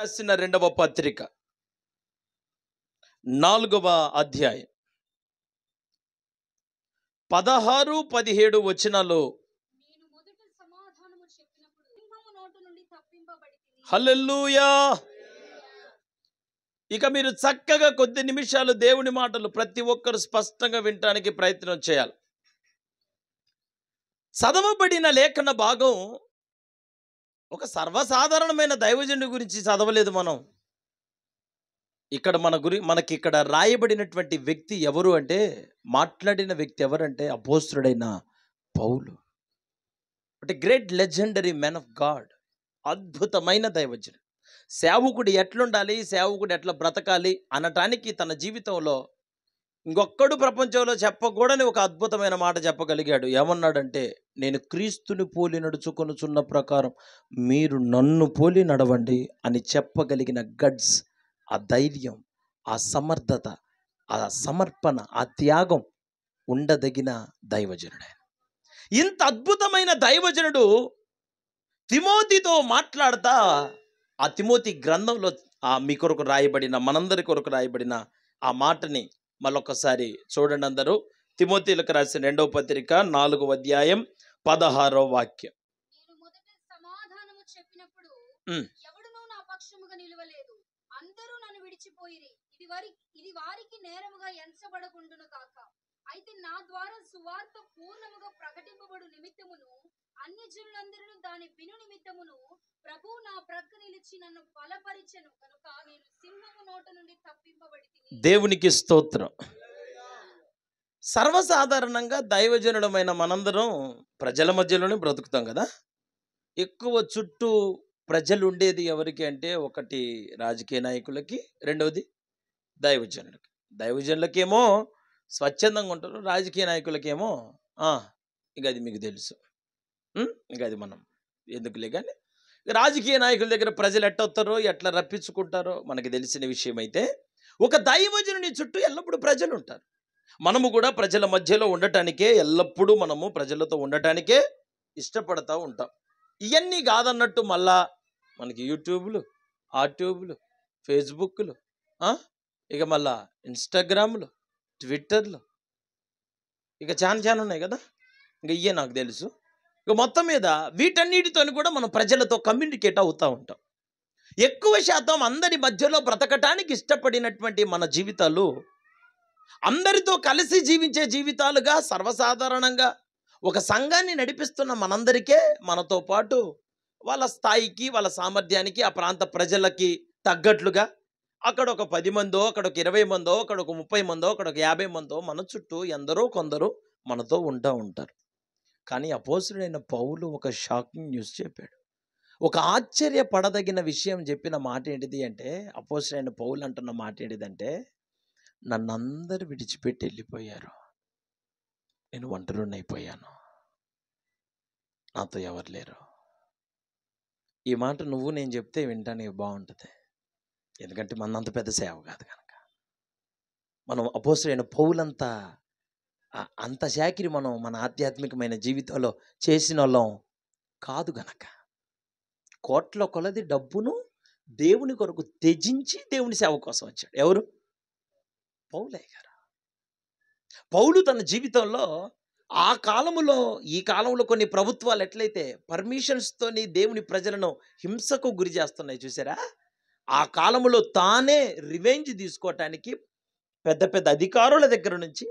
రాసిన రెండవ పత్రిక నాలుగవ అధ్యాయం పదహారు పదిహేడు వచనాలు హల్లెల్లుయా ఇక మీరు చక్కగా కొద్ది నిమిషాలు దేవుని మాటలు ప్రతి ఒక్కరు స్పష్టంగా వినటానికి ప్రయత్నం చేయాలి చదవబడిన లేఖన భాగం ఒక సర్వసాధారణమైన దైవజనుడి గురించి చదవలేదు మనం ఇక్కడ మన గురి మనకి ఇక్కడ రాయబడినటువంటి వ్యక్తి ఎవరు అంటే మాట్లాడిన వ్యక్తి ఎవరంటే అపోస్తుడైన పౌలు అంటే great legendary men of God అద్భుతమైన దైవజనుడు సేవకుడు ఎట్లుండాలి సేవకుడు ఎట్లా బ్రతకాలి అనటానికి తన జీవితంలో ఇంకొక్కడు ప్రపంచంలో చెప్పకూడని ఒక అద్భుతమైన మాట చెప్పగలిగాడు ఏమన్నాడంటే నేను క్రీస్తుని పోలి నడుచుకొనుచున్న ప్రకారం మీరు నన్ను పోలి నడవండి అని చెప్పగలిగిన గడ్స్ ఆ ధైర్యం ఆ సమర్థత ఆ సమర్పణ ఆ త్యాగం ఉండదగిన దైవజనుడే ఇంత అద్భుతమైన దైవజనుడు తిమోతితో మాట్లాడతా ఆ తిమోతి గ్రంథంలో ఆ మీ కొరకు రాయబడిన మనందరి కొరకు రాయబడిన ఆ మాటని మరొకసారి చూడండి అందరూ తిమోతీలకు రాసిన రెండవ పత్రిక నాలుగు అధ్యాయం పదహారో వాక్యం అందరూ నన్ను ఇది వారి ఇది వారికి అయితే నా ద్వారా సువార్త పూర్ణముగా ప్రకటింపబడు నిమిత్తమును అన్ని జనులందరూ దాని విను నిమిత్తమును ప్రభు నా ప్రక్క నిలిచి నన్ను బలపరిచెను కనుక నేను సింహము నోట నుండి తప్పింపబడి దేవునికి స్తోత్రం సర్వసాధారణంగా దైవజనుడమైన మనందరం ప్రజల మధ్యలోనే బ్రతుకుతాం కదా ఎక్కువ చుట్టూ ప్రజలు ఉండేది ఎవరికి అంటే ఒకటి రాజకీయ నాయకులకి రెండవది దైవజనులకి దైవజనులకేమో స్వచ్ఛందంగా ఉంటారు రాజకీయ నాయకులకేమో ఇక అది మీకు తెలుసు ఇంకా అది మనం ఎందుకులే కానీ రాజకీయ నాయకుల దగ్గర ప్రజలు వస్తారో ఎట్లా రప్పించుకుంటారో మనకు తెలిసిన విషయం అయితే ఒక దైవజనుని చుట్టూ ఎల్లప్పుడూ ప్రజలు ఉంటారు మనము కూడా ప్రజల మధ్యలో ఉండటానికే ఎల్లప్పుడూ మనము ప్రజలతో ఉండటానికే ఇష్టపడతా ఉంటాం ఇవన్నీ కాదన్నట్టు మళ్ళా మనకి యూట్యూబ్లు ఆట్యూబ్లు ఫేస్బుక్లు ఇక మళ్ళా ఇన్స్టాగ్రామ్లు ట్విట్టర్లు ఇక చాలా చాలా ఉన్నాయి కదా ఇంకా ఇవే నాకు తెలుసు ఇక మొత్తం మీద వీటన్నిటితో కూడా మనం ప్రజలతో కమ్యూనికేట్ అవుతూ ఉంటాం ఎక్కువ శాతం అందరి మధ్యలో బ్రతకటానికి ఇష్టపడినటువంటి మన జీవితాలు అందరితో కలిసి జీవించే జీవితాలుగా సర్వసాధారణంగా ఒక సంఘాన్ని నడిపిస్తున్న మనందరికే మనతో పాటు వాళ్ళ స్థాయికి వాళ్ళ సామర్థ్యానికి ఆ ప్రాంత ప్రజలకి తగ్గట్లుగా అక్కడ ఒక పది మందో అక్కడ ఒక ఇరవై మందో అక్కడ ఒక ముప్పై మందో అక్కడ ఒక యాభై మందో మన చుట్టూ ఎందరో కొందరు మనతో ఉంటూ ఉంటారు కానీ అపోసుడైన పౌలు ఒక షాకింగ్ న్యూస్ చెప్పాడు ఒక ఆశ్చర్యపడదగిన విషయం చెప్పిన మాట ఏంటిది అంటే అపోసుడైన పౌలు అంటున్న మాట ఏంటిదంటే అందరు విడిచిపెట్టి వెళ్ళిపోయారు నేను అయిపోయాను నాతో ఎవరు లేరు ఈ మాట నువ్వు నేను చెప్తే వింటానికి బాగుంటుంది ఎందుకంటే మన అంత పెద్ద సేవ కాదు కనుక మనం అపోసుడైన పౌలంతా అంత శాఖరి మనం మన ఆధ్యాత్మికమైన జీవితంలో చేసిన వాళ్ళం కాదు గనక కోట్ల కొలది డబ్బును దేవుని కొరకు త్యజించి దేవుని సేవ కోసం వచ్చాడు ఎవరు పౌలే గారు పౌలు తన జీవితంలో ఆ కాలంలో ఈ కాలంలో కొన్ని ప్రభుత్వాలు ఎట్లయితే పర్మిషన్స్తోని దేవుని ప్రజలను హింసకు గురి చేస్తున్నాయి చూసారా ఆ కాలంలో తానే రివెంజ్ తీసుకోవటానికి పెద్ద పెద్ద అధికారుల దగ్గర నుంచి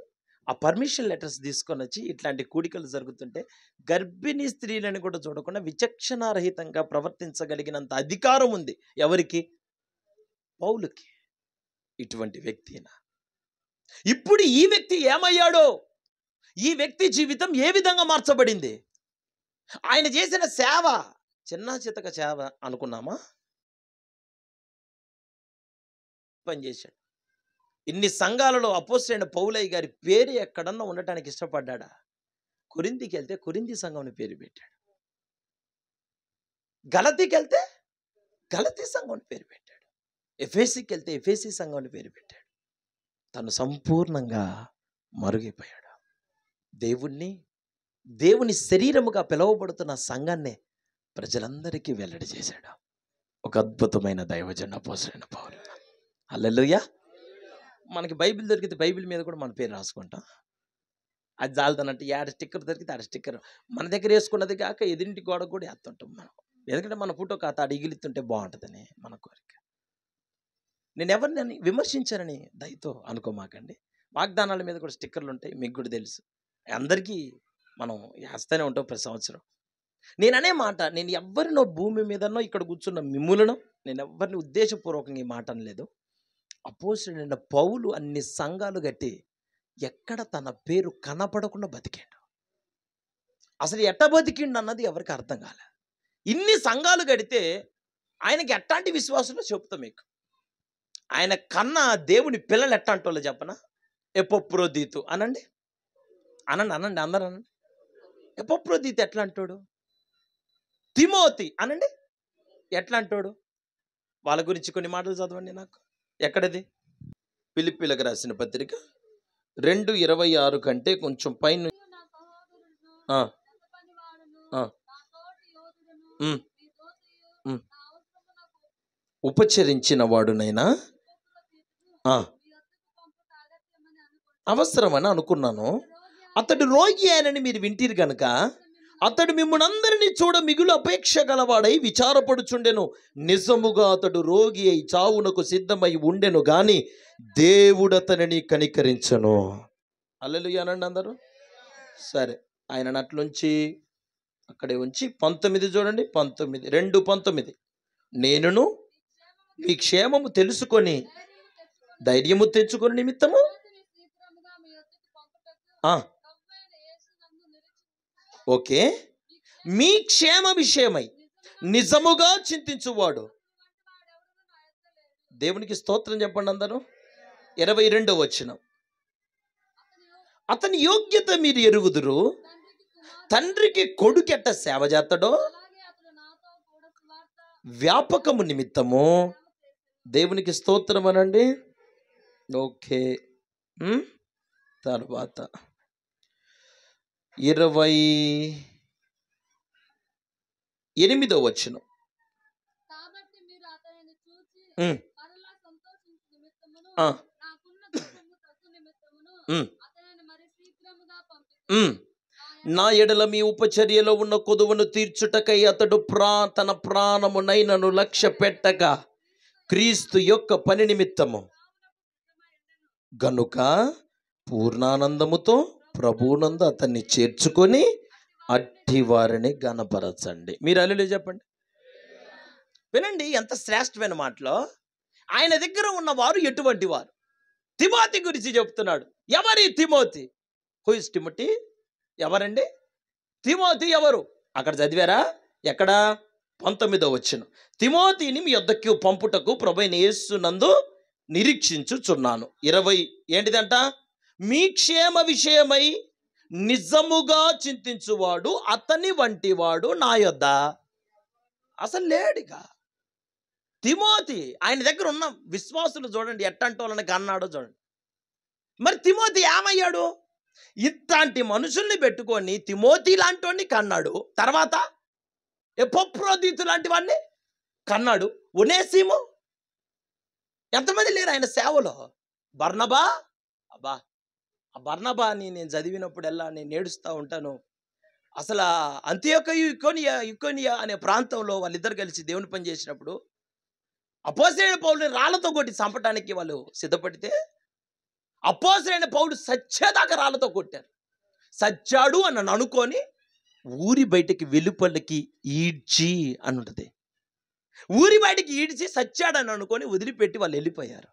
ఆ పర్మిషన్ లెటర్స్ తీసుకొని వచ్చి ఇట్లాంటి కూడికలు జరుగుతుంటే గర్భిణీ స్త్రీలను కూడా చూడకుండా విచక్షణారహితంగా ప్రవర్తించగలిగినంత అధికారం ఉంది ఎవరికి పౌలుకి ఇటువంటి వ్యక్తినా ఇప్పుడు ఈ వ్యక్తి ఏమయ్యాడో ఈ వ్యక్తి జీవితం ఏ విధంగా మార్చబడింది ఆయన చేసిన సేవ చిన్న చితక సేవ అనుకున్నామా పనిచేశాడు ఇన్ని సంఘాలలో అపోసైన పౌలయ్య గారి పేరు ఎక్కడన్నా ఉండటానికి ఇష్టపడ్డా కొరిందికి వెళ్తే కొరింది సంఘం పేరు పెట్టాడు గలతీకి వెళ్తే గలతీ సంఘం పేరు పెట్టాడు ఎఫేసీకి వెళ్తే ఎఫేసీ సంఘం పేరు పెట్టాడు తను సంపూర్ణంగా మరుగైపోయాడు దేవుణ్ణి దేవుని శరీరముగా పిలువబడుతున్న సంఘాన్ని ప్రజలందరికీ వెల్లడి చేశాడు ఒక అద్భుతమైన దైవజన్న పోసిన పౌరు అల్లెలుయా మనకి బైబిల్ దొరికితే బైబిల్ మీద కూడా మన పేరు రాసుకుంటాం అది జాలదన్నట్టు యాడ స్టిక్కర్ దొరికితే ఆడ స్టిక్కర్ మన దగ్గర వేసుకున్నది కాక ఎదురింటి గోడ కూడా వేస్తుంటాం మనం ఎందుకంటే మన ఫోటో కాత అడిగిలిస్తుంటే బాగుంటుందని మన కోరిక నేను ఎవరిని విమర్శించానని దయతో అనుకోమాకండి వాగ్దానాల మీద కూడా స్టిక్కర్లు ఉంటాయి మీకు కూడా తెలుసు అందరికీ మనం వేస్తూనే ఉంటాం ప్రతి సంవత్సరం నేననే మాట నేను ఎవరినో భూమి మీదనో ఇక్కడ కూర్చున్న మిమ్ములను నేను ఎవరిని ఉద్దేశపూర్వకంగా ఈ మాట అనలేదు అపోసుడైన పౌలు అన్ని సంఘాలు కట్టి ఎక్కడ తన పేరు కనపడకుండా బతికాడు అసలు ఎట్ట బతికిండు అన్నది ఎవరికి అర్థం కాలే ఇన్ని సంఘాలు గడితే ఆయనకి ఎట్లాంటి విశ్వాసంలో చెప్తాం మీకు ఆయన కన్నా దేవుని పిల్లలు ఎట్లాంటి వాళ్ళు చెప్పనా ఎపోప్రోదీతు అనండి అనండి అనండి అందరు అనండి ఎపోప్రోదీతు ఎట్లా అంటాడు తిమోతి అనండి ఎట్లా అంటాడు వాళ్ళ గురించి కొన్ని మాటలు చదవండి నాకు ఎక్కడది పిలిపిలకు రాసిన పత్రిక రెండు ఇరవై ఆరు కంటే కొంచెం పైన ఉపచరించిన వాడునైనా అవసరమని అనుకున్నాను అతడు రోగి ఆయనని మీరు వింటిరు కనుక అతడు మిమ్మల్ని అందరినీ చూడ మిగులు అపేక్ష గలవాడై విచారపడుచుండెను నిజముగా అతడు రోగి అయి చావునకు సిద్ధమై ఉండెను గాని దేవుడు అతనిని కనికరించను అల్లెలు అనండి అందరూ సరే ఆయన నట్లుంచి అక్కడే ఉంచి పంతొమ్మిది చూడండి పంతొమ్మిది రెండు పంతొమ్మిది నేనును మీ క్షేమము తెలుసుకొని ధైర్యము తెచ్చుకొని నిమిత్తము ఓకే మీ క్షేమ విషయమై నిజముగా చింతించువాడు దేవునికి స్తోత్రం చెప్పండి అందరూ ఇరవై రెండవ వచ్చిన అతని యోగ్యత మీరు ఎరుగుదురు తండ్రికి కొడుకెట్ట సేవ చేస్తాడో వ్యాపకము నిమిత్తము దేవునికి స్తోత్రం అనండి ఓకే తర్వాత ఇరవై ఎనిమిదో వచ్చిన నా ఎడల మీ ఉపచర్యలో ఉన్న కొదువును తీర్చుటకై అతడు ప్రా తన ప్రాణమునైనను లక్ష్య పెట్టగా క్రీస్తు యొక్క పని నిమిత్తము గనుక పూర్ణానందముతో ప్రభువునందు అతన్ని చేర్చుకొని అట్టి వారిని గణపరచండి మీరు అల్లు చెప్పండి వినండి ఎంత శ్రేష్టమైన మాటలో ఆయన దగ్గర ఉన్నవారు ఎటువంటి వారు తిమోతి గురించి చెప్తున్నాడు ఎవరి తిమోతి హూఇస్ టిమోటి ఎవరండి తిమోతి ఎవరు అక్కడ చదివారా ఎక్కడ పంతొమ్మిదో వచ్చిన తిమోతిని మీ యొద్దకు పంపుటకు ప్రభు నేస్తున్నందు నిరీక్షించుచున్నాను ఇరవై ఏంటిదంట మీ క్షేమ విషయమై నిజముగా చింతించువాడు అతని వంటివాడు నా యొద్ద అసలు లేడిగా తిమోతి ఆయన దగ్గర ఉన్న విశ్వాసులు చూడండి ఎట్టంటోళ్ళని కన్నాడో చూడండి మరి తిమోతి ఏమయ్యాడు ఇట్లాంటి మనుషుల్ని పెట్టుకొని తిమోతి లాంటి కన్నాడు తర్వాత ఎపోప్రోదీతు లాంటి వాడిని కన్నాడు ఉనేసీము ఎంతమంది లేరు ఆయన సేవలో బర్ణబా అబ్బా ఆ బర్ణబాని నేను చదివినప్పుడల్లా నేను నేడుస్తూ ఉంటాను అసలు అంత్యోక యుకోనియా యుకోనియా అనే ప్రాంతంలో వాళ్ళిద్దరు కలిసి దేవుని పని చేసినప్పుడు అపోసరైన పౌరుని రాళ్లతో కొట్టి చంపడానికి వాళ్ళు సిద్ధపడితే అపోసరైన పౌరుడు సచ్చేదాకా రాళ్లతో కొట్టారు సచ్చాడు అని నన్ను అనుకొని ఊరి బయటికి వెలుపలికి ఈడ్చి అని ఉంటుంది ఊరి బయటికి ఈడ్చి అని అనుకొని వదిలిపెట్టి వాళ్ళు వెళ్ళిపోయారు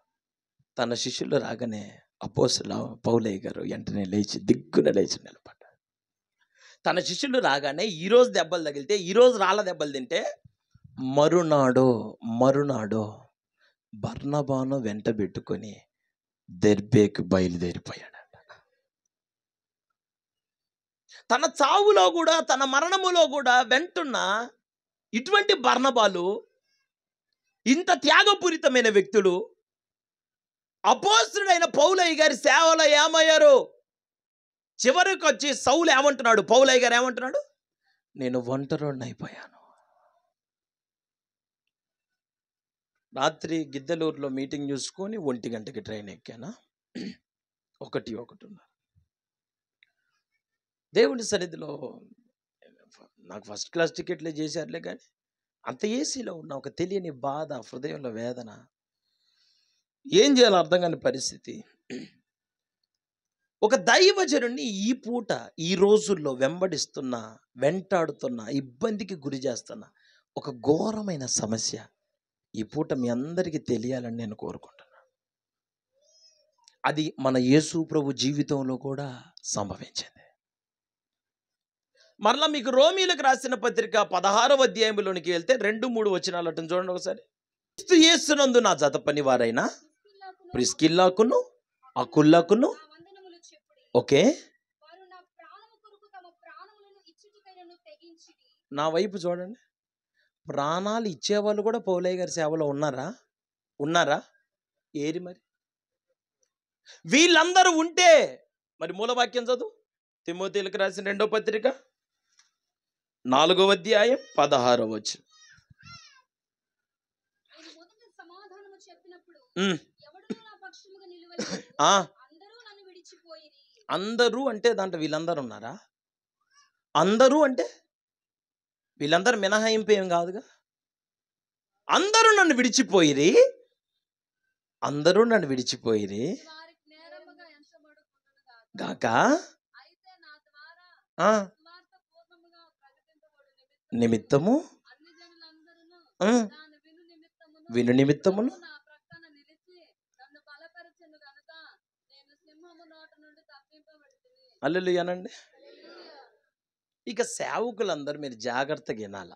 తన శిష్యులు రాగానే అపోసల పౌలయ్య గారు వెంటనే లేచి దిగ్గున లేచి నిలబడ్డారు తన శిష్యులు రాగానే ఈరోజు దెబ్బలు తగిలితే ఈరోజు రాళ్ళ దెబ్బలు తింటే మరునాడో మరునాడో బర్ణబాను వెంట పెట్టుకొని దెర్బేకి బయలుదేరిపోయాడు తన చావులో కూడా తన మరణములో కూడా వెంటున్న ఇటువంటి బర్ణబాలు ఇంత త్యాగపూరితమైన వ్యక్తులు అపోసుడైన పౌలయ్య గారి సేవలో ఏమయ్యారు చివరికి వచ్చి సౌలు ఏమంటున్నాడు పౌలయ్య గారు ఏమంటున్నాడు నేను ఒంటరిని అయిపోయాను రాత్రి గిద్దలూరులో మీటింగ్ చూసుకొని ఒంటి గంటకి ట్రైన్ ఎక్కానా ఒకటి ఉన్నారు దేవుని సన్నిధిలో నాకు ఫస్ట్ క్లాస్ టికెట్లే చేశారులే కానీ అంత ఏసీలో ఉన్న ఒక తెలియని బాధ హృదయంలో వేదన ఏం చేయాలో అర్థం కాని పరిస్థితి ఒక దైవజనుడిని ఈ పూట ఈ రోజుల్లో వెంబడిస్తున్న వెంటాడుతున్న ఇబ్బందికి గురి చేస్తున్న ఒక ఘోరమైన సమస్య ఈ పూట మీ అందరికీ తెలియాలని నేను కోరుకుంటున్నాను అది మన యేసు ప్రభు జీవితంలో కూడా సంభవించింది మరలా మీకు రోమీలకు రాసిన పత్రిక పదహారవ అధ్యాయంలోనికి వెళ్తే రెండు మూడు వచ్చినాలటం చూడండి ఒకసారి క్రీస్తు నా జత పని వారైనా ప్రిస్కిల్లాకును అకుల్లాకును ఓకే నా వైపు చూడండి ప్రాణాలు ఇచ్చేవాళ్ళు కూడా పౌలయ్య గారి సేవలో ఉన్నారా ఉన్నారా ఏరి మరి వీళ్ళందరూ ఉంటే మరి మూలవాక్యం చదువు తిమ్మోతీలకు రాసిన రెండో పత్రిక నాలుగో అధ్యాయం పదహారో వచ్చి అందరూ అంటే దాంట్లో వీళ్ళందరూ ఉన్నారా అందరూ అంటే వీళ్ళందరూ మినహాయింపు ఏం కాదుగా అందరూ నన్ను విడిచిపోయిరి అందరూ నన్ను విడిచిపోయిరి గాక నిమిత్తము విను నిమిత్తమును అల్లులు అనండి ఇక సేవకులందరూ మీరు జాగ్రత్తగా వినాల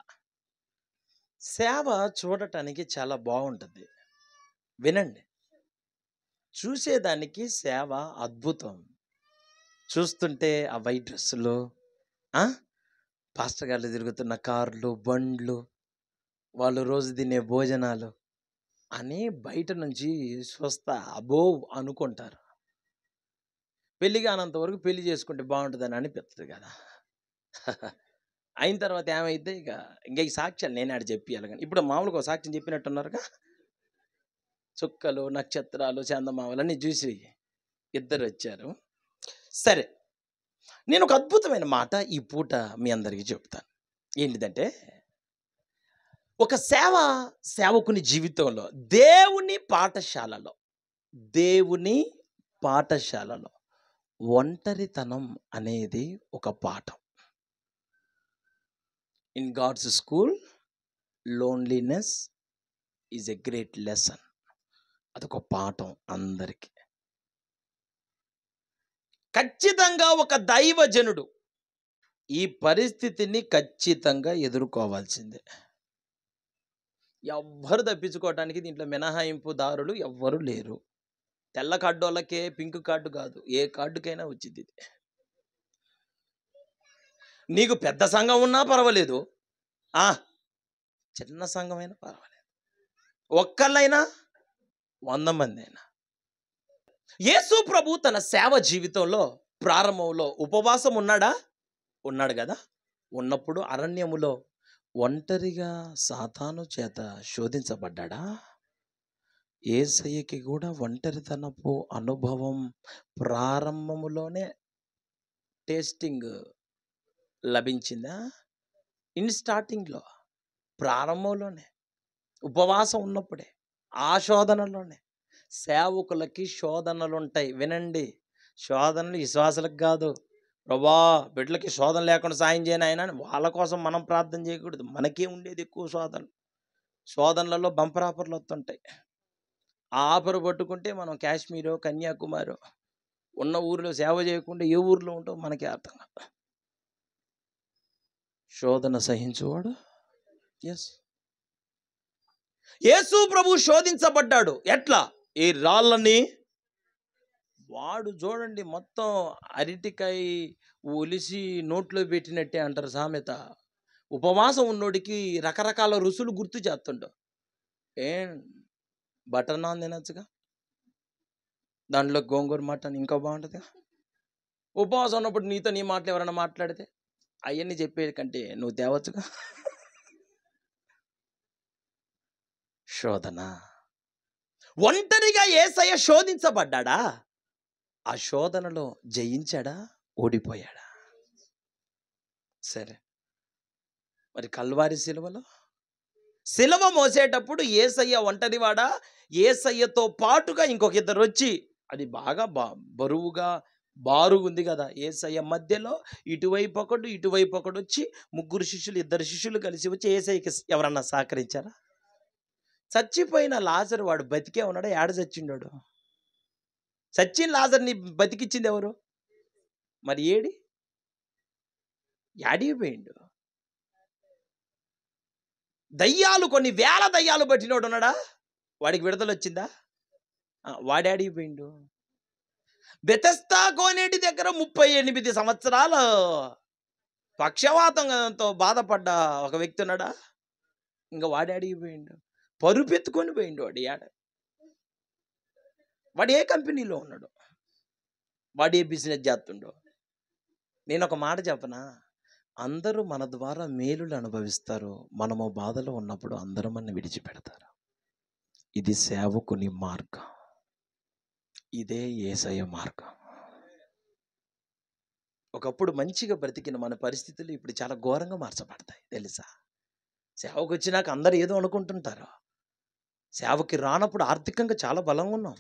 సేవ చూడటానికి చాలా బాగుంటుంది వినండి చూసేదానికి సేవ అద్భుతం చూస్తుంటే ఆ వైట్ డ్రెస్సులు పాస్టర్ గారు తిరుగుతున్న కార్లు బండ్లు వాళ్ళు రోజు తినే భోజనాలు అని బయట నుంచి స్వస్థ అబోవ్ అనుకుంటారు పెళ్లి కానంత వరకు పెళ్లి చేసుకుంటే బాగుంటుందని అనిపిస్తుంది కదా అయిన తర్వాత ఏమైతే ఇక ఇంకా ఈ సాక్ష్యాలు నేను ఆడ చెప్పియాలి కానీ ఇప్పుడు మామూలుగా ఒక సాక్ష్యం చెప్పినట్టున్నారుగా చుక్కలు నక్షత్రాలు చందమామలన్నీ చూసి ఇద్దరు వచ్చారు సరే నేను ఒక అద్భుతమైన మాట ఈ పూట మీ అందరికీ చెప్తాను ఏంటిదంటే ఒక సేవ సేవకుని జీవితంలో దేవుని పాఠశాలలో దేవుని పాఠశాలలో ఒంటరితనం అనేది ఒక పాఠం in God's school loneliness is a great lesson అదొక పాఠం అందరికీ ఖచ్చితంగా ఒక దైవజనుడు ఈ పరిస్థితిని ఖచ్చితంగా ఎదుర్కోవాల్సిందే ఎవ్వరు తప్పించుకోవటానికి దీంట్లో మినహాయింపుదారులు ఎవ్వరు లేరు తెల్ల కార్డు వాళ్ళకే పింక్ కార్డు కాదు ఏ కార్డుకైనా వచ్చింది ఇది నీకు పెద్ద సంఘం ఉన్నా పర్వాలేదు చిన్న సంఘమైనా పర్వాలేదు ఒక్కళ్ళైనా వంద మంది అయినా యేసు ప్రభు తన సేవ జీవితంలో ప్రారంభంలో ఉపవాసం ఉన్నాడా ఉన్నాడు కదా ఉన్నప్పుడు అరణ్యములో ఒంటరిగా సాతాను చేత శోధించబడ్డా ఏసయ్యకి కూడా ఒంటరితనపు అనుభవం ప్రారంభములోనే టేస్టింగ్ లభించిందా ఇన్ స్టార్టింగ్లో ప్రారంభంలోనే ఉపవాసం ఉన్నప్పుడే ఆ శోధనలోనే సేవకులకి శోధనలు ఉంటాయి వినండి శోధనలు విశ్వాసులకు కాదు ప్రభా బిడ్డలకి శోధన లేకుండా సాయం చేయను ఆయన వాళ్ళ కోసం మనం ప్రార్థన చేయకూడదు మనకే ఉండేది ఎక్కువ శోధనలు శోధనలలో బంపరాపర్లు వస్తుంటాయి ఆ ఆఫర్ పట్టుకుంటే మనం కాశ్మీరో కన్యాకుమారో ఉన్న ఊరిలో సేవ చేయకుండా ఏ ఊరిలో ఉంటో మనకే అర్థం కాదు శోధన సహించువాడు ఎస్ యేసు ప్రభు శోధించబడ్డాడు ఎట్లా ఈ రాళ్ళని వాడు చూడండి మొత్తం అరటికాయ ఒలిసి నోట్లో పెట్టినట్టే అంటారు సామెత ఉపవాసం ఉన్నోడికి రకరకాల రుసులు గుర్తు చేస్తుండవు ఏ బటర్ నాన్ తినొచ్చుగా దాంట్లో గోంగూర మటన్ ఇంకా బాగుంటుందిగా ఉపవాసం ఉన్నప్పుడు నీతో నీ మాటలు ఎవరైనా మాట్లాడితే అవన్నీ చెప్పేది కంటే నువ్వు తేవచ్చుగా శోధన ఒంటరిగా ఏసయ్య శోధించబడ్డా ఆ శోధనలో జయించాడా ఓడిపోయాడా సరే మరి కల్వారి శిలువలో శిలువ మోసేటప్పుడు ఏసయ్య ఒంటరివాడా ఏసయ్యతో పాటుగా ఇంకొక ఇద్దరు వచ్చి అది బాగా బా బరువుగా బారు ఉంది కదా ఏసయ్య మధ్యలో ఇటువైపు ఒకడు ఇటువైపు ఒకడు వచ్చి ముగ్గురు శిష్యులు ఇద్దరు శిష్యులు కలిసి వచ్చి ఏసయ్యకి ఎవరన్నా సహకరించారా చచ్చిపోయిన లాజర్ వాడు బతికే ఉన్నాడు ఏడ చచ్చిండాడు చచ్చిన లాజర్ని బతికిచ్చింది ఎవరు మరి ఏడి యాడిపోయిండు దయ్యాలు కొన్ని వేల దయ్యాలు పట్టినోడు ఉన్నాడా వాడికి విడుదల వచ్చిందా వాడాడికి పోయిండు బెతస్తా కోనేటి దగ్గర ముప్పై ఎనిమిది సంవత్సరాలు పక్షవాతంతో బాధపడ్డ ఒక వ్యక్తి ఉన్నాడా ఇంకా వాడాడికి పోయిండు పరుపెత్తుకొని పోయిండు వాడి యాడ వాడు ఏ కంపెనీలో ఉన్నాడు వాడు ఏ బిజినెస్ చేస్తుండో నేను ఒక మాట చెప్పనా అందరూ మన ద్వారా మేలులు అనుభవిస్తారు మనము బాధలో ఉన్నప్పుడు అందరం మన విడిచిపెడతారు ఇది సేవకుని మార్గం ఇదే ఏసయ మార్గం ఒకప్పుడు మంచిగా బ్రతికిన మన పరిస్థితులు ఇప్పుడు చాలా ఘోరంగా మార్చబడతాయి తెలుసా సేవకు వచ్చినాక అందరు ఏదో అనుకుంటుంటారు సేవకి రానప్పుడు ఆర్థికంగా చాలా బలంగా ఉన్నాం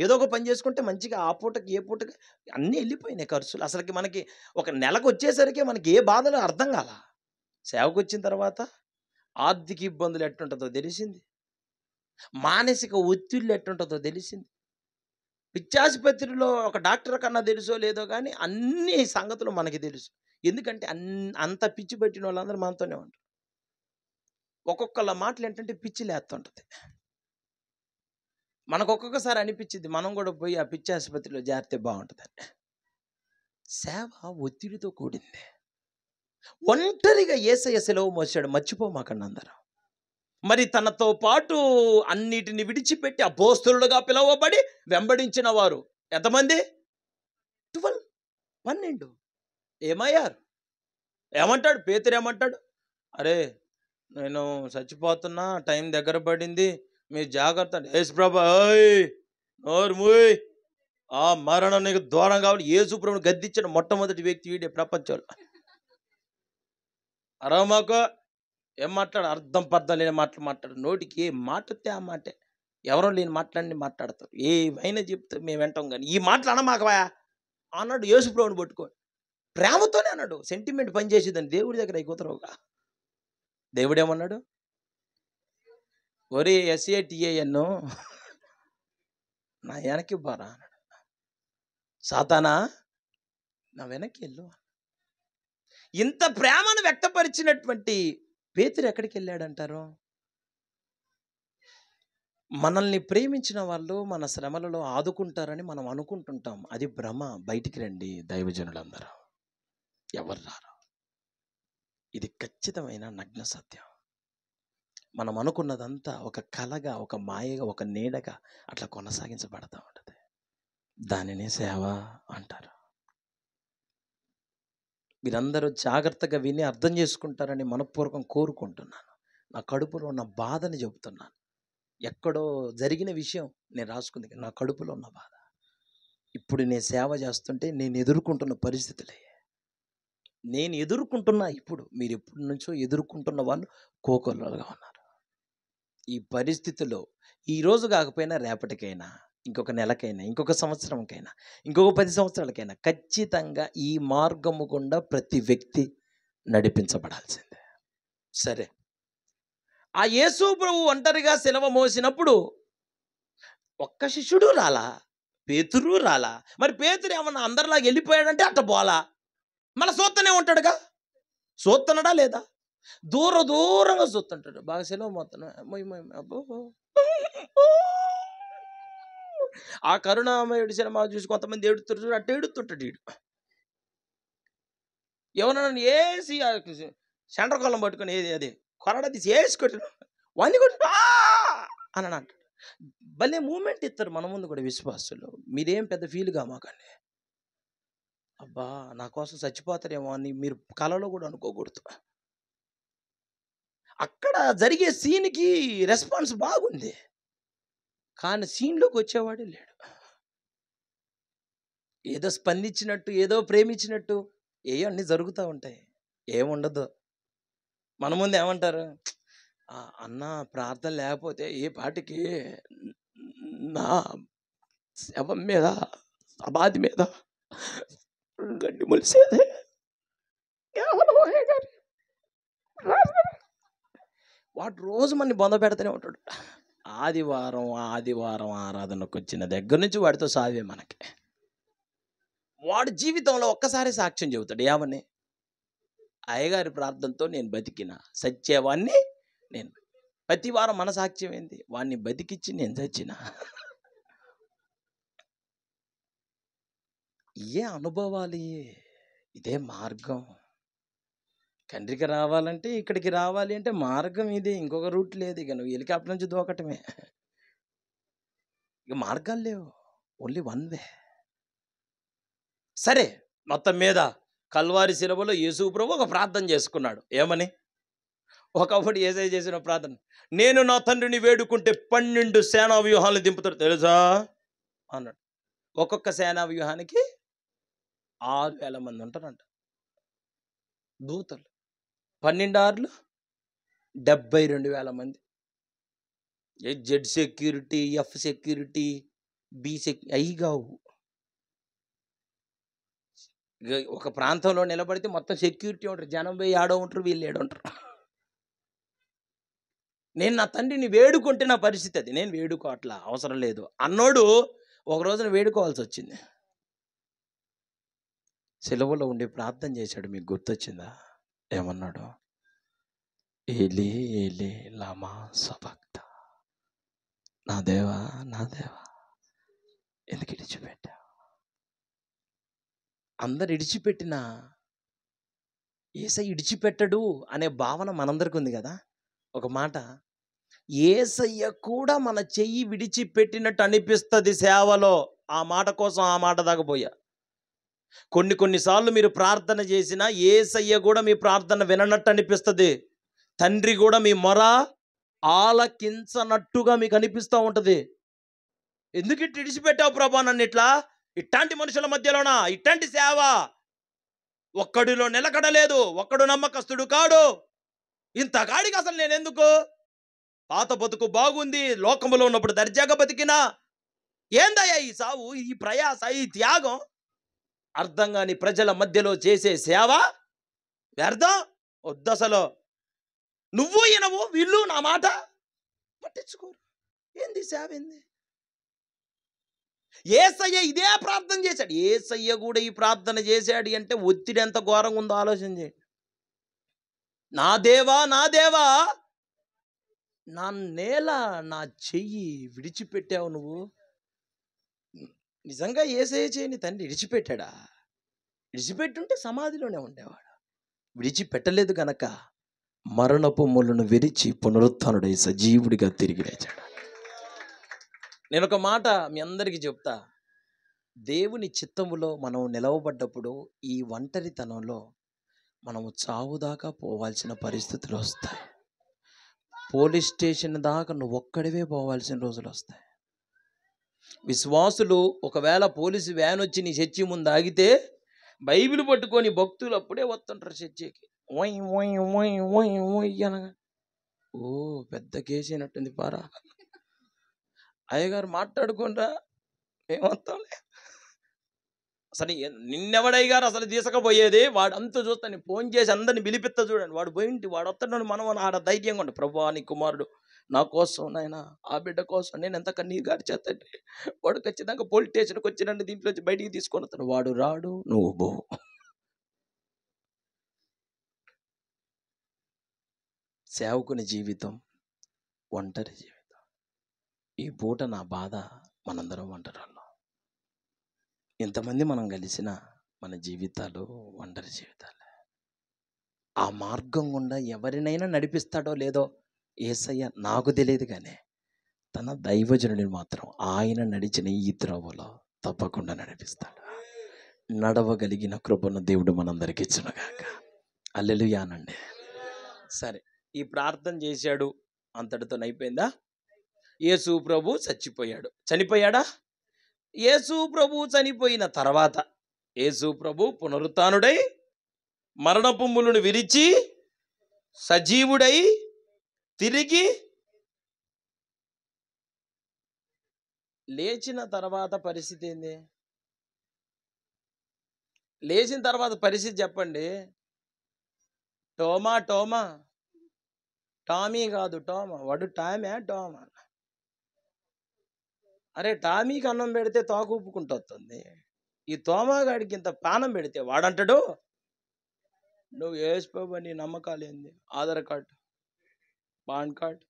ఏదో ఒక పని చేసుకుంటే మంచిగా ఆ పూటకి ఏ పూటకి అన్నీ వెళ్ళిపోయినాయి ఖర్చులు అసలుకి మనకి ఒక నెలకు వచ్చేసరికి మనకి ఏ బాధలు అర్థం కాల సేవకు వచ్చిన తర్వాత ఆర్థిక ఇబ్బందులు ఎట్టుంటుందో తెలిసింది మానసిక ఒత్తిళ్ళు ఎట్టుంటుందో తెలిసింది పిచ్చాసుపత్రిలో ఒక డాక్టర్ కన్నా తెలుసో లేదో కానీ అన్ని సంగతులు మనకి తెలుసు ఎందుకంటే అన్ అంత పిచ్చి పెట్టిన వాళ్ళందరూ మనతోనే ఉంటారు ఒక్కొక్కళ్ళ మాటలు ఏంటంటే పిచ్చి లేస్తుంటుంది మనకు ఒక్కొక్కసారి అనిపించింది మనం కూడా పోయి ఆ పిచ్చి ఆసుపత్రిలో జారితే బాగుంటుందని సేవ ఒత్తిడితో కూడింది ఒంటరిగా ఏసయ్య సెలవు మోసాడు మర్చిపోమాకండి అందరం మరి తనతో పాటు అన్నిటిని విడిచిపెట్టి అపోస్తులుగా పిలవబడి వెంబడించిన వారు ఎంతమంది ట్వెల్వ్ పన్నెండు ఏమయ్యారు ఏమంటాడు పేతురు ఏమంటాడు అరే నేను చచ్చిపోతున్నా టైం దగ్గర పడింది మీరు జాగ్రత్త యేసుప్రభ నోరు మూయ్ ఆ మరణం నీకు దూరం కావాలి యేసుప్రభుని గద్దించిన మొట్టమొదటి వ్యక్తి వీడే ప్రపంచంలో అరవమాకో ఏం మాట్లాడు అర్థం పర్థం లేని మాటలు మాట్లాడు నోటికి ఏ మాటతే ఆ మాటే ఎవరో లేని మాట్లాడి మాట్లాడతారు ఏమైనా చెప్తే మేము వింటాం కానీ ఈ మాటలు అనమాకవాయా అన్నాడు యేసుప్రభుని పట్టుకో ప్రేమతోనే అన్నాడు సెంటిమెంట్ పనిచేసేదని దేవుడి దగ్గర అయిపోతారుగా దేవుడు ఏమన్నాడు ఒరే ఎస్ఏటిఏఎన్ నా వెనక్కి బారా అన్నాడు సాతానా నా వెనక్కి వెళ్ళు ఇంత ప్రేమను వ్యక్తపరిచినటువంటి పేతురు ఎక్కడికి వెళ్ళాడంటారు మనల్ని ప్రేమించిన వాళ్ళు మన శ్రమలలో ఆదుకుంటారని మనం అనుకుంటుంటాం అది భ్రమ బయటికి రండి దైవజనులందరూ ఎవరు రారు ఇది ఖచ్చితమైన నగ్న సత్యం మనం అనుకున్నదంతా ఒక కలగా ఒక మాయగా ఒక నీడగా అట్లా కొనసాగించబడతా ఉంటుంది దానినే సేవ అంటారు మీరందరూ జాగ్రత్తగా విని అర్థం చేసుకుంటారని మనపూర్వకం కోరుకుంటున్నాను నా కడుపులో ఉన్న బాధని చెబుతున్నాను ఎక్కడో జరిగిన విషయం నేను రాసుకుంది నా కడుపులో ఉన్న బాధ ఇప్పుడు నేను సేవ చేస్తుంటే నేను ఎదుర్కొంటున్న పరిస్థితులే నేను ఎదుర్కొంటున్నా ఇప్పుడు మీరు ఎప్పటి నుంచో ఎదుర్కొంటున్న వాళ్ళు కోకొల్లలుగా ఉన్నారు ఈ పరిస్థితిలో ఈరోజు కాకపోయినా రేపటికైనా ఇంకొక నెలకైనా ఇంకొక సంవత్సరంకైనా ఇంకొక పది సంవత్సరాలకైనా ఖచ్చితంగా ఈ మార్గము గుండా ప్రతి వ్యక్తి నడిపించబడాల్సిందే సరే ఆ యేసు ప్రభు ఒంటరిగా సెలవ మోసినప్పుడు ఒక్క శిష్యుడు రాలా పేతురు రాలా మరి పేతురు ఏమన్నా అందరిలాగా వెళ్ళిపోయాడంటే అట్ట పోలా మన సోత్తనే ఉంటాడుగా సోత్తనడా లేదా దూర దూరంగా సోత్తుంటాడు బాగా సెలవు మోతున్నా మొయ్యి మొయ్యి అబ్బో ఆ కరుణామయుడి సినిమా చూసి కొంతమంది ఏడుతుంటారు అట్టు ఏడుతుంటాడు వీడు ఎవరన్నా వేసి సెంటర్ పట్టుకుని ఏది అదే కొరడ తీసి వేసి కొట్టిన వన్ని కొట్టిన అని అంటాడు భలే మూమెంట్ ఇస్తారు మన ముందు కూడా విశ్వాసులు మీరేం పెద్ద ఫీల్గా మాకండి అబ్బా నా కోసం చచ్చిపోతారేమో అని మీరు కళలో కూడా అనుకోకూడదు అక్కడ జరిగే సీన్కి రెస్పాన్స్ బాగుంది కానీ సీన్లోకి వచ్చేవాడే లేడు ఏదో స్పందించినట్టు ఏదో ప్రేమించినట్టు ఏవో అన్నీ జరుగుతూ ఉంటాయి ఏముండదు మన ముందు ఏమంటారు అన్న ప్రార్థన లేకపోతే ఏ పాటికి నా శవం మీద సమాధి మీద గడ్డి ములిసేది వాటి రోజు మన బొంద పెడతానే ఉంటాడు ఆదివారం ఆదివారం ఆరాధనకు వచ్చిన దగ్గర నుంచి వాడితో సావే మనకి వాడు జీవితంలో ఒక్కసారి సాక్ష్యం చెబుతాడు ఏమని అయ్యగారి ప్రార్థనతో నేను బతికిన సత్యవాన్ని నేను ప్రతి వారం మన సాక్ష్యం ఏంది వాడిని బతికిచ్చి నేను చచ్చిన ఏ అనుభవాలు ఇదే మార్గం తండ్రికి రావాలంటే ఇక్కడికి రావాలి అంటే మార్గం ఇది ఇంకొక రూట్ లేదు ఇక నువ్వు హెలికాప్టర్ నుంచి దూకటమే ఇక మార్గాలు లేవు ఓన్లీ వన్ వే సరే మొత్తం మీద కల్వారి శిలవలో యేసు ప్రభు ఒక ప్రార్థన చేసుకున్నాడు ఏమని ఒకప్పుడు ఏసై చేసిన ప్రార్థన నేను నా తండ్రిని వేడుకుంటే పన్నెండు సేనా వ్యూహాలను దింపుతాడు తెలుసా అన్నాడు ఒక్కొక్క సేనా వ్యూహానికి ఆరు వేల మంది ఉంటారంట దూతలు పన్నెండు ఆర్లు డెబ్బై రెండు వేల మంది Z security F security B security అయి కావు ఒక ప్రాంతంలో నిలబడితే మొత్తం సెక్యూరిటీ ఉంటారు జనం పోయి ఆడో ఉంటారు వీళ్ళు ఉంటారు నేను నా తండ్రిని వేడుకుంటే నా పరిస్థితి అది నేను వేడుకోవట్లా అవసరం లేదు అన్నోడు ఒక రోజున వేడుకోవాల్సి వచ్చింది సెలవులో ఉండి ప్రార్థన చేశాడు మీకు గుర్తొచ్చిందా ఏమన్నాడు ఏలే ఏలే లామా సభక్త నా దేవా నా దేవా ఎందుకు ఇడిచిపెట్టా అందరు ఇడిచిపెట్టిన ఏసై ఇడిచిపెట్టడు అనే భావన మనందరికి ఉంది కదా ఒక మాట ఏసయ్య కూడా మన చెయ్యి విడిచిపెట్టినట్టు అనిపిస్తుంది సేవలో ఆ మాట కోసం ఆ మాట దాకపోయా కొన్ని కొన్నిసార్లు మీరు ప్రార్థన చేసినా ఏసయ్య కూడా మీ ప్రార్థన విననట్టు అనిపిస్తుంది తండ్రి కూడా మీ మొర ఆలకించనట్టుగా మీకు అనిపిస్తూ ఉంటుంది ఎందుకు ఇట్టు ఇడిచిపెట్టావు ప్రభా నన్ను ఇట్లా ఇట్లాంటి మనుషుల మధ్యలోనా ఇట్లాంటి సేవ ఒక్కడిలో నిలకడలేదు ఒక్కడు నమ్మకస్తుడు కాడు ఇంత కాడికి అసలు ఎందుకు పాత బతుకు బాగుంది లోకంలో ఉన్నప్పుడు దర్జాగా బతికినా ఏందయ్యా ఈ సావు ఈ ప్రయాస ఈ త్యాగం అర్థం కాని ప్రజల మధ్యలో చేసే సేవ వ్యర్థం వద్దసలో నువ్వు ఈయనవు వీళ్ళు నా మాట పట్టించుకోరు ఏంది సేవ ఏంది ఏసయ్య ఇదే ప్రార్థన చేశాడు ఏసయ్య కూడా ఈ ప్రార్థన చేశాడు అంటే ఒత్తిడి ఎంత ఘోరంగా ఉందో ఆలోచన చేయండి నా దేవా నా దేవా నా నేల నా చెయ్యి విడిచిపెట్టావు నువ్వు నిజంగా ఏసయ్య చేయని తండ్రి విడిచిపెట్టాడా విడిచిపెట్టుంటే సమాధిలోనే ఉండేవాడు విడిచిపెట్టలేదు గనక మరణపు ములను విరిచి పునరుత్నుడై సజీవుడిగా తిరిగి లేచాడు నేను ఒక మాట మీ అందరికీ చెప్తా దేవుని చిత్తములో మనం నిలవబడ్డప్పుడు ఈ ఒంటరితనంలో మనము చావుదాకా పోవాల్సిన పరిస్థితులు వస్తాయి పోలీస్ స్టేషన్ దాకా నువ్వు ఒక్కడివే పోవాల్సిన రోజులు వస్తాయి విశ్వాసులు ఒకవేళ పోలీసు వ్యాన్ వచ్చి నీ చర్చి ముందు ఆగితే బైబిల్ పట్టుకొని భక్తులు అప్పుడే వస్తుంటారు చర్చికి ఓయ్ ఓయ్ ఓయ్ ఓయ్ ఓయ్ అనగా ఓ పెద్ద కేసు అయినట్టుంది పారా అయ్యగారు మాట్లాడుకుంటా ఏమంతాలే అసలు నిన్నెవడయ్యగారు అసలు తీసుకపోయేది వాడు అంతా చూస్తాను ఫోన్ చేసి అందరిని పిలిపిస్తా చూడండి వాడు పోయింటి వాడు వస్తాడు మనం ఆడ ధైర్యంగా ఉండు ప్రభు కుమారుడు నా కోసం నాయన ఆ బిడ్డ కోసం నేను ఎంత కన్నీరు గారిచేతండి వాడు ఖచ్చితంగా పోలీస్ స్టేషన్కి వచ్చి నన్ను దీంట్లో బయటికి తీసుకొని వస్తాను వాడు రాడు నువ్వు బో సేవకుని జీవితం ఒంటరి జీవితం ఈ పూట నా బాధ మనందరం ఒంటరాళ్ళం ఇంతమంది మనం కలిసిన మన జీవితాలు ఒంటరి జీవితాలే ఆ మార్గం గుండా ఎవరినైనా నడిపిస్తాడో లేదో ఏసయ్య నాకు తెలియదు కానీ తన దైవజనుని మాత్రం ఆయన నడిచిన ఈ ద్రవలో తప్పకుండా నడిపిస్తాడు నడవగలిగిన కృపను దేవుడు మనందరికి అల్లెలు యానండి సరే ఈ ప్రార్థన చేశాడు అంతటితో అయిపోయిందా యేసు ప్రభు చచ్చిపోయాడు చనిపోయాడా యేసు ప్రభు చనిపోయిన తర్వాత యేసు ప్రభు మరణ మరణపుమ్ములను విరిచి సజీవుడై తిరిగి లేచిన తర్వాత పరిస్థితి ఏంది లేచిన తర్వాత పరిస్థితి చెప్పండి టోమా టోమా టామీ కాదు టోమా వాడు టామే టోమా అరే టామీకి అన్నం పెడితే తోక ఊపుకుంటుంది ఈ తోమాగాడికి ఇంత పానం పెడితే వాడంటాడు నువ్వు వేసిపోబో నీ నమ్మకాలు ఏంది ఆధార్ కార్డు పాన్ కార్డ్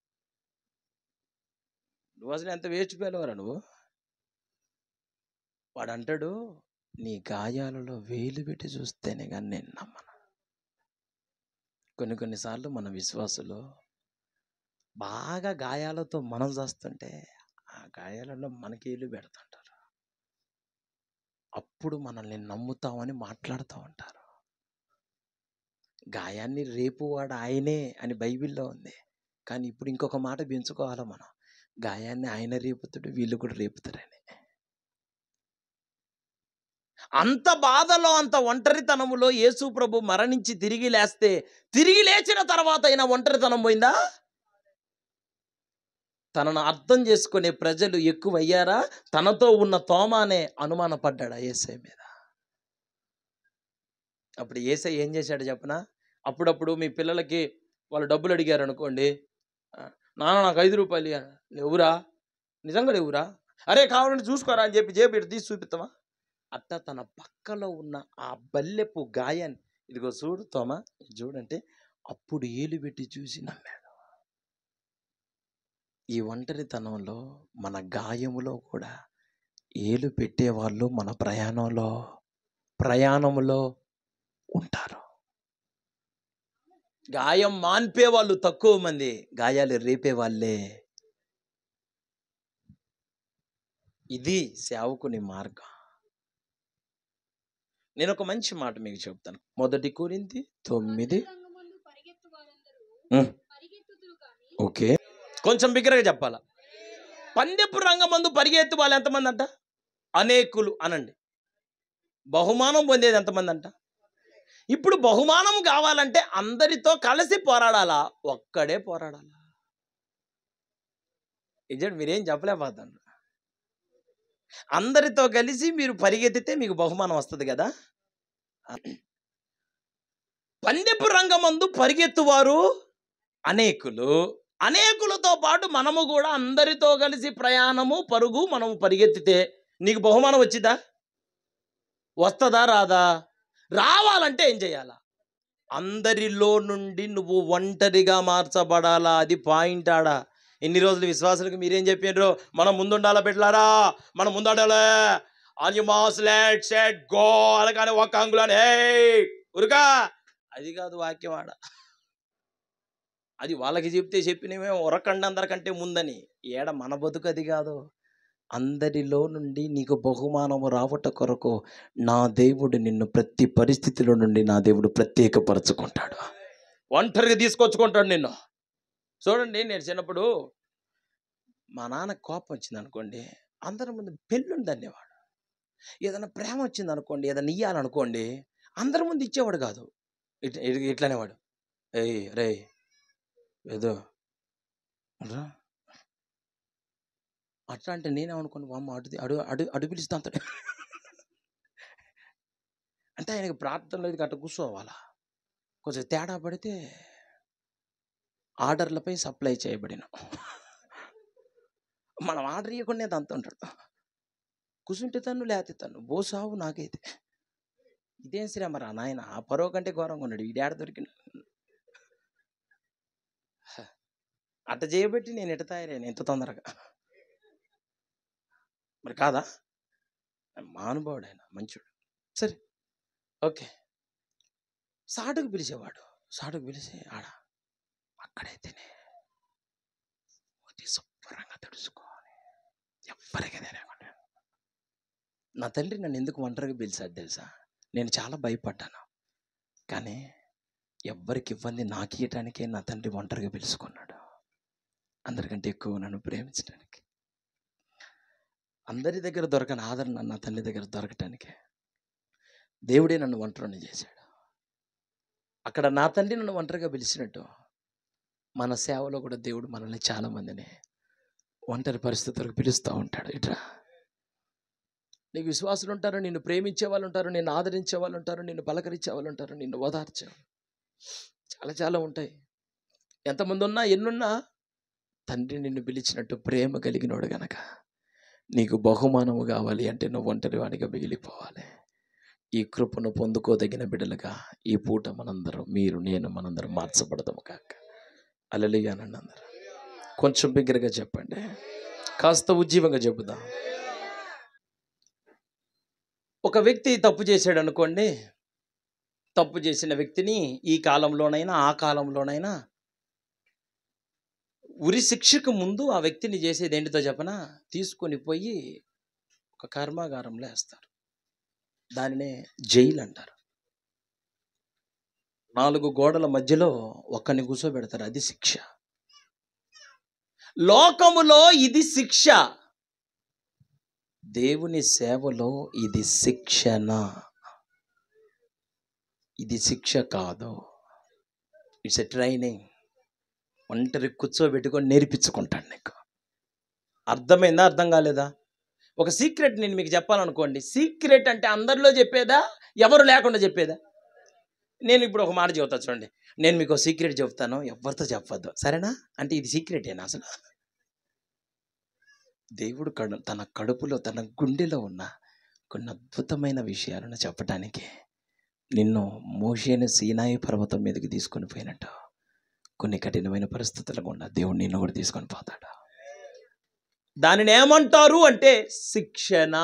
నువ్వు అసలు ఎంత వేస్ట్ నువ్వు వాడు అంటాడు నీ గాయాలలో వేలు పెట్టి చూస్తేనే కానీ నేను నమ్మను కొన్ని కొన్నిసార్లు మన విశ్వాసులు బాగా గాయాలతో మనం చేస్తుంటే ఆ గాయాలలో మనకి వేలు పెడుతుంటారు అప్పుడు మనల్ని నమ్ముతామని మాట్లాడుతూ ఉంటారు గాయాన్ని రేపు వాడు ఆయనే అని బైబిల్లో ఉంది కానీ ఇప్పుడు ఇంకొక మాట పెంచుకోవాలి మనం గాయాన్ని ఆయన రేపుతాడు వీళ్ళు కూడా రేపుతారని అంత బాధలో అంత ఒంటరితనములో యేసు ప్రభు మరణించి తిరిగి లేస్తే తిరిగి లేచిన తర్వాత అయినా ఒంటరితనం పోయిందా తనను అర్థం చేసుకునే ప్రజలు ఎక్కువయ్యారా తనతో ఉన్న తోమానే అనుమానపడ్డా ఏసై మీద అప్పుడు ఏసై ఏం చేశాడు చెప్పనా అప్పుడప్పుడు మీ పిల్లలకి వాళ్ళు డబ్బులు అడిగారు అనుకోండి నాన్న నాకు ఐదు రూపాయలు ఇవ్వను లేవురా నిజంగా లేవురా అరే కావాలంటే చూసుకోరా అని చెప్పి జేబు తీసి చూపిస్తామా అట్ట తన పక్కలో ఉన్న ఆ బల్లెపు గాయాన్ని ఇదిగో చూడు తోమా చూడంటే అప్పుడు ఏలు పెట్టి చూసి నమ్మాడు ఈ ఒంటరితనంలో మన గాయములో కూడా ఏలు పెట్టేవాళ్ళు మన ప్రయాణంలో ప్రయాణంలో ఉంటారు గాయం మాన్పే వాళ్ళు తక్కువ మంది గాయాలు రేపే వాళ్ళే ఇది సేవకుని మార్గం నేను ఒక మంచి మాట మీకు చెప్తాను మొదటి కూరింది తొమ్మిది ఓకే కొంచెం బిగ్గరగా చెప్పాలా పందెపు రంగమందు పరిగెత్తు వాళ్ళు ఎంతమంది అంట అనేకులు అనండి బహుమానం పొందేది ఎంతమంది అంట ఇప్పుడు బహుమానం కావాలంటే అందరితో కలిసి పోరాడాలా ఒక్కడే పోరాడాలా నిజండి మీరేం చెప్పలేకపోతాను అందరితో కలిసి మీరు పరిగెత్తితే మీకు బహుమానం వస్తుంది కదా పందెపు రంగమందు పరిగెత్తువారు అనేకులు అనేకులతో పాటు మనము కూడా అందరితో కలిసి ప్రయాణము పరుగు మనము పరిగెత్తితే నీకు బహుమానం వచ్చిందా వస్తుందా రాదా రావాలంటే ఏం చేయాలా అందరిలో నుండి నువ్వు ఒంటరిగా మార్చబడాలా అది పాయింట్ ఆడా ఎన్ని రోజులు విశ్వాసులకు మీరేం చెప్పారు మనం ముందుండాలా పెట్టలారా మనం ముందాడాలే అని మాస్ లెట్ సెట్ గో అలాగని ఒక అంగుళాన్ని ఉరుకా అది కాదు వాక్యం ఆడ అది వాళ్ళకి చెప్తే చెప్పినవే ఉరకండి అందరికంటే ముందని ఏడ మన బతుకు అది కాదు అందరిలో నుండి నీకు బహుమానము రావట కొరకు నా దేవుడు నిన్ను ప్రతి పరిస్థితిలో నుండి నా దేవుడు ప్రత్యేకపరచుకుంటాడు ఒంటరిగా తీసుకొచ్చుకుంటాడు నిన్ను చూడండి నేను చిన్నప్పుడు మా నాన్న కోపం వచ్చింది అనుకోండి అందరి ముందు పెళ్ళుండి అనేవాడు ఏదైనా ప్రేమ వచ్చింది అనుకోండి ఏదైనా ఇయ్యాలనుకోండి అందరి ముందు ఇచ్చేవాడు కాదు ఇట్ ఇట్లనేవాడు ఏయ్ రే ఏదో అట్లా అంటే నేనే అనుకోండి అమ్మ అడు అడు అడు అడు పిలుస్తా అంతడు అంటే ఆయనకి ప్రార్థన లేదు అట్ట కూర్చోవాలా కొంచెం తేడా పడితే ఆర్డర్లపై సప్లై చేయబడిన మనం ఆర్డర్ ఇవ్వకుండా అంత ఉంటాడు కూర్చుంటే తను లేతే తను బోసావు నాకైతే ఇదేం అమ్మరా నాయన ఆ పరో కంటే ఘోరంగా ఉన్నాడు ఈ డాడ దొరికిన అట్ట చేయబట్టి నేను ఎట తయారయ్యాను ఎంత తొందరగా మరి కాదా మానుభావుడు ఆయన మంచోడు సరే ఓకే సాటుకు పిలిచేవాడు సాటుకు పిలిచి ఆడ అక్కడైతేనే శుభ్రంగా తుడుచుకోవాలి ఎవ్వరికీ తెలియకుండా నా తండ్రి నన్ను ఎందుకు ఒంటరిగా పిలిచాడు తెలుసా నేను చాలా భయపడ్డాను కానీ ఎవ్వరికి ఇవ్వండి నాకు ఇవ్వటానికే నా తండ్రి ఒంటరిగా పిలుచుకున్నాడు అందరికంటే ఎక్కువ నన్ను ప్రేమించడానికి అందరి దగ్గర దొరకని ఆదరణ నా తల్లి దగ్గర దొరకటానికే దేవుడే నన్ను ఒంటరిని చేశాడు అక్కడ నా తండ్రి నన్ను ఒంటరిగా పిలిచినట్టు మన సేవలో కూడా దేవుడు మనల్ని చాలామందిని ఒంటరి పరిస్థితులకు పిలుస్తూ ఉంటాడు ఇట్రా నీకు విశ్వాసులు ఉంటారు నిన్ను ప్రేమించే వాళ్ళు ఉంటారు నిన్ను ఆదరించే వాళ్ళు ఉంటారు నిన్ను పలకరించే వాళ్ళు ఉంటారు నిన్ను ఓదార్చే చాలా చాలా ఉంటాయి ఎంతమంది ఉన్నా ఎన్నున్నా తండ్రి నిన్ను పిలిచినట్టు ప్రేమ కలిగినోడు గనక నీకు బహుమానము కావాలి అంటే నువ్వు ఒంటరి వాడిగా మిగిలిపోవాలి ఈ కృపను పొందుకోదగిన బిడ్డలుగా ఈ పూట మనందరం మీరు నేను మనందరం మార్చబడదాము కాక అలలిగానండి అందరు కొంచెం బిగ్గరగా చెప్పండి కాస్త ఉజ్జీవంగా చెబుదాం ఒక వ్యక్తి తప్పు చేశాడు అనుకోండి తప్పు చేసిన వ్యక్తిని ఈ కాలంలోనైనా ఆ కాలంలోనైనా ఉరి శిక్షకు ముందు ఆ వ్యక్తిని చేసేది ఏంటితో చెప్పన తీసుకొని పోయి ఒక కర్మాగారంలో వేస్తారు దానినే జైలు అంటారు నాలుగు గోడల మధ్యలో ఒక్కరిని కూర్చోబెడతారు అది శిక్ష లోకములో ఇది శిక్ష దేవుని సేవలో ఇది శిక్షణ ఇది శిక్ష కాదు ఇట్స్ ఎ ట్రైనింగ్ ఒంటరి కూర్చోబెట్టుకొని నేర్పించుకుంటాను నీకు అర్థమైందా అర్థం కాలేదా ఒక సీక్రెట్ నేను మీకు చెప్పాలనుకోండి సీక్రెట్ అంటే అందరిలో చెప్పేదా ఎవరు లేకుండా చెప్పేదా నేను ఇప్పుడు ఒక మాట చెబుతా చూడండి నేను మీకు సీక్రెట్ చెప్తాను ఎవరితో చెప్పద్దు సరేనా అంటే ఇది సీక్రెటేనా అసలు దేవుడు కడు తన కడుపులో తన గుండెలో ఉన్న కొన్ని అద్భుతమైన విషయాలను చెప్పడానికి నిన్ను మోషేను సీనాయి పర్వతం మీదకి తీసుకొని పోయినట్టు కొన్ని కఠినమైన పరిస్థితులు గుండా దేవుడు నిన్ను కూడా తీసుకొని పోతాడు దానిని ఏమంటారు అంటే శిక్షణ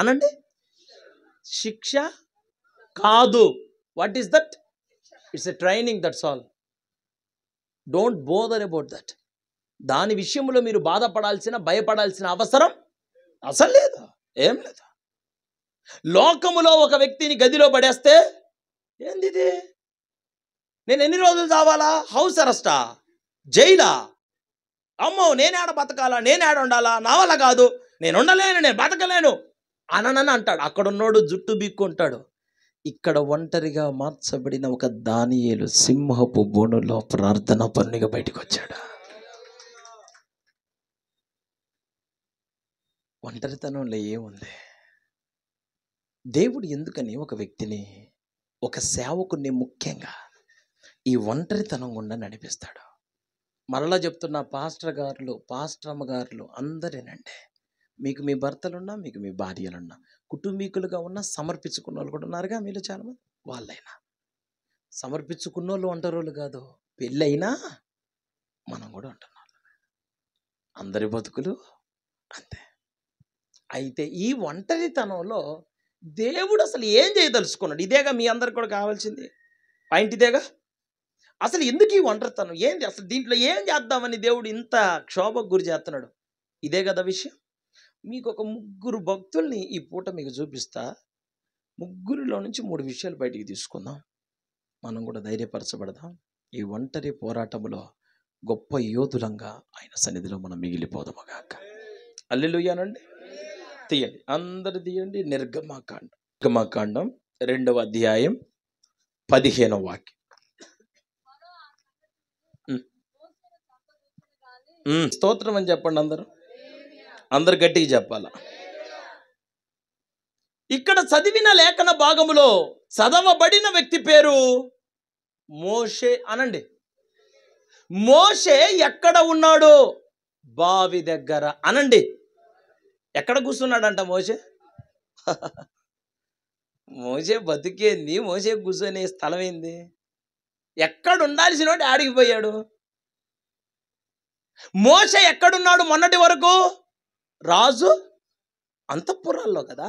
అనండి శిక్ష కాదు what is that it's a training that's all don't bother about that దాని విషయంలో మీరు బాధపడాల్సిన భయపడాల్సిన అవసరం అసలు లేదు ఏం లేదు లోకములో ఒక వ్యక్తిని గదిలో పడేస్తే ఏందిది నేను ఎన్ని రోజులు చావాలా హౌస్ అరెస్టా జైలా అమ్మో ఆడ బతకాలా ఆడ ఉండాలా నా వల్ల కాదు నేను ఉండలేను నేను బతకలేను అననని అంటాడు అక్కడున్నోడు జుట్టు బిక్కుంటాడు ఇక్కడ ఒంటరిగా మార్చబడిన ఒక దానియేలు సింహపు బోనులో ప్రార్థన పన్నుగా బయటకు వచ్చాడు ఒంటరితనంలో ఏముంది దేవుడు ఎందుకని ఒక వ్యక్తిని ఒక సేవకుని ముఖ్యంగా ఈ ఒంటరితనం గుండా నడిపిస్తాడు మరలా చెప్తున్న పాస్టర్ గారులు పాస్ట్రమ్మ గారులు అందరేనండి మీకు మీ భర్తలున్నా మీకు మీ భార్యలున్నా కుటుంబీకులుగా ఉన్నా సమర్పించుకున్న వాళ్ళు కూడా ఉన్నారుగా మీరు చాలామంది వాళ్ళైనా సమర్పించుకున్న వాళ్ళు ఒంటరోళ్ళు కాదు పెళ్ళైనా మనం కూడా ఉంటున్నాం అందరి బతుకులు అంతే అయితే ఈ ఒంటరితనంలో దేవుడు అసలు ఏం చేయదలుచుకున్నాడు ఇదేగా మీ అందరికి కూడా కావాల్సింది పాయింట్ ఇదేగా అసలు ఎందుకు ఈ ఒంటరితనం ఏంది అసలు దీంట్లో ఏం చేద్దామని దేవుడు ఇంత క్షోభకు గురి చేస్తున్నాడు ఇదే కదా విషయం మీకు ఒక ముగ్గురు భక్తుల్ని ఈ పూట మీకు చూపిస్తా ముగ్గురిలో నుంచి మూడు విషయాలు బయటికి తీసుకుందాం మనం కూడా ధైర్యపరచబడదాం ఈ ఒంటరి పోరాటంలో గొప్ప యోధులంగా ఆయన సన్నిధిలో మనం మిగిలిపోదామగాక అల్లెలుయ్యానండి తీయండి అందరు తీయండి నిర్గమాకాండం నిర్గమాకాండం రెండవ అధ్యాయం పదిహేనవ వాక్యం స్తోత్రం అని చెప్పండి అందరూ అందరు గట్టిగా చెప్పాల ఇక్కడ చదివిన లేఖన భాగములో చదవబడిన వ్యక్తి పేరు మోషే అనండి మోషే ఎక్కడ ఉన్నాడు బావి దగ్గర అనండి ఎక్కడ కూర్చున్నాడంట మోషే మోసే బతికేంది మోసే కూర్చొని స్థలం ఏంది ఎక్కడ ఉండాల్సిన వాడు ఆడిగిపోయాడు మోస ఎక్కడున్నాడు మొన్నటి వరకు రాజు అంతఃపురాల్లో కదా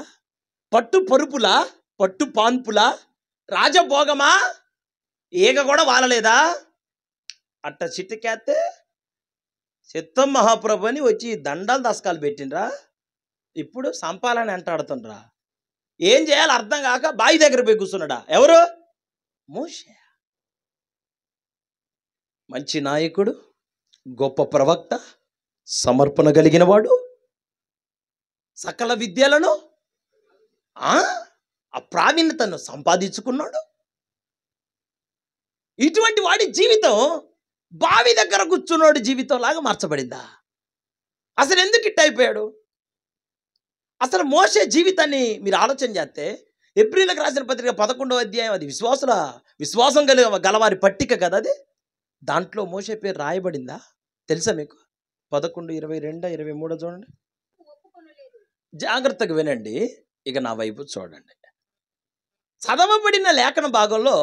పట్టు పరుపులా పట్టు పాన్పులా రాజభోగమా ఈగ కూడా వాలలేదా అట్ట చిట్టుకేస్తే చిత్తం మహాప్రభు అని వచ్చి దండాలు దశకాలు పెట్టినరా ఇప్పుడు సంపాలని అంటాడుతుండ్రా ఏం చేయాలి అర్థం కాక బావి దగ్గర పోయి కూర్చున్నాడా ఎవరు మోషే మంచి నాయకుడు గొప్ప ప్రవక్త సమర్పణ కలిగినవాడు సకల విద్యలను ఆ ప్రావీణ్యతను సంపాదించుకున్నాడు ఇటువంటి వాడి జీవితం బావి దగ్గర కూర్చున్నాడు జీవితంలాగా మార్చబడిందా అసలు ఎందుకు ఇట్ అయిపోయాడు అసలు మోసే జీవితాన్ని మీరు ఆలోచన చేస్తే ఏప్రిల్కి రాసిన పత్రిక పదకొండవ అధ్యాయం అది విశ్వాసుల విశ్వాసం కలిగ గలవారి పట్టిక కదా అది దాంట్లో మోసే పేరు రాయబడిందా తెలుసా మీకు పదకొండు ఇరవై రెండు ఇరవై మూడో చూడండి జాగ్రత్తగా వినండి ఇక నా వైపు చూడండి చదవబడిన లేఖన భాగంలో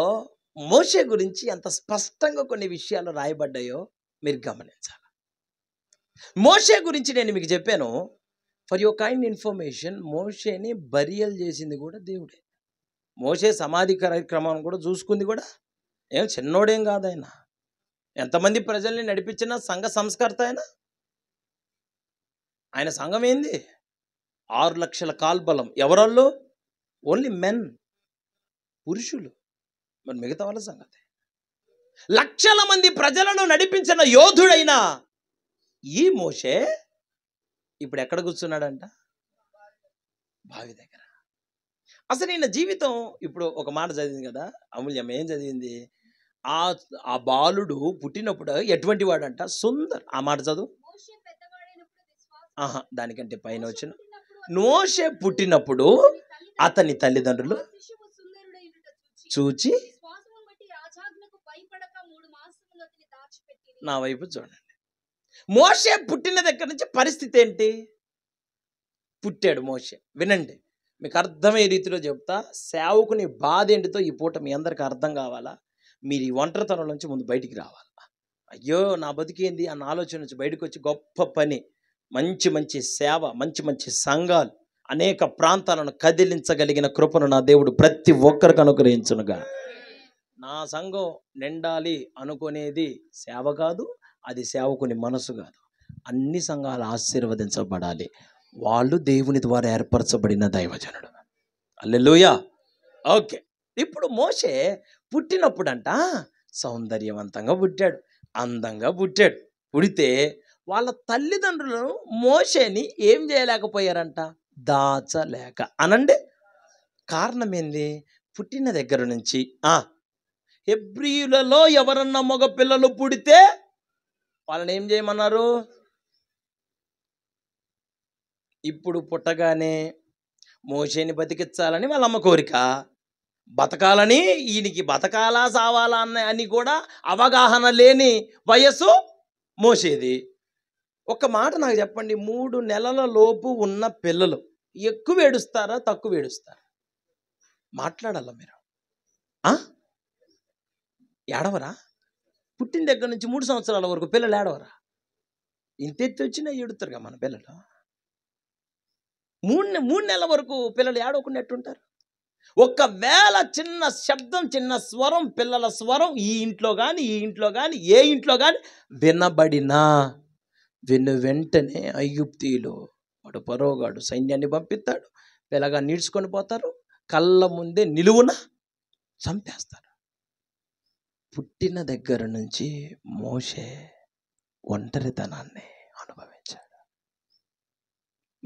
మోసే గురించి ఎంత స్పష్టంగా కొన్ని విషయాలు రాయబడ్డాయో మీరు గమనించాలి మోసే గురించి నేను మీకు చెప్పాను ఫర్ యువర్ కైండ్ ఇన్ఫర్మేషన్ మోషేని బరియల్ చేసింది కూడా దేవుడే మోసే సమాధి కార్యక్రమాన్ని కూడా చూసుకుంది కూడా ఏం చిన్నోడేం కాదైనా ఎంతమంది ప్రజల్ని నడిపించిన సంఘ సంస్కర్త ఆయన ఆయన సంఘం ఏంది ఆరు లక్షల కాల్బలం ఎవరల్లో ఓన్లీ మెన్ పురుషులు మరి మిగతా వాళ్ళ సంగతి లక్షల మంది ప్రజలను నడిపించిన యోధుడైన ఈ మోషే ఇప్పుడు ఎక్కడ కూర్చున్నాడంట బావి దగ్గర అసలు ఈయన జీవితం ఇప్పుడు ఒక మాట చదివింది కదా అమూల్యం ఏం చదివింది ఆ ఆ బాలుడు పుట్టినప్పుడు ఎటువంటి వాడంట సుందర్ ఆ మాట చదువు ఆహా దానికంటే పైన వచ్చిన నోషే పుట్టినప్పుడు అతని తల్లిదండ్రులు చూచి నా వైపు చూడండి మోషే పుట్టిన దగ్గర నుంచి పరిస్థితి ఏంటి పుట్టాడు మోషే వినండి మీకు అర్థమయ్యే రీతిలో చెప్తా సేవకుని బాధ ఏంటితో ఈ పూట మీ అందరికి అర్థం కావాలా మీరు ఈ ఒంటరితనం నుంచి ముందు బయటికి రావాలి అయ్యో నా బతికేంది అన్న ఆలోచన నుంచి బయటకు వచ్చి గొప్ప పని మంచి మంచి సేవ మంచి మంచి సంఘాలు అనేక ప్రాంతాలను కదిలించగలిగిన కృపను నా దేవుడు ప్రతి ఒక్కరికి అనుగ్రహించునుగా నా సంఘం నిండాలి అనుకునేది సేవ కాదు అది సేవకుని మనసు కాదు అన్ని సంఘాలు ఆశీర్వదించబడాలి వాళ్ళు దేవుని ద్వారా ఏర్పరచబడిన దైవజనుడు అల్లెలుయా ఓకే ఇప్పుడు మోసే పుట్టినప్పుడంట సౌందర్యవంతంగా పుట్టాడు అందంగా పుట్టాడు పుడితే వాళ్ళ తల్లిదండ్రులను మోషేని ఏం చేయలేకపోయారంట దాచలేక అనండి కారణం ఏంది పుట్టిన దగ్గర నుంచి ఆ హెబ్రియులలో ఎవరన్నా మగపిల్లలు పుడితే వాళ్ళని ఏం చేయమన్నారు ఇప్పుడు పుట్టగానే మోషేని బతికించాలని వాళ్ళ అమ్మ కోరిక బతకాలని ఈయనకి బతకాలా సావాలా అన్న అని కూడా అవగాహన లేని వయస్సు మోసేది ఒక మాట నాకు చెప్పండి మూడు నెలల లోపు ఉన్న పిల్లలు ఎక్కువ ఏడుస్తారా తక్కువ ఏడుస్తారా మాట్లాడాలా మీరు ఏడవరా పుట్టిన దగ్గర నుంచి మూడు సంవత్సరాల వరకు పిల్లలు ఏడవరా ఇంతెత్తి వచ్చినా ఏడుతారుగా మన పిల్లలు మూడు మూడు నెలల వరకు పిల్లలు ఏడవకుండా ఎట్టుంటారు ఒకవేళ చిన్న శబ్దం చిన్న స్వరం పిల్లల స్వరం ఈ ఇంట్లో కానీ ఈ ఇంట్లో కానీ ఏ ఇంట్లో కానీ వినబడినా విను వెంటనే అయ్యుప్తీలు వాడు పరోగాడు సైన్యాన్ని పంపిస్తాడు పిల్లగా నీడ్చుకొని పోతారు కళ్ళ ముందే నిలువున చంపేస్తారు పుట్టిన దగ్గర నుంచి మోసే ఒంటరితనాన్ని అనుభవి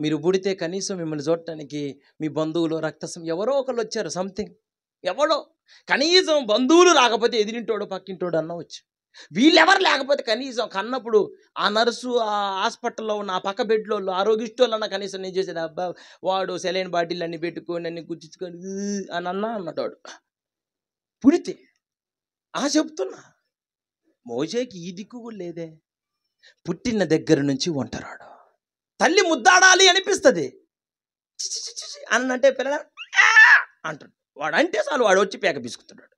మీరు పుడితే కనీసం మిమ్మల్ని చూడటానికి మీ బంధువులు రక్తసం ఎవరో ఒకరు వచ్చారు సంథింగ్ ఎవడో కనీసం బంధువులు రాకపోతే ఎదిరింటోడు పక్కింటోడు అన్న వచ్చు వీళ్ళెవరు లేకపోతే కనీసం కన్నప్పుడు ఆ నర్సు ఆ హాస్పిటల్లో ఉన్న ఆ పక్క బెడ్లో అన్న కనీసం నేను చేసేది అబ్బా వాడు సెలైన్ బాటిల్ అన్ని పెట్టుకొని అన్ని గుర్తించుకొని అని అన్నా అన్నాడు వాడు పుడితే ఆ చెప్తున్నా మోజేకి ఈ దిక్కు లేదే పుట్టిన దగ్గర నుంచి ఒంటరాడు తల్లి ముద్దాడాలి అనిపిస్తుంది అన్నంటే పిల్లల అంటాడు వాడు అంటే చాలు వాడు వచ్చి పేక పిసుకుతున్నాడు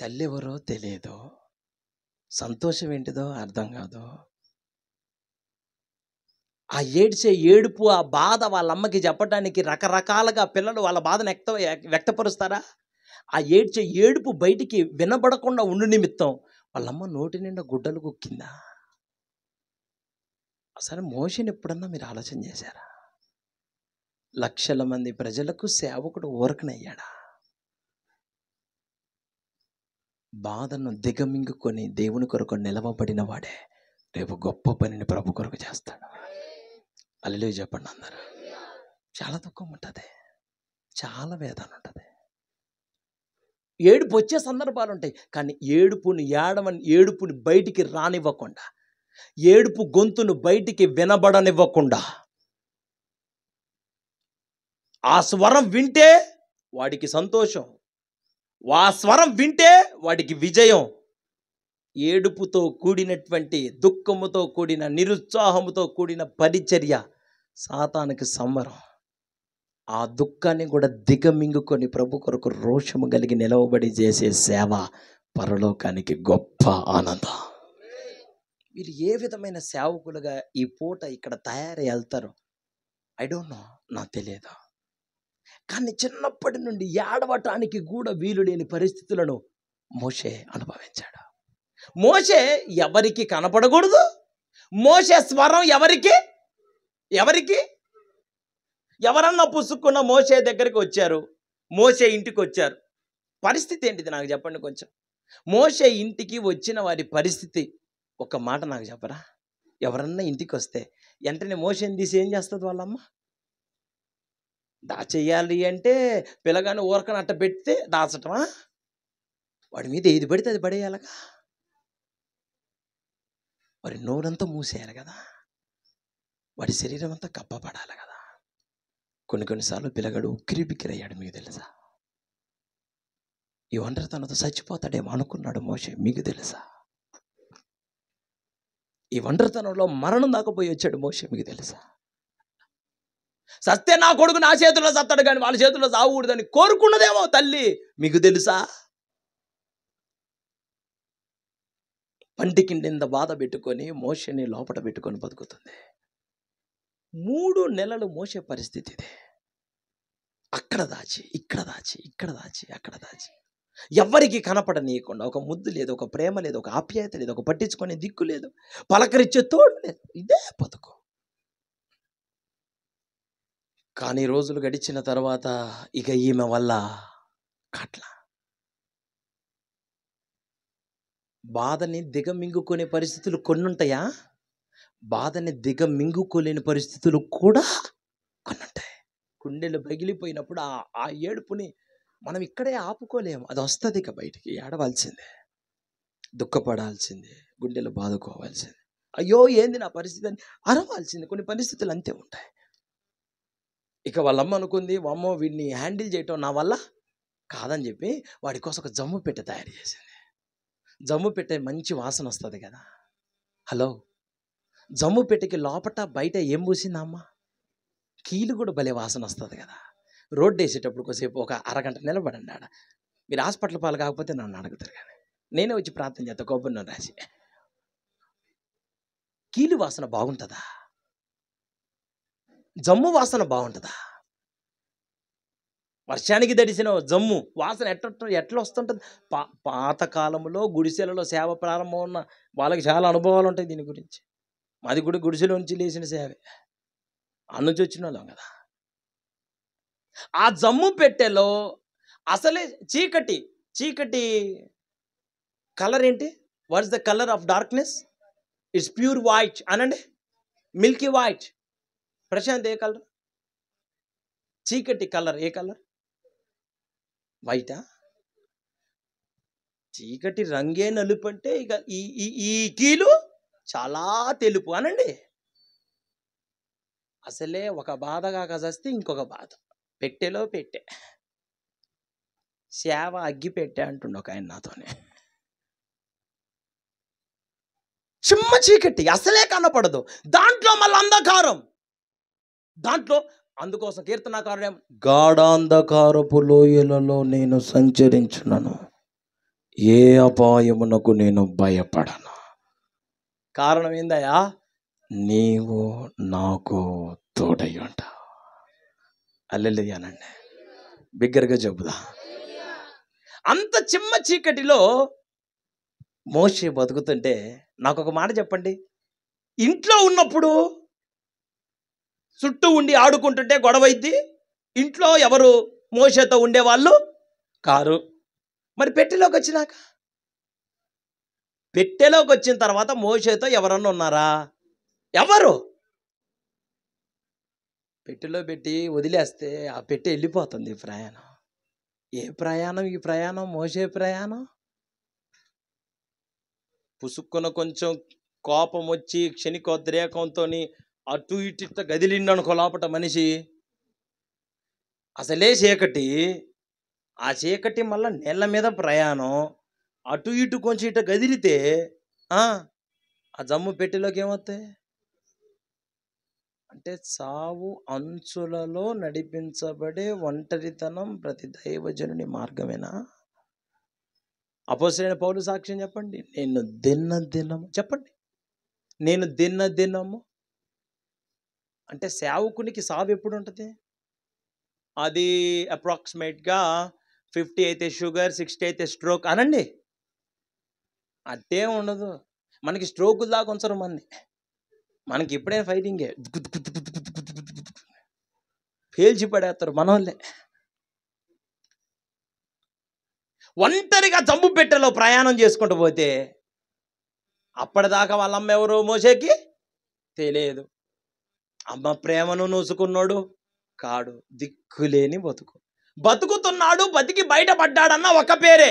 తల్లి ఎవరో తెలియదో సంతోషం ఏంటిదో అర్థం కాదు ఆ ఏడ్చే ఏడుపు ఆ బాధ వాళ్ళ అమ్మకి చెప్పడానికి రకరకాలుగా పిల్లలు వాళ్ళ బాధను వ్యక్త వ్యక్తపరుస్తారా ఆ ఏడ్చే ఏడుపు బయటికి వినబడకుండా ఉండు నిమిత్తం వాళ్ళమ్మ నోటి నిండా గుడ్డలు కుక్కిందా అసలు మోషన్ ఎప్పుడన్నా మీరు ఆలోచన చేశారా లక్షల మంది ప్రజలకు సేవకుడు ఓరకనయ్యాడా బాధను దిగమింగుకొని దేవుని కొరకు నిలవబడిన వాడే రేపు గొప్ప పనిని ప్రభు కొరకు చేస్తాడు అల్లు చెప్పండి అందరు చాలా దుఃఖం ఉంటుంది చాలా వేదన ఉంటుంది ఏడుపు వచ్చే సందర్భాలు ఉంటాయి కానీ ఏడుపుని ఏడవని ఏడుపుని బయటికి రానివ్వకుండా ఏడుపు గొంతును బయటికి వినబడనివ్వకుండా ఆ స్వరం వింటే వాడికి సంతోషం ఆ స్వరం వింటే వాడికి విజయం ఏడుపుతో కూడినటువంటి దుఃఖముతో కూడిన నిరుత్సాహముతో కూడిన పరిచర్య సాతానికి సంవరం ఆ దుఃఖాన్ని కూడా దిగమింగుకొని ప్రభు కొరకు రోషము కలిగి నిలవబడి చేసే సేవ పరలోకానికి గొప్ప ఆనందం వీళ్ళు ఏ విధమైన సేవకులుగా ఈ పూట ఇక్కడ తయారై వెళ్తారు ఐ డోంట్ నో నాకు తెలియదు కానీ చిన్నప్పటి నుండి ఏడవటానికి కూడా వీలు లేని పరిస్థితులను మోషే అనుభవించాడు మోషే ఎవరికి కనపడకూడదు మోసే స్వరం ఎవరికి ఎవరికి ఎవరన్నా పుసుక్కున్న మోసే దగ్గరికి వచ్చారు మోసే ఇంటికి వచ్చారు పరిస్థితి ఏంటిది నాకు చెప్పండి కొంచెం మోసే ఇంటికి వచ్చిన వారి పరిస్థితి ఒక్క మాట నాకు చెప్పరా ఎవరన్నా ఇంటికి వస్తే వెంటనే మోషన్ తీసి ఏం చేస్తుంది వాళ్ళమ్మ దాచేయాలి అంటే పిల్లగాని ఊరకని అట్ట పెడితే దాచటమా వాడి మీద ఏది పడితే అది పడేయాలగా వారి నోరంతా మూసేయాలి కదా వాడి శరీరం అంతా కప్పబడాలి కదా కొన్ని కొన్నిసార్లు పిల్లగాడు ఉక్కిరి బిక్కిరయ్యాడు మీకు తెలుసా ఈ తనతో చచ్చిపోతాడేమో అనుకున్నాడు మోషే మీకు తెలుసా ఈ ఒంటరితనంలో మరణం దాకపోయి వచ్చాడు మోషే మీకు తెలుసా సస్తే నా కొడుకు నా చేతుల్లో సత్తాడు కానీ వాళ్ళ చేతుల్లో సాగకూడదని కోరుకున్నదేమో తల్లి మీకు తెలుసా పంటి కిండింద బాధ పెట్టుకొని మోషని లోపల పెట్టుకొని బతుకుతుంది మూడు నెలలు మోసే పరిస్థితి ఇదే అక్కడ దాచి ఇక్కడ దాచి ఇక్కడ దాచి అక్కడ దాచి ఎవ్వరికి కనపడనీయకుండా ఒక ముద్దు లేదు ఒక ప్రేమ లేదు ఒక ఆప్యాయత లేదు ఒక పట్టించుకునే దిక్కు లేదు పలకరించే తోడు లేదు ఇదే బతుకు కానీ రోజులు గడిచిన తర్వాత ఇక ఈమె వల్ల కట్ల బాధని దిగమింగుకునే పరిస్థితులు ఉంటాయా బాధని దిగమింగుకోలేని పరిస్థితులు కూడా కొన్ని ఉంటాయి గుండెలు పగిలిపోయినప్పుడు ఆ ఏడుపుని మనం ఇక్కడే ఆపుకోలేము అది వస్తుంది ఇక బయటికి ఏడవాల్సిందే దుఃఖపడాల్సిందే గుండెలు బాదుకోవాల్సిందే అయ్యో ఏంది నా పరిస్థితి అని అరవాల్సిందే కొన్ని పరిస్థితులు అంతే ఉంటాయి ఇక వాళ్ళమ్మ అనుకుంది అమ్మో వీడిని హ్యాండిల్ చేయటం నా వల్ల కాదని చెప్పి వాడి కోసం ఒక జమ్ము పెట్టె తయారు చేసింది జమ్ము పెట్టే మంచి వాసన వస్తుంది కదా హలో జమ్ము పెట్టెకి లోపట బయట ఏం పూసిందమ్మా కీలు కూడా భలే వాసన వస్తుంది కదా రోడ్డు వేసేటప్పుడు కొద్దిసేపు ఒక అరగంట నిలబడండి ఆడ మీరు హాస్పిటల్ పాలు కాకపోతే నన్ను అడుగుతారు కానీ నేనే వచ్చి ప్రార్థన చేస్తా కొబ్బరి రాసి కీలు వాసన బాగుంటుందా జమ్ము వాసన బాగుంటుందా వర్షానికి దడిసిన జమ్ము వాసన ఎట్ట ఎట్లా వస్తుంటుంది పా పాతకాలంలో గుడిసెలలో సేవ ప్రారంభం ఉన్న వాళ్ళకి చాలా అనుభవాలు ఉంటాయి దీని గురించి మాది కూడా గుడిసెలో నుంచి లేచిన సేవే అన్నుంచి వచ్చిన వాళ్ళం కదా ఆ జమ్ము పెట్టెలో అసలే చీకటి చీకటి కలర్ ఏంటి what is the colour of darkness it's pure white అనండి మిల్కీ వైట్ ప్రశాంత్ ఏ కలర్ చీకటి కలర్ ఏ కలర్ వైటా చీకటి రంగే నలుపు అంటే ఇక ఈ ఈ కీలు చాలా తెలుపు అనండి అసలే ఒక బాధగా కజస్తే ఇంకొక బాధ పెట్టెలో పెట్టే సేవ అగ్గి పెట్టే అంటుండే ఒక ఆయన నాతోనే చిమ్మ చీకటి అసలే కనపడదు దాంట్లో మళ్ళీ అంధకారం దాంట్లో అందుకోసం కీర్తనాకారుడు గాఢాంధకారపు లోయలలో నేను సంచరించున్నాను ఏ అపాయమునకు నేను భయపడను కారణం ఏందయ్యా నీవు నాకు తోడై ఉంటా అల్లెలుయ్యానండి బిగ్గరగా చెబుదా అంత చిమ్మ చీకటిలో మోసే బతుకుతుంటే నాకు ఒక మాట చెప్పండి ఇంట్లో ఉన్నప్పుడు చుట్టూ ఉండి ఆడుకుంటుంటే గొడవైద్ది ఇంట్లో ఎవరు మోసతో ఉండేవాళ్ళు కారు మరి పెట్టెలోకి వచ్చినాక పెట్టెలోకి వచ్చిన తర్వాత మోసతో ఎవరన్నా ఉన్నారా ఎవరు పెట్టెలో పెట్టి వదిలేస్తే ఆ పెట్టె వెళ్ళిపోతుంది ప్రయాణం ఏ ప్రయాణం ఈ ప్రయాణం మోసే ప్రయాణం పుసుక్కున కొంచెం కోపం వచ్చి క్షణికోద్రేకంతో అటు ఇటు ఇట్ట గదిలిండనుకో లోపట మనిషి అసలే చీకటి ఆ చీకటి మళ్ళీ నేళ్ల మీద ప్రయాణం అటు ఇటు కొంచెం ఇట గదిలితే ఆ జమ్ము పెట్టెలోకి ఏమవుతాయి అంటే సావు అంచులలో నడిపించబడే ఒంటరితనం ప్రతి దైవజనుని మార్గమేనా అపోసరైన పౌరు సాక్ష్యం చెప్పండి నేను దిన్న దినము చెప్పండి నేను దిన్న దినము అంటే సేవకునికి సావు ఎప్పుడు ఉంటుంది అది అప్రాక్సిమేట్గా ఫిఫ్టీ అయితే షుగర్ సిక్స్టీ అయితే స్ట్రోక్ అనండి అట్టే ఉండదు మనకి స్ట్రోక్ దాకా ఉంచరు మన్ని మనకి ఎప్పుడే ఫైటింగే పేల్చి పడేస్తారు మనోళ్ళే ఒంటరిగా జంబు పెట్టెలో ప్రయాణం చేసుకుంటూ పోతే అప్పటిదాకా వాళ్ళమ్మ ఎవరు మోసేకి తెలియదు అమ్మ ప్రేమను నూసుకున్నాడు కాడు దిక్కులేని బతుకు బతుకుతున్నాడు బతికి బయటపడ్డాడన్న ఒక పేరే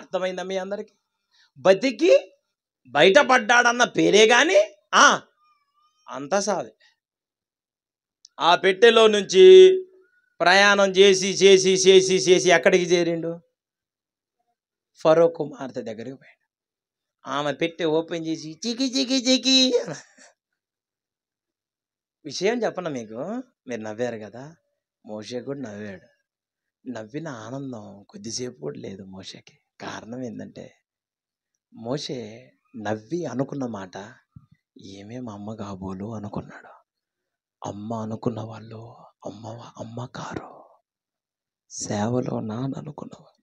అర్థమైందా మీ అందరికి బతికి బయటపడ్డాడన్న పేరే కానీ అంతా సాధే ఆ పెట్టెలో నుంచి ప్రయాణం చేసి చేసి చేసి చేసి ఎక్కడికి చేరిండు ఫరో కుమార్తె దగ్గరికి పోయాడు ఆమె పెట్టె ఓపెన్ చేసి చికి చికి చికి విషయం చెప్పను మీకు మీరు నవ్వారు కదా మోషే కూడా నవ్వాడు నవ్విన ఆనందం కొద్దిసేపు కూడా లేదు మోషకి కారణం ఏంటంటే మోషే నవ్వి అనుకున్న మాట ఏమే మా అమ్మ కాబోలు అనుకున్నాడు అమ్మ అనుకున్న వాళ్ళు అమ్మ అమ్మ కారు సేవలో నాన్న అనుకున్నవారు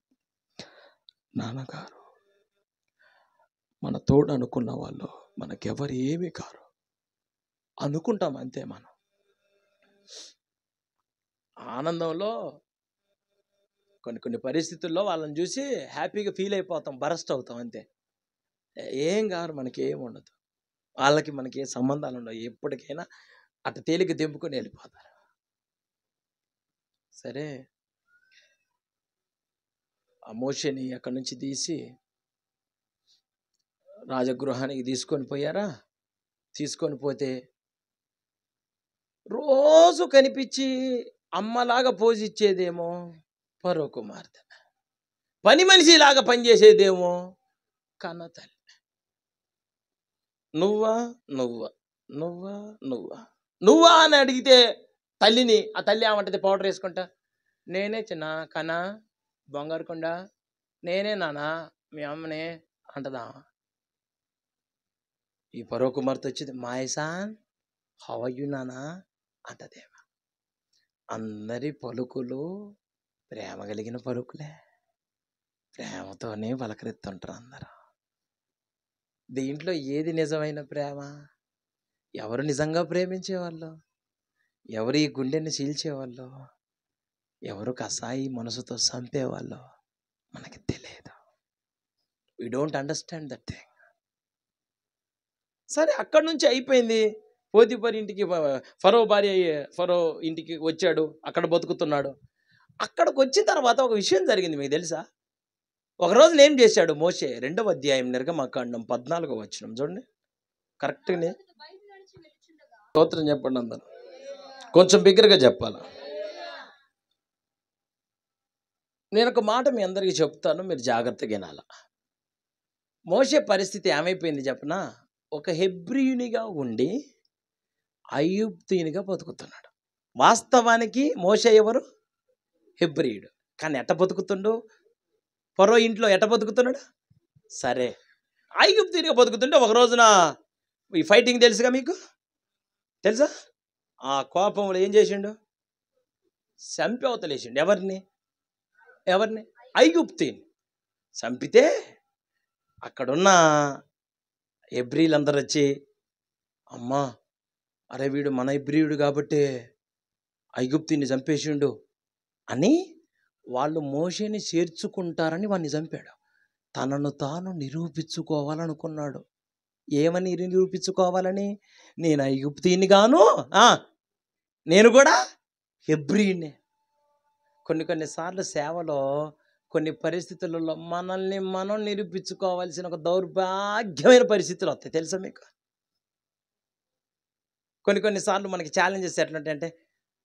నాన్నగారు మన తోడు అనుకున్న వాళ్ళు మనకెవరు ఏమీ కారు అనుకుంటాం అంతే మనం ఆనందంలో కొన్ని కొన్ని పరిస్థితుల్లో వాళ్ళని చూసి హ్యాపీగా ఫీల్ అయిపోతాం బరస్ట్ అవుతాం అంతే ఏం కారు మనకి ఏం ఉండదు వాళ్ళకి మనకి ఏ సంబంధాలు ఉండవు ఎప్పటికైనా అటు తేలిక దింపుకొని వెళ్ళిపోతారు సరే ఆ మోషని అక్కడి నుంచి తీసి రాజగృహానికి తీసుకొని పోయారా తీసుకొని పోతే రోజు కనిపించి అమ్మలాగా పోజిచ్చేదేమో పరో కుమార్తె పని మనిషిలాగా పనిచేసేదేమో కన్న తల్లి నువ్వా నువ్వా నువ్వా నువ్వా నువ్వా అని అడిగితే తల్లిని ఆ తల్లి ఏమంటది పౌడర్ వేసుకుంటా నేనే చిన్న కనా బొంగారుకుండా నేనే నానా మీ అమ్మనే అంటదా ఈ పరో కుమార్తె వచ్చింది మాయసాన్ హవయ్యు నానా అంటదేవా అందరి పలుకులు ప్రేమ కలిగిన పలుకులే ప్రేమతోనే పలకరిస్తుంటారు అందరూ దీంట్లో ఏది నిజమైన ప్రేమ ఎవరు నిజంగా ప్రేమించేవాళ్ళు ఎవరు ఈ గుండెని చీల్చేవాళ్ళు ఎవరు కసాయి మనసుతో చంపేవాళ్ళు మనకి తెలియదు we don't understand that thing సరే అక్కడి నుంచి అయిపోయింది పోతిపరి ఇంటికి ఫరో భార్య ఫరో ఇంటికి వచ్చాడు అక్కడ బతుకుతున్నాడు అక్కడికి వచ్చిన తర్వాత ఒక విషయం జరిగింది మీకు తెలుసా ఒకరోజున ఏం చేశాడు మోసే రెండవ అధ్యాయం నిర్గమకాండం పద్నాలుగో వచ్చినాం చూడండి కరెక్ట్గానే స్తోత్రం చెప్పండి అందరు కొంచెం బిగ్గరగా చెప్పాలి నేను ఒక మాట మీ అందరికీ చెప్తాను మీరు జాగ్రత్తగా వినాల మోసే పరిస్థితి ఏమైపోయింది చెప్పనా ఒక హెబ్రియునిగా ఉండి అయుప్తినిగా బతుకుతున్నాడు వాస్తవానికి మోసే ఎవరు హెబ్రియుడు కానీ ఎట్ట బతుకుతుండో పరో ఇంట్లో ఎట బతుకుతున్నాడు సరే ఐగుప్తీరిగా బతుకుతుంటే ఒక రోజున ఈ ఫైటింగ్ తెలుసుగా మీకు తెలుసా ఆ కోపంలో ఏం చేసిండు చంపవతలేసిండు ఎవరిని ఎవరిని ఐగుప్తిని చంపితే అక్కడున్న అందరు వచ్చి అమ్మా అరే వీడు మన ఎబ్రియుడు కాబట్టి ఐగుప్తిని చంపేసిండు అని వాళ్ళు మోషేని చేర్చుకుంటారని వాడిని చంపాడు తనను తాను నిరూపించుకోవాలనుకున్నాడు ఏమని నిరూపించుకోవాలని నేను ఐగుప్తీని గాను నేను కూడా హెబ్రినే కొన్ని కొన్నిసార్లు సేవలో కొన్ని పరిస్థితులలో మనల్ని మనం నిరూపించుకోవాల్సిన ఒక దౌర్భాగ్యమైన పరిస్థితులు వస్తాయి తెలుసా మీకు కొన్ని కొన్నిసార్లు మనకి ఛాలెంజెస్ ఎట్లంటే అంటే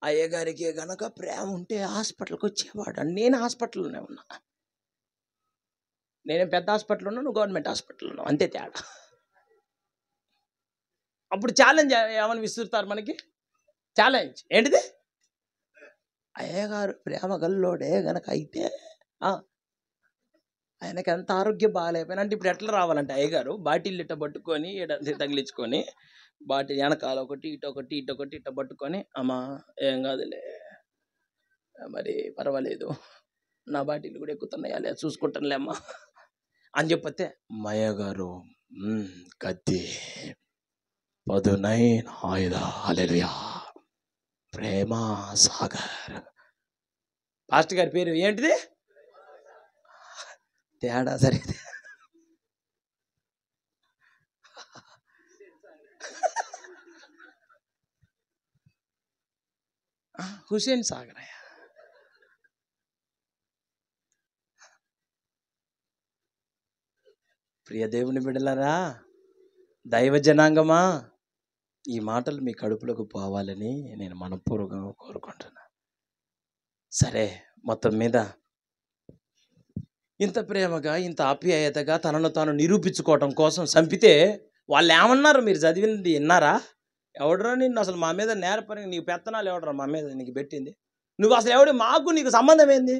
అయ్యగారికి గనక ప్రేమ ఉంటే హాస్పిటల్కి వచ్చేవాడు నేను హాస్పిటల్లోనే ఉన్నా నేను పెద్ద హాస్పిటల్ ఉన్నా నువ్వు గవర్నమెంట్ హాస్పిటల్ ఉన్నావు అంతే తేడా అప్పుడు ఛాలెంజ్ ఏమని విసురుతారు మనకి ఛాలెంజ్ ఏంటిది అయ్యగారు ప్రేమ గల్లోడే గనక అయితే ఆయనకి ఎంత ఆరోగ్యం బాగాలేకపోయినా అంటే ఇప్పుడు ఎట్లా రావాలంటే అయ్యగారు బాటిల్ ఇట్ట పట్టుకొని తగిలించుకొని వాటి వెనకాల ఒకటి ఇటు ఒకటి ఇటు ఒకటి ఇట పట్టుకొని అమ్మా ఏం కాదులే మరి పర్వాలేదు నా బాటిల్ కూడా ఎక్కుతున్నాయా లే చూసుకుంటానులే అమ్మా అని చెప్పతే మయ గారు కత్తి పదునైన్ ఆయుధ ప్రేమ సాగర్ పాస్టర్ గారి పేరు ఏంటిది తేడా సరే హుసేన్ సాగరయ్య ప్రియ దేవుని బిడలరా దైవ జనాంగమా ఈ మాటలు మీ కడుపులకు పోవాలని నేను మనపూర్వకంగా కోరుకుంటున్నా సరే మొత్తం మీద ఇంత ప్రేమగా ఇంత ఆప్యాయతగా తనను తాను నిరూపించుకోవటం కోసం చంపితే వాళ్ళు ఏమన్నారు మీరు చదివింది విన్నారా ఎవడరా నిన్ను అసలు మా మీద నేరపరి నీకు పెత్తనాలు ఎవడరా మా మీద నీకు పెట్టింది నువ్వు అసలు ఎవడు మాకు నీకు సంబంధం ఏంది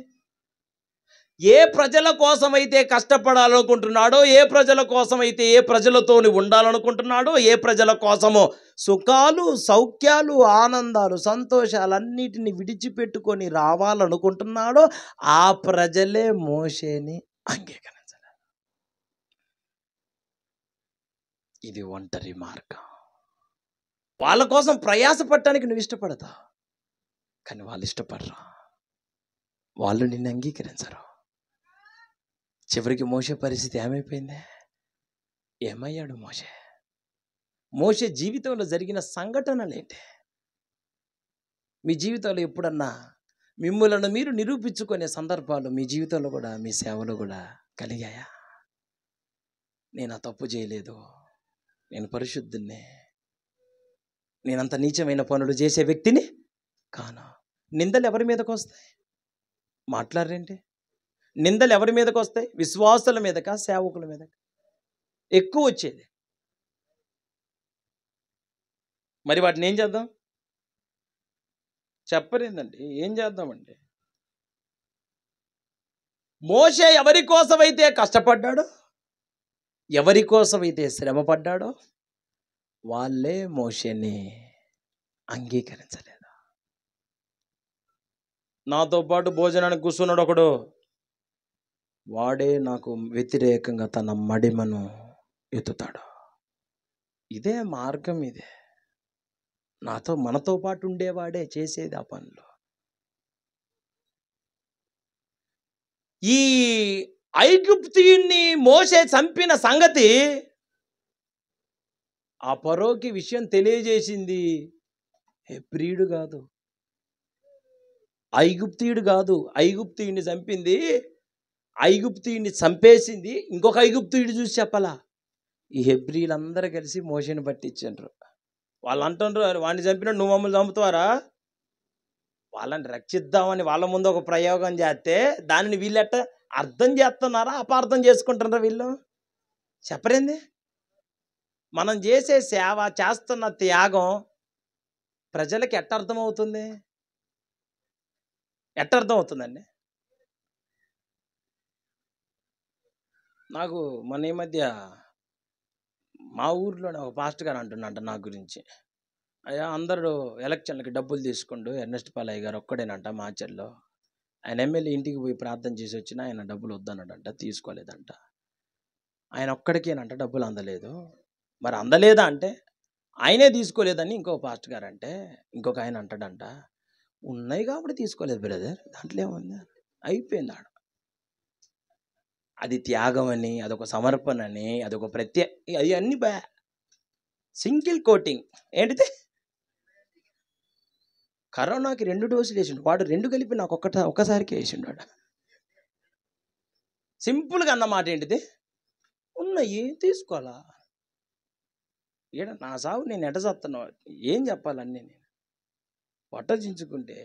ఏ ప్రజల కోసమైతే కష్టపడాలనుకుంటున్నాడో ఏ ప్రజల కోసమైతే ఏ ప్రజలతో ఉండాలనుకుంటున్నాడో ఏ ప్రజల కోసమో సుఖాలు సౌఖ్యాలు ఆనందాలు సంతోషాలన్నిటిని విడిచిపెట్టుకొని రావాలనుకుంటున్నాడో ఆ ప్రజలే మోసేని అంగీకరించాలి ఇది ఒంటరి మార్గం వాళ్ళ కోసం ప్రయాసపడటానికి నువ్వు ఇష్టపడతావు కానీ వాళ్ళు ఇష్టపడరా వాళ్ళు నిన్ను అంగీకరించరు చివరికి మోసే పరిస్థితి ఏమైపోయింది ఏమయ్యాడు మోసే మోసే జీవితంలో జరిగిన సంఘటనలు ఏంటి మీ జీవితంలో ఎప్పుడన్నా మిమ్మలను మీరు నిరూపించుకునే సందర్భాలు మీ జీవితంలో కూడా మీ సేవలో కూడా కలిగాయా నేను ఆ తప్పు చేయలేదు నేను పరిశుద్ధున్నే నేనంత నీచమైన పనులు చేసే వ్యక్తిని కానా నిందలు ఎవరి మీదకు వస్తాయి మాట్లాడరేంటి నిందలు ఎవరి మీదకు వస్తాయి విశ్వాసుల మీదక సేవకుల మీదక ఎక్కువ వచ్చేది మరి వాటిని ఏం చేద్దాం చెప్పలేదండి ఏం చేద్దామండి మోసే ఎవరి కోసమైతే కష్టపడ్డాడో ఎవరి కోసమైతే శ్రమపడ్డాడో వాళ్ళే మోషేని అంగీకరించలేదు నాతో పాటు భోజనానికి కూర్చున్నాడు ఒకడు వాడే నాకు వ్యతిరేకంగా తన మడిమను ఎత్తుతాడు ఇదే మార్గం ఇదే నాతో మనతో పాటు ఉండేవాడే చేసేది ఆ పనులు ఈ ఐగుప్తియుణ్ణి మోసే చంపిన సంగతి ఆ పరోకి విషయం తెలియజేసింది హెబ్రియుడు కాదు ఐగుప్తీయుడు కాదు ఐగుప్తీయుడిని చంపింది ఐగుప్తీయుడిని చంపేసింది ఇంకొక ఐగుప్తీయుడు చూసి చెప్పలా ఈ హెబ్రియులందరూ కలిసి మోషని పట్టించారు వాళ్ళు అంటుండ్రు వాడిని చంపిన నువ్వు మమ్మల్ని చంపుతారా వాళ్ళని రక్షిద్దామని వాళ్ళ ముందు ఒక ప్రయోగం చేస్తే దానిని వీళ్ళెట్ట అర్థం చేస్తున్నారా అపార్థం చేసుకుంటున్నారా వీళ్ళు చెప్పరేంది మనం చేసే సేవ చేస్తున్న త్యాగం ప్రజలకు ఎట్టర్థమవుతుంది అవుతుందండి నాకు మన ఈ మధ్య మా ఊర్లోనే ఒక పాస్ట్ గారు అంటున్నాంట నా గురించి అయ్యా అందరూ ఎలక్షన్లకి డబ్బులు తీసుకుంటూ ఎర్నెస్ట్ పాలయ్య గారు ఒక్కడేనంట మా మాచర్లో ఆయన ఎమ్మెల్యే ఇంటికి పోయి ప్రార్థన చేసి వచ్చినా ఆయన డబ్బులు వద్దన్నాడంట తీసుకోలేదంట ఆయన ఒక్కడికేనంట డబ్బులు అందలేదు మరి అందలేదా అంటే ఆయనే తీసుకోలేదని ఇంకో పాస్ట్ గారు అంటే ఇంకొక ఆయన అంటాడంట ఉన్నాయి కాబట్టి తీసుకోలేదు బ్రదర్ దాంట్లో ఏముంది అయిపోయింది ఆడ అది త్యాగం అని అదొక సమర్పణ అని అదొక ప్రత్యే అది అన్ని బా సింగిల్ కోటింగ్ ఏంటిది కరోనాకి రెండు డోసులు వేసిండు వాడు రెండు కలిపి నాకు ఒక్కట ఒక్కసారికి వేసిండు వాడు సింపుల్గా అన్నమాట ఏంటిది ఉన్నాయి తీసుకోవాలా ఈడ నా సాగు నేను ఎట చేస్తాను ఏం చెప్పాలన్నీ నేను పొట్ట చించుకుంటే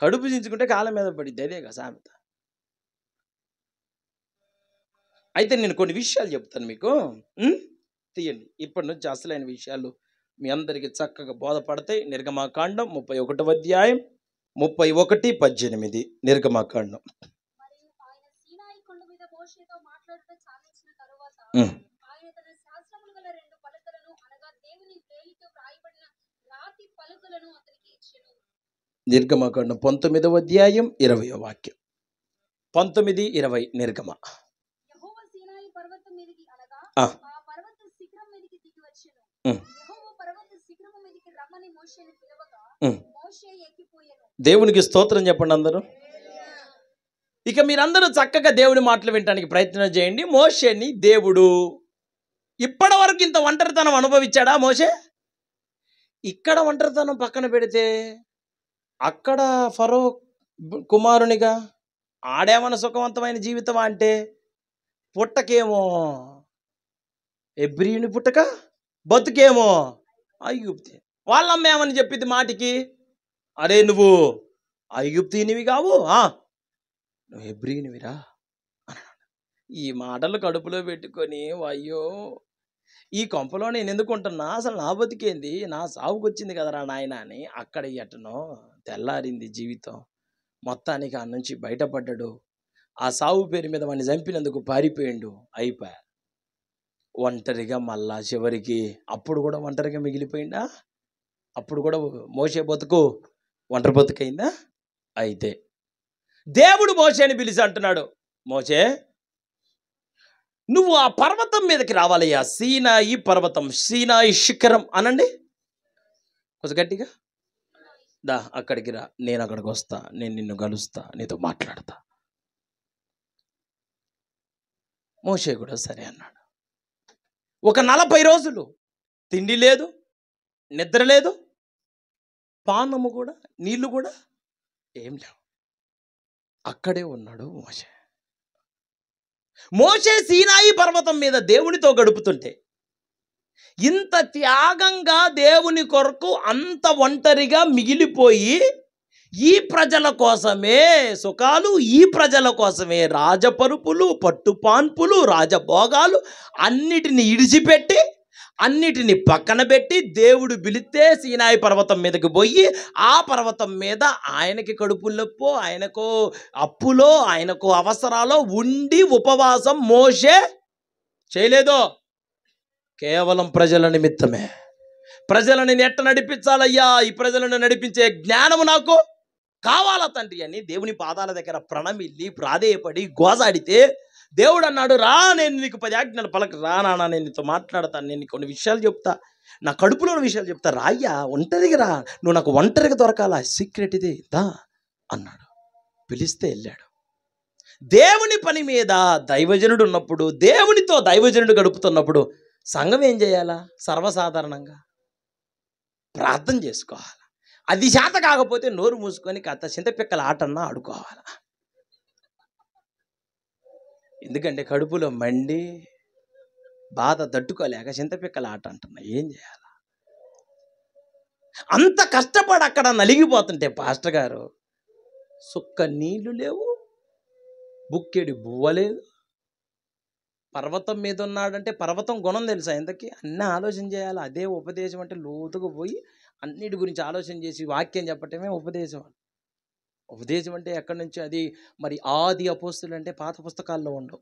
కడుపు చించుకుంటే కాళ్ళ మీద పడిద్ది అదే కదా సామెత అయితే నేను కొన్ని విషయాలు చెప్తాను మీకు తీయండి ఇప్పటి నుంచి అసలైన విషయాలు మీ అందరికీ చక్కగా బోధపడతాయి నిర్గమాకాండం ముప్పై ఒకటో అధ్యాయం ముప్పై ఒకటి పద్దెనిమిది నిర్గమాకాండం నిర్గమకాండం పంతొమ్మిదవ అధ్యాయం ఇరవై వాక్యం పంతొమ్మిది ఇరవై నిర్గమ దేవునికి స్తోత్రం చెప్పండి అందరూ ఇక మీరందరూ చక్కగా దేవుని మాటలు వినడానికి ప్రయత్నం చేయండి మోషేని దేవుడు ఇప్పటి వరకు ఇంత ఒంటరితనం అనుభవించాడా మోషే ఇక్కడ ఒంటరితనం పక్కన పెడితే అక్కడ ఫరో కుమారునిగా ఆడేమన్నా సుఖవంతమైన జీవితం అంటే పుట్టకేమో ఎబ్రిని పుట్టక బతుకేమో ఐగుప్తి వాళ్ళమ్మేమని చెప్పింది మాటికి అరే నువ్వు అయ్యుప్తినివి కావు నువ్వు ఎబ్రినివిరా ఈ మాటలు కడుపులో పెట్టుకొని అయ్యో ఈ కొంపలో నేను ఎందుకుంటున్నా అసలు నా బతికేంది నా సాగుకొచ్చింది కదరా నాయన అని అక్కడ ఎట్టనో తెల్లారింది జీవితం మొత్తానికి ఆ నుంచి బయటపడ్డాడు ఆ సావు పేరు మీద వాడిని చంపినందుకు పారిపోయిండు అయిపోయా ఒంటరిగా మళ్ళా చివరికి అప్పుడు కూడా ఒంటరిగా మిగిలిపోయిందా అప్పుడు కూడా మోసే బతుకు ఒంటరి బతుకైందా అయితే దేవుడు మోసేని పిలిచి అంటున్నాడు మోసే నువ్వు ఆ పర్వతం మీదకి రావాలయ్యా సీనాయి పర్వతం సీనాయి శిఖరం అనండి కొద్దిగట్టిగా దా అక్కడికి రా నేను అక్కడికి వస్తా నేను నిన్ను కలుస్తా నీతో మాట్లాడతా మోషే కూడా సరే అన్నాడు ఒక నలభై రోజులు తిండి లేదు నిద్ర లేదు పానము కూడా నీళ్లు కూడా ఏం లేవు అక్కడే ఉన్నాడు మోషే మోషే సీనాయి పర్వతం మీద దేవునితో గడుపుతుంటే ఇంత త్యాగంగా దేవుని కొరకు అంత ఒంటరిగా మిగిలిపోయి ఈ ప్రజల కోసమే సుఖాలు ఈ ప్రజల కోసమే రాజపరుపులు పట్టుపాన్పులు రాజభోగాలు అన్నిటిని ఇడిచిపెట్టి అన్నిటిని పక్కన పెట్టి దేవుడు పిలిస్తే సీనాయి పర్వతం మీదకి పోయి ఆ పర్వతం మీద ఆయనకి కడుపు ఆయనకు అప్పులో ఆయనకు అవసరాలో ఉండి ఉపవాసం మోసే చేయలేదో కేవలం ప్రజల నిమిత్తమే ప్రజలను నేను ఎట్ట నడిపించాలయ్యా ఈ ప్రజలను నడిపించే జ్ఞానము నాకు కావాలా తండ్రి అని దేవుని పాదాల దగ్గర ప్రణమిల్లి ప్రాధేయపడి గోజాడితే దేవుడు అన్నాడు రా నేను నీకు పది ఆజ్ఞలు పలక రా నాన్న నేను నీతో మాట్లాడతాను నేను కొన్ని విషయాలు చెప్తా నా కడుపులోని విషయాలు చెప్తా రాయ్యా ఒంటరికి రా నువ్వు నాకు ఒంటరిగా దొరకాల సీక్రెట్ ఇది దా అన్నాడు పిలిస్తే వెళ్ళాడు దేవుని పని మీద దైవజనుడు ఉన్నప్పుడు దేవునితో దైవజనుడు గడుపుతున్నప్పుడు సంఘం ఏం చేయాలా సర్వసాధారణంగా ప్రార్థన చేసుకోవాలి అది శాత కాకపోతే నోరు మూసుకొని కథ చింతపిక్కల ఆటన్నా ఆడుకోవాలి ఎందుకంటే కడుపులో మండి బాధ తట్టుకోలేక చింతపిక్కల ఆట అంటున్నా ఏం చేయాల అంత కష్టపడి అక్కడ నలిగిపోతుంటే పాస్టర్ గారు సుక్క నీళ్లు లేవు బుక్కెడి బువ్వ లేదు పర్వతం మీద ఉన్నాడంటే పర్వతం గుణం తెలుసా ఇంతకీ అన్నీ ఆలోచన చేయాలి అదే ఉపదేశం అంటే లోతుగా పోయి అన్నిటి గురించి ఆలోచన చేసి వాక్యం చెప్పటమే ఉపదేశం ఉపదేశం అంటే ఎక్కడి నుంచి అది మరి ఆది అపోస్తులు అంటే పాత పుస్తకాల్లో ఉండవు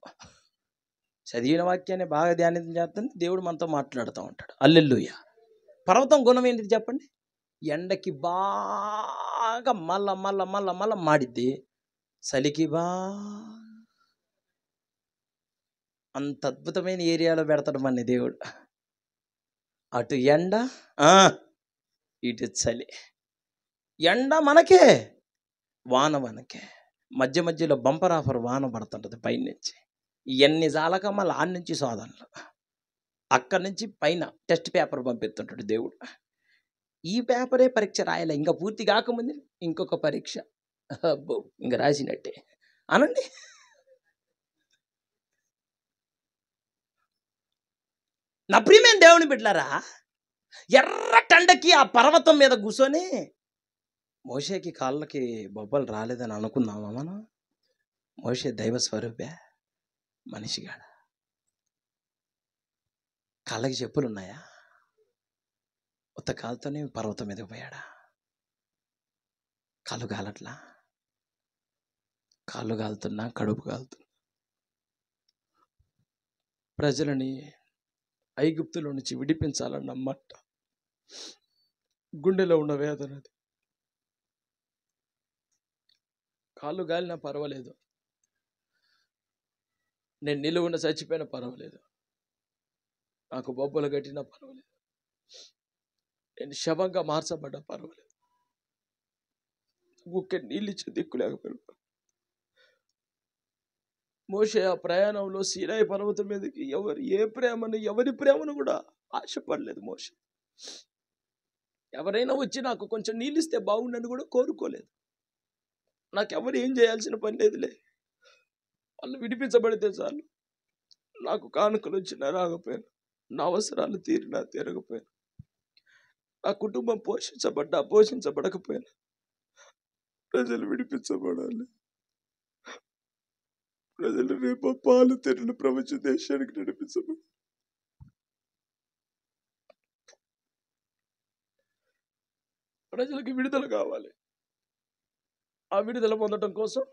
చదివిన వాక్యాన్ని బాగా ధ్యానం చేస్తుంది దేవుడు మనతో మాట్లాడుతూ ఉంటాడు అల్లెల్లుయ్య పర్వతం గుణం ఏంటిది చెప్పండి ఎండకి బాగా మళ్ళా మళ్ళా మళ్ళా మళ్ళా మాడిద్ది చలికి బాగా అంత అద్భుతమైన ఏరియాలో పెడతాడు మన దేవుడు అటు ఎండ ఇటు చలి ఎండ మనకే వాన మనకే మధ్య మధ్యలో బంపర్ ఆఫర్ వాన పడుతుంటుంది పైనుంచి ఎన్ని జాలక మళ్ళీ ఆడి నుంచి సోదనలు అక్కడి నుంచి పైన టెస్ట్ పేపర్ పంపిస్తుంటాడు దేవుడు ఈ పేపరే పరీక్ష రాయలే ఇంకా పూర్తి కాకముందు ఇంకొక పరీక్ష అబ్బో ఇంకా రాసినట్టే అనండి నా ప్రియమైన దేవుని బిడ్డలారా ఎర్ర టండకి ఆ పర్వతం మీద కూర్చొని మోషేకి కాళ్ళకి బొబ్బలు రాలేదని అనుకుందామా మనం మోషే దైవ స్వరూపే మనిషిగాడ కాళ్ళకి చెప్పులు ఉన్నాయా ఉత్త కాలుతోనే పర్వతం మీదకి పోయాడా కాళ్ళు కాలట్లా కాళ్ళు కాలుతున్నా కడుపు కాలుతున్నా ప్రజలని ఐగుప్తుల నుంచి విడిపించాలని నమ్మట గుండెలో ఉన్న వేదన అది కాళ్ళు గాలినా పర్వాలేదు నేను నిలువున చచ్చిపోయినా పర్వాలేదు నాకు బొబ్బలు కట్టినా పర్వాలేదు నేను శవంగా మార్చబడ్డా పర్వాలేదు గుక్కె నీళ్ళు ఇచ్చే దిక్కు మోషే ఆ ప్రయాణంలో సీరాయి పర్వతం మీదకి ఎవరు ఏ ప్రేమను ఎవరి ప్రేమను కూడా ఆశపడలేదు మోష ఎవరైనా వచ్చి నాకు కొంచెం నీళ్ళిస్తే బాగుండని కూడా కోరుకోలేదు నాకెవరు ఏం చేయాల్సిన పని లేదులే వాళ్ళు విడిపించబడితే చాలు నాకు కానుకలు వచ్చినా రాకపోయాను నా అవసరాలు తీరినా తీరకపోయాను నా కుటుంబం పోషించబడ్డా పోషించబడకపోయాను ప్రజలు విడిపించబడాలి ప్రజలు రేపు పాలు తిరిగిన ప్రపంచ దేశానికి నడిపించము ప్రజలకి విడుదల కావాలి ఆ విడుదల పొందడం కోసం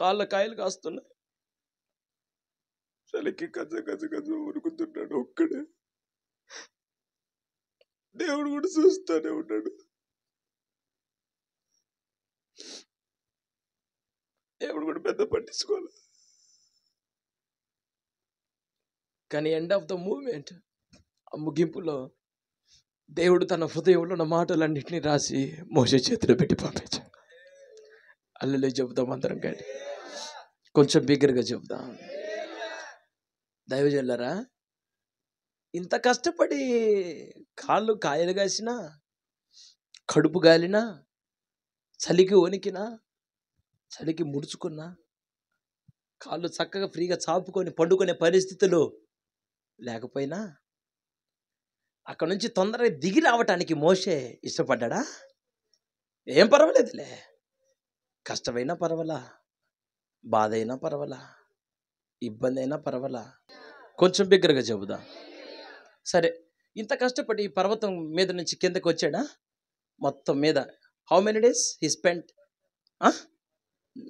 కాళ్ళ కాయలు కాస్తున్నాయి చలికి కజ కజ కజ ఉరుకుతున్నాడు ఒక్కడే దేవుడు కూడా చూస్తూనే ఉన్నాడు దేవుడు కూడా పెద్ద పట్టించుకోవాలి కానీ ఎండ్ ఆఫ్ ద మూమెంట్ ఆ ముగింపులో దేవుడు తన హృదయంలో ఉన్న మాటలన్నింటినీ రాసి మోసే చేతిలో పెట్టి పంపించాడు అల్లలే చెబుదాం అందరం కానీ కొంచెం బిగ్గరగా చెబుదాం దైవజల్లరా ఇంత కష్టపడి కాళ్ళు కాయలు కాసినా కడుపు గాలినా చలికి వణికినా చలికి ముడుచుకున్నా కాళ్ళు చక్కగా ఫ్రీగా చాపుకొని పండుకునే పరిస్థితులు లేకపోయినా అక్కడ నుంచి తొందరగా దిగి రావటానికి మోసే ఇష్టపడ్డా ఏం పర్వాలేదులే కష్టమైనా పర్వాలా బాధ అయినా పర్వాలా ఇబ్బంది అయినా పర్వాలా కొంచెం బిగ్గరగా చెబుదా సరే ఇంత కష్టపడి ఈ పర్వతం మీద నుంచి కిందకు వచ్చాడా మొత్తం మీద how many days he spend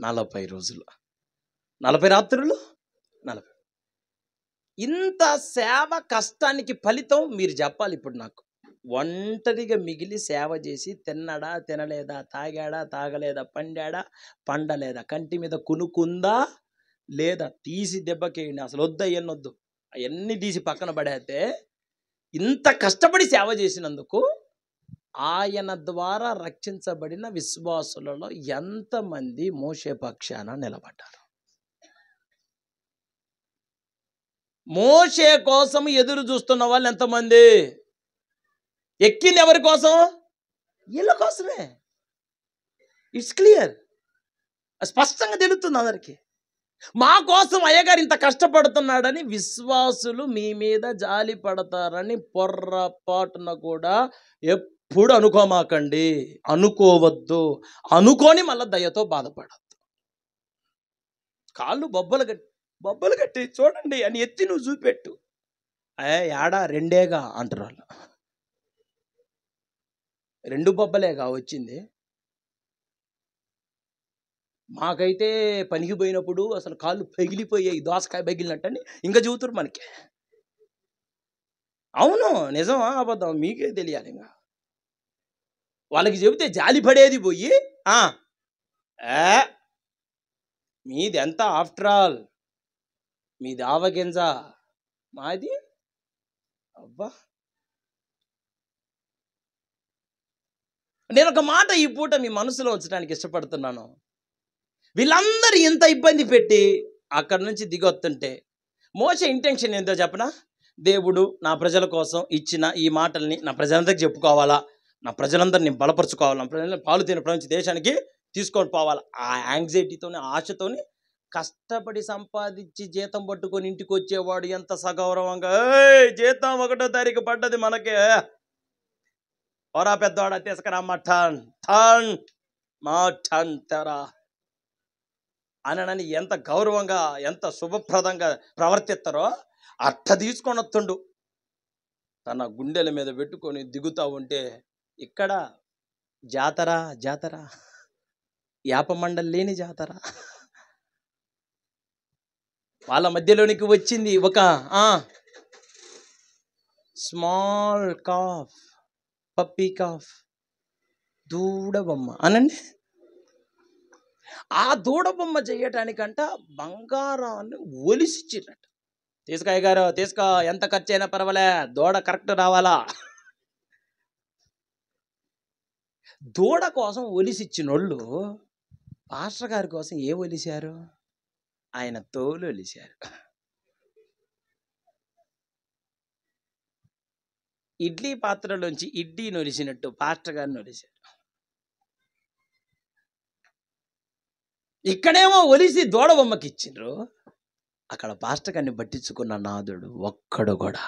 నలభై రోజులు నలభై రాత్రులు నలభై ఇంత సేవ కష్టానికి ఫలితం మీరు చెప్పాలి ఇప్పుడు నాకు ఒంటరిగా మిగిలి సేవ చేసి తిన్నాడా తినలేదా తాగాడా తాగలేదా పండాడా పండలేదా కంటి మీద కునుకుందా లేదా తీసి దెబ్బకేయండి అసలు వద్దు అవన్నీ వద్దు అవన్నీ తీసి పక్కన పడేస్తే ఇంత కష్టపడి సేవ చేసినందుకు ఆయన ద్వారా రక్షించబడిన విశ్వాసులలో ఎంతమంది మోసే పక్షాన నిలబడ్డారు మోసే కోసం ఎదురు చూస్తున్న వాళ్ళు ఎంతమంది ఎక్కింది ఎవరి కోసం వీళ్ళ కోసమే ఇట్స్ క్లియర్ స్పష్టంగా తెలుస్తుంది అందరికీ మా కోసం అయ్యగారు ఇంత కష్టపడుతున్నాడని విశ్వాసులు మీ మీద జాలి పడతారని పొర్రపాటున కూడా ఎప్పుడు అనుకోమాకండి అనుకోవద్దు అనుకోని మళ్ళీ దయతో బాధపడద్దు కాళ్ళు బొబ్బలు కట్టి బొబ్బలు కట్టి చూడండి అని ఎత్తి నువ్వు చూపెట్టు ఏ ఏడా రెండేగా అంటారు వాళ్ళు రెండు బొబ్బలేగా వచ్చింది మాకైతే పనికి పోయినప్పుడు అసలు కాళ్ళు పగిలిపోయాయి దోసకాయ పగిలినట్టని ఇంకా చూతురు మనకి అవును నిజమా అబద్ధం మీకే తెలియాలి ఇంకా వాళ్ళకి చెబితే జాలిపడేది పోయి మీదెంత ఆఫ్టర్ ఆల్ మీది ఆవగింజ మాది అబ్బా నేను ఒక మాట ఈ పూట మీ మనసులో ఉంచడానికి ఇష్టపడుతున్నాను వీళ్ళందరూ ఇంత ఇబ్బంది పెట్టి అక్కడి నుంచి దిగొత్తుంటే మోస ఇంటెన్షన్ ఏందో చెప్పనా దేవుడు నా ప్రజల కోసం ఇచ్చిన ఈ మాటల్ని నా ప్రజలందరికీ చెప్పుకోవాలా నా ప్రజలందరినీ బలపరచుకోవాలి నా ప్రజల పాలు తిన ప్రపంచ దేశానికి తీసుకొని పోవాలి ఆ యాంగ్జైటీతోని ఆశతోని కష్టపడి సంపాదించి జీతం పట్టుకొని ఇంటికి వచ్చేవాడు ఎంత సగౌరవంగా జీతం ఒకటో తారీఖు పడ్డది మనకే ఓరా పెద్దవాడ తీసుకురామ్మ టన్ టన్ మా టన్ తెరా అనని ఎంత గౌరవంగా ఎంత శుభప్రదంగా ప్రవర్తిస్తారో అట్ట తీసుకొని వస్తుండు తన గుండెల మీద పెట్టుకొని దిగుతూ ఉంటే ఇక్కడ జాతర జాతర యాపమండలి లేని జాతర వాళ్ళ మధ్యలోనికి వచ్చింది ఒక స్మాల్ కాఫ్ పప్పీ కాఫ్ దూడబొమ్మ అనండి ఆ దూడబొమ్మ చేయటానికంట బంగారాన్ని ఒలిసిచ్చిరట తీసుకాయ గారు తీసుకో ఎంత ఖర్చు అయినా పర్వాలే దూడ కరెక్ట్ రావాలా దూడ కోసం ఒలిసిచ్చినోళ్ళు పాస్టర్ గారి కోసం ఏ ఒలిశారు ఆయన తోలు ఒలిశారు ఇడ్లీ పాత్రలోంచి ఇడ్లీ నొలిసినట్టు పాస్టర్ గారిని ఒలిశారు ఇక్కడేమో ఒలిసి దూడ బొమ్మకి ఇచ్చిండ్రు అక్కడ పాస్టర్ గారిని పట్టించుకున్న నాదుడు ఒక్కడు కూడా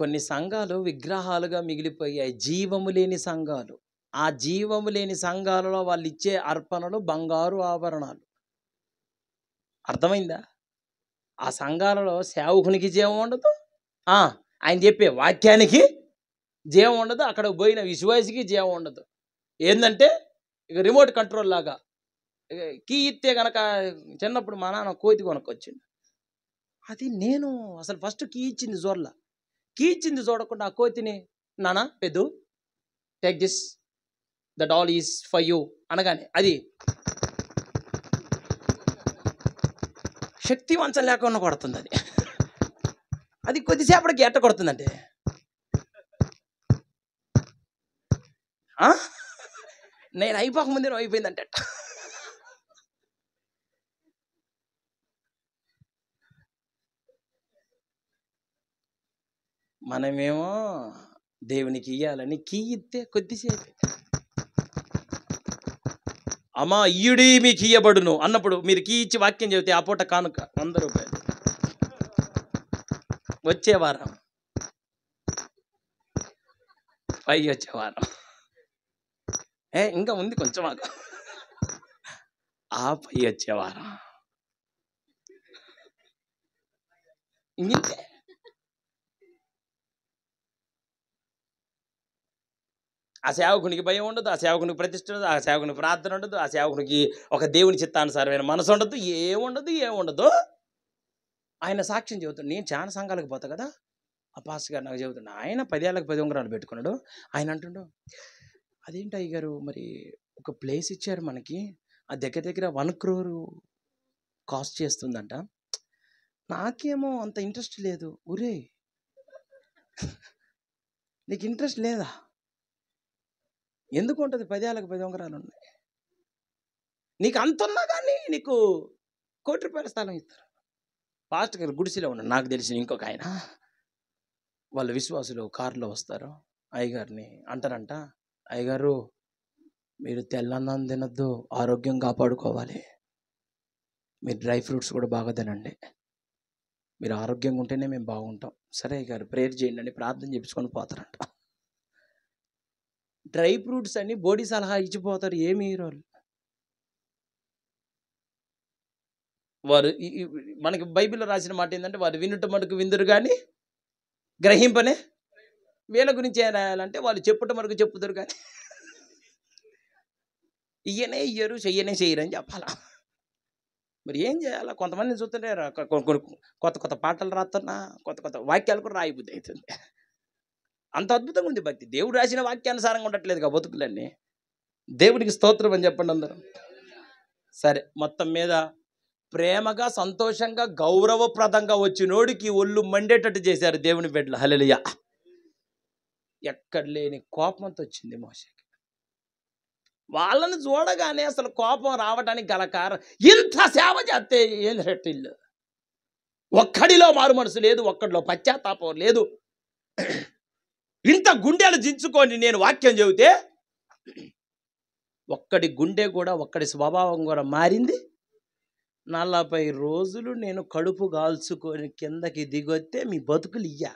కొన్ని సంఘాలు విగ్రహాలుగా మిగిలిపోయాయి జీవము లేని సంఘాలు ఆ జీవము లేని సంఘాలలో వాళ్ళు ఇచ్చే అర్పణలు బంగారు ఆభరణాలు అర్థమైందా ఆ సంఘాలలో సేవకునికి జీవం ఉండదు ఆయన చెప్పే వాక్యానికి జీవం ఉండదు అక్కడ పోయిన విశ్వాసికి జీవం ఉండదు ఏంటంటే ఇక రిమోట్ కంట్రోల్ లాగా కీ ఇస్తే కనుక చిన్నప్పుడు మా నాన్న కోతి కొనుక్కొచ్చిండు అది నేను అసలు ఫస్ట్ కీ ఇచ్చింది జోర్లా కీచింది చూడకుండా ఆ కోతిని నానా పెద్దు take this the doll is for you అనగానే అది శక్తి వంచం లేకుండా కొడుతుంది అది అది కొద్దిసేపటికి ఎట్ట కొడుతుందండి నేను అయిపోకముందే అయిపోయిందంటే మనమేమో దేవునికి ఇయ్యాలని కీ ఇస్తే కొద్దిసేపు అమా ఈయుడి మీకు ఇయ్యబడును అన్నప్పుడు మీరు కీ ఇచ్చి వాక్యం చెబితే ఆ పూట కానుక వంద రూపాయలు వచ్చే వారం పై వచ్చే వారం ఏ ఇంకా ఉంది కొంచెం మాకు ఆ పై వచ్చే వారం ఇంకే ఆ సేవకునికి భయం ఉండదు ఆ సేవకునికి ప్రతిష్ట ఉండదు ఆ సేవకునికి ప్రార్థన ఉండదు ఆ సేవకునికి ఒక దేవుని చిత్తానుసారమైన మనసు ఉండదు ఏముండదు ఏముండదు ఆయన సాక్ష్యం చెబుతుంది నేను చాలా సంఘాలకు పోతా కదా ఆ పాస్ గారు నాకు చెబుతున్నా ఆయన పదేళ్ళకి పది ఉంగరాలు పెట్టుకున్నాడు ఆయన అంటుండు అదేంటి అయ్యగారు మరి ఒక ప్లేస్ ఇచ్చారు మనకి ఆ దగ్గర దగ్గర వన్ క్రోర్ కాస్ట్ చేస్తుందంట నాకేమో అంత ఇంట్రెస్ట్ లేదు ఊరే నీకు ఇంట్రెస్ట్ లేదా ఎందుకు ఉంటుంది పదేళ్ళకు పది ఉంగరాలు ఉన్నాయి నీకు అంత ఉన్నా కానీ నీకు కోటి రూపాయల స్థలం ఇస్తారు పాస్ట్ గారు గుడిసెలో ఉన్నాడు నాకు తెలిసిన ఇంకొక ఆయన వాళ్ళ విశ్వాసులు కారులో వస్తారు అయ్యగారిని అంటారంట అయ్యగారు మీరు తెల్లన్నం తినద్దు ఆరోగ్యం కాపాడుకోవాలి మీరు డ్రై ఫ్రూట్స్ కూడా బాగా తినండి మీరు ఆరోగ్యంగా ఉంటేనే మేము బాగుంటాం సరే అయ్యగారు ప్రేయర్ చేయండి అని ప్రార్థన చేయించుకొని పోతారంట డ్రై ఫ్రూట్స్ అని బోడీ సలహా ఇచ్చిపోతారు ఏమి వాళ్ళు వారు మనకి బైబిల్లో రాసిన మాట ఏంటంటే వారు వినుట మనకు విందురు కానీ గ్రహింపనే వీళ్ళ గురించి ఏం రాయాలంటే వాళ్ళు చెప్పుట మనకు చెప్పుతారు కానీ ఇయ్యనే ఇయ్యరు చెయ్యనే చెయ్యరు అని చెప్పాలా మరి ఏం చేయాలా కొంతమంది చూస్తుంటే కొత్త కొత్త పాటలు రాస్తున్నా కొత్త కొత్త వాక్యాలు కూడా రాయిపోద్ది అవుతుంది అంత అద్భుతంగా ఉంది భక్తి దేవుడు రాసిన వాక్యానుసారంగా ఉండట్లేదు కా బతుకులన్నీ దేవుడికి స్తోత్రం అని చెప్పండి అందరూ సరే మొత్తం మీద ప్రేమగా సంతోషంగా గౌరవప్రదంగా వచ్చినోడికి ఒళ్ళు మండేటట్టు చేశారు దేవుని బిడ్డలు హలలియ ఎక్కడ లేని కోపంతో వచ్చింది మోసకి వాళ్ళని చూడగానే అసలు కోపం రావడానికి గల కారణం ఇంత సేవ చేస్తే ఏం రెట్టిల్లు ఒక్కడిలో మారు మనసు లేదు ఒక్కడిలో పశ్చాత్తాపం లేదు ఇంత గుండెలు దించుకొని నేను వాక్యం చెబితే ఒక్కడి గుండె కూడా ఒక్కడి స్వభావం కూడా మారింది నలభై రోజులు నేను కడుపు గాల్చుకొని కిందకి దిగొస్తే మీ బతుకులు ఇయ్యా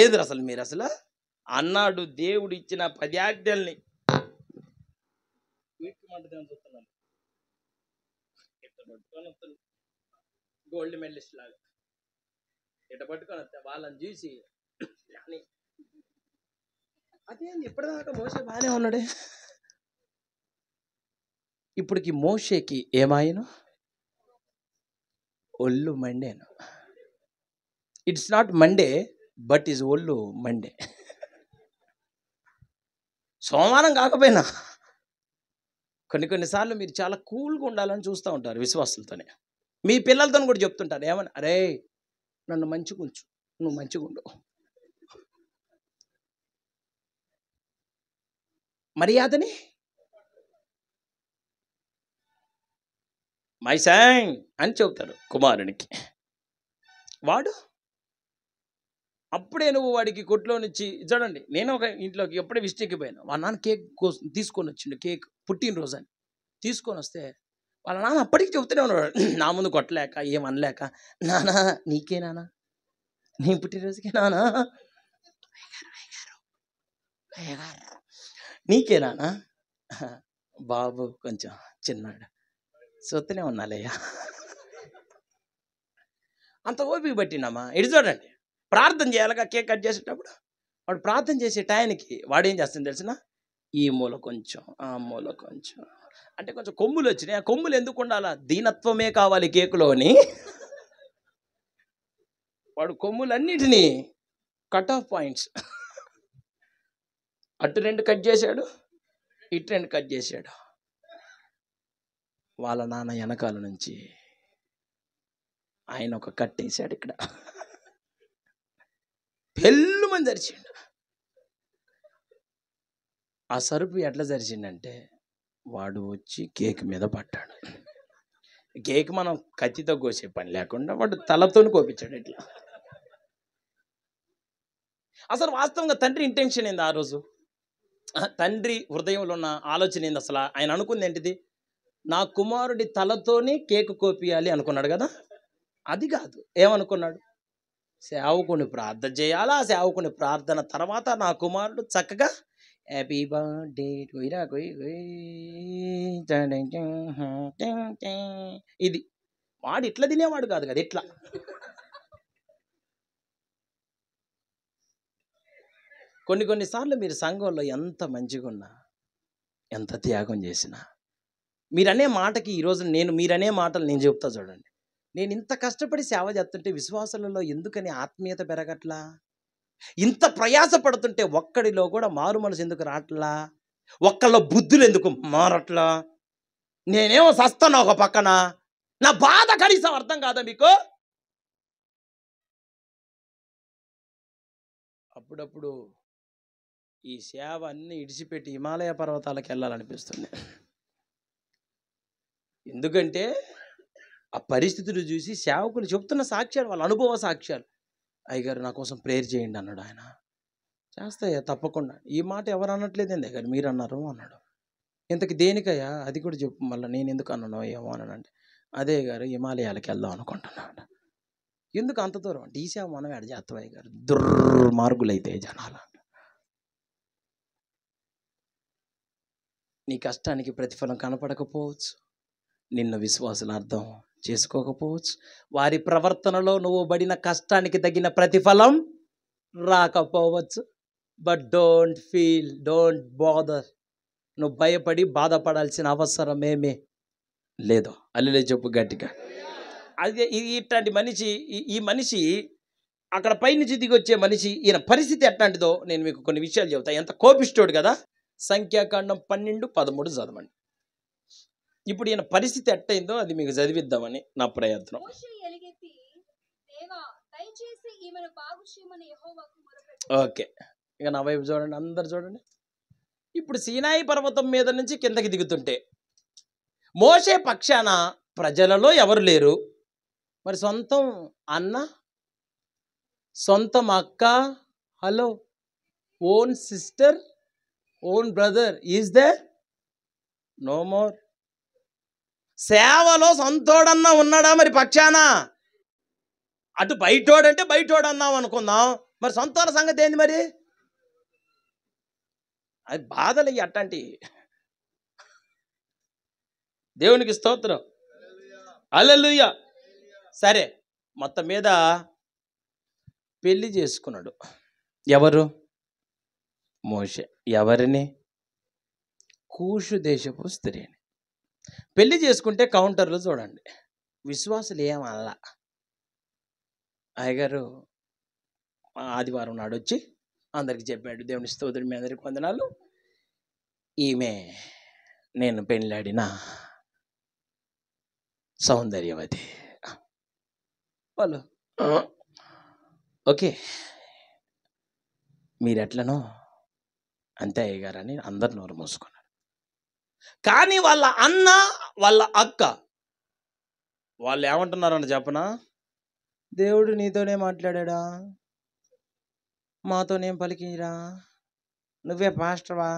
ఏది అసలు మీరు అసలు అన్నాడు దేవుడు ఇచ్చిన పది ఆజ్ఞల్ని గోల్డ్ మెడలిస్ట్ లాగా ఇట పట్టుకొని వస్తే వాళ్ళని చూసి అదేంది ఇప్పటిదాకా మోసే బాగానే ఉన్నాడే ఇప్పటికి మోషేకి ఏమాయను ఒళ్ళు మండేను it's not Monday but is ఒళ్ళు మండే సోమవారం కాకపోయినా కొన్ని కొన్నిసార్లు మీరు చాలా కూల్గా ఉండాలని చూస్తూ ఉంటారు విశ్వాసులతోనే మీ పిల్లలతో కూడా చెప్తుంటారు ఏమని అరే నన్ను మంచిగా ఉంచు నువ్వు మంచిగా ఉండవు మర్యాదని మైసాంగ్ అని చెబుతాడు కుమారునికి వాడు అప్పుడే నువ్వు వాడికి కొట్లో నుంచి చూడండి నేను ఒక ఇంట్లోకి ఎప్పుడే విస్టేక్ పోయాను వాడు నాన్న కేక్ కోసం తీసుకొని వచ్చిండు కేక్ పుట్టినరోజు అని తీసుకొని వస్తే వాళ్ళ నాన్న అప్పటికి చెబుతూనే ఉన్నాడు నా ముందు కొట్టలేక ఏమనలేక నానా నీకే నానా నీ పుట్టినరోజుకే నానా నీకే నానా బాబు కొంచెం చిన్నాడు చూస్తూనే ఉన్నాలయ్యా అంత ఓపిక పట్టినామా ఇటు చూడండి ప్రార్థన చేయాలిగా కేక్ కట్ చేసేటప్పుడు వాడు ప్రార్థన చేసే టైంకి వాడు ఏం చేస్తుంది తెలిసిన ఈ మూల కొంచెం ఆ మూల కొంచెం అంటే కొంచెం కొమ్ములు వచ్చినాయి ఆ కొమ్ములు ఎందుకు ఉండాలా దీనత్వమే కావాలి కేకులోని వాడు కొమ్ములన్నిటినీ కట్ ఆఫ్ పాయింట్స్ అటు రెండు కట్ చేశాడు ఇటు రెండు కట్ చేశాడు వాళ్ళ నాన్న వెనకాల నుంచి ఆయన ఒక వేసాడు ఇక్కడ పెళ్ళుమని జరిచిండు ఆ సరుపు ఎట్లా జరిచిండంటే వాడు వచ్చి కేక్ మీద పట్టాడు కేక్ మనం కత్తితో కోసే పని లేకుండా వాడు తలతో కోపించాడు ఇట్లా అసలు వాస్తవంగా తండ్రి ఇంటెన్షన్ ఏంది ఆ రోజు తండ్రి హృదయంలో ఉన్న ఆలోచన ఏంది అసలు ఆయన అనుకుంది ఏంటిది నా కుమారుడి తలతోనే కేక్ కోపియాలి అనుకున్నాడు కదా అది కాదు ఏమనుకున్నాడు సేవకుని ప్రార్థన చేయాలా సేవకుని ప్రార్థన తర్వాత నా కుమారుడు చక్కగా హ్యాపీ బర్త్డే కొయ్యిరా కొయ్యి ఇది వాడు ఇట్లా తినేవాడు కాదు కదా ఇట్లా కొన్ని కొన్నిసార్లు మీరు సంఘంలో ఎంత మంచిగా ఉన్నా ఎంత త్యాగం చేసినా మీరనే మాటకి ఈరోజు నేను మీరనే మాటలు నేను చెప్తా చూడండి నేను ఇంత కష్టపడి సేవ చేస్తుంటే విశ్వాసాలలో ఎందుకని ఆత్మీయత పెరగట్లా ఇంత ప్రయాస పడుతుంటే ఒక్కడిలో కూడా మారు మనసు ఎందుకు రావట్లా ఒక్కళ్ళ బుద్ధులు ఎందుకు మారట్లా నేనేమో సస్తాను ఒక పక్కన నా బాధ కనీసం అర్థం కాదా మీకు అప్పుడప్పుడు ఈ సేవ అన్నీ ఇడిచిపెట్టి హిమాలయ పర్వతాలకు వెళ్ళాలనిపిస్తుంది ఎందుకంటే ఆ పరిస్థితులు చూసి సేవకులు చెప్తున్న సాక్ష్యాలు వాళ్ళ అనుభవ సాక్ష్యాలు అయ్యగారు నా కోసం ప్రేయర్ చేయండి అన్నాడు ఆయన చేస్తాయ్యా తప్పకుండా ఈ మాట ఎవరు అనట్లేదు అండి అయ్యగారు మీరు అన్నారు అన్నాడు ఇంతకు దేనికయ్యా అది కూడా చెప్పు మళ్ళీ నేను ఎందుకు అన్నాను ఏమో అని అంటే అదే గారు హిమాలయాలకు వెళ్దాం అనుకుంటున్నాడు ఎందుకు అంత దూరం అంటే ఈసా మనం ఎడ చేస్తామయ్య గారు దుర్మార్గులైతే జనాలు నీ కష్టానికి ప్రతిఫలం కనపడకపోవచ్చు నిన్న విశ్వాసుల అర్థం చేసుకోకపోవచ్చు వారి ప్రవర్తనలో నువ్వు పడిన కష్టానికి తగిన ప్రతిఫలం రాకపోవచ్చు but don't feel don't bother నువ్వు భయపడి బాధపడాల్సిన అవసరం ఏమీ లేదు అల్లిలే చెప్పు గట్టిగా అదే ఇట్లాంటి మనిషి ఈ మనిషి అక్కడ పైనుంచి దిగి వచ్చే మనిషి ఈయన పరిస్థితి ఎట్లాంటిదో నేను మీకు కొన్ని విషయాలు చెబుతాను ఎంత కోపిష్టోడు కదా సంఖ్యాకాండం పన్నెండు పదమూడు చదవండి ఇప్పుడు ఈయన పరిస్థితి ఎట్టయిందో అది మీకు చదివిద్దామని నా ప్రయత్నం ఓకే ఇక నా వైపు చూడండి అందరు చూడండి ఇప్పుడు సీనాయి పర్వతం మీద నుంచి కిందకి దిగుతుంటే మోసే పక్షాన ప్రజలలో ఎవరు లేరు మరి సొంతం అన్న సొంతం అక్క hello own sister own brother is they no more సేవలో సొంతోడన్నా ఉన్నాడా మరి పక్షాన అటు బయటోడంటే బయటోడు అన్నాం అనుకుందాం మరి సొంతోడ సంగతి ఏంది మరి అది బాధలు అట్టంటి దేవునికి స్తోత్రం అల్లెలుయ్య సరే మొత్తం మీద పెళ్లి చేసుకున్నాడు ఎవరు మోషే ఎవరిని కూషు దేశపు స్త్రీని పెళ్లి చేసుకుంటే కౌంటర్లు చూడండి విశ్వాసులు ఏమల్లా అయ్యగారు ఆదివారం నాడు వచ్చి అందరికి చెప్పాడు దేవుని స్తోత్రుడు మీ అందరికి వందనాలు ఈమె నేను పెళ్ళాడిన సౌందర్యవతి వాళ్ళు ఓకే మీరెట్లనో అంతే అయ్యగారని అందరు నోరు మూసుకున్నారు కానీ వాళ్ళ అన్న వాళ్ళ అక్క వాళ్ళు ఏమంటున్నారని చెప్పనా దేవుడు నీతోనే మాట్లాడా మాతోనేం పలికిరా నువ్వే పాస్టర్వా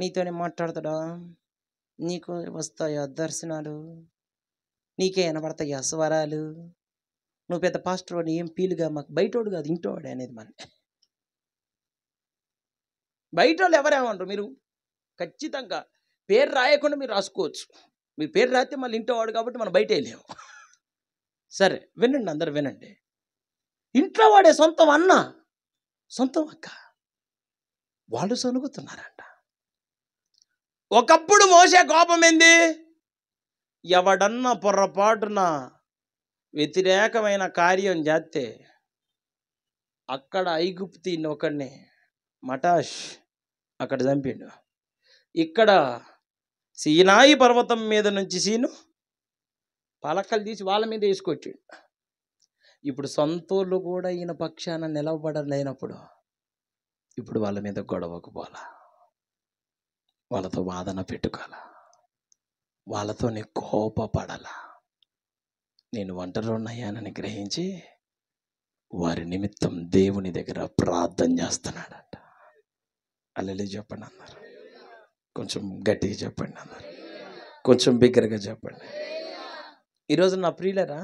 నీతోనే మాట్లాడతాడా నీకు వస్తాయా దర్శనాలు నీకే వినపడతాయి అసవరాలు నువ్వు పెద్ద పాస్టర్ వాడిని ఏం పీలుగా మాకు బయటోడు కాదు ఇంటోవాడు అనేది మన బయట వాళ్ళు ఎవరేమంటారు మీరు ఖచ్చితంగా పేరు రాయకుండా మీరు రాసుకోవచ్చు మీ పేరు రాస్తే మళ్ళీ ఇంట్లో వాడు కాబట్టి మనం బయట వెళ్ళాము సరే వినండి అందరు వినండి ఇంట్లో వాడే సొంతం అన్న సొంతం అక్క వాళ్ళు సొనుగుతున్నారంట ఒకప్పుడు మోసే కోపం ఏంది ఎవడన్నా పొరపాటున వ్యతిరేకమైన కార్యం చేస్తే అక్కడ ఐగుప్తి ఒకడిని మటాష్ అక్కడ చంపిండు ఇక్కడ సీనాయి పర్వతం మీద నుంచి సీను పలకలు తీసి వాళ్ళ మీద వేసుకొచ్చాడు ఇప్పుడు సొంతోళ్ళు కూడా ఈయన పక్షాన నిలవబడలేనప్పుడు ఇప్పుడు వాళ్ళ మీద గొడవకు పోలా వాళ్ళతో వాదన పెట్టుకోవాలా వాళ్ళతోనే కోపపడాలా నేను ఉన్నాయానని గ్రహించి వారి నిమిత్తం దేవుని దగ్గర ప్రార్థన చేస్తున్నాడట అల్లెలు చెప్పండి అన్నారు కొంచెం గట్టిగా చెప్పండి అందరు కొంచెం బిగ్గరగా చెప్పండి ఈరోజు నా ప్రియులరా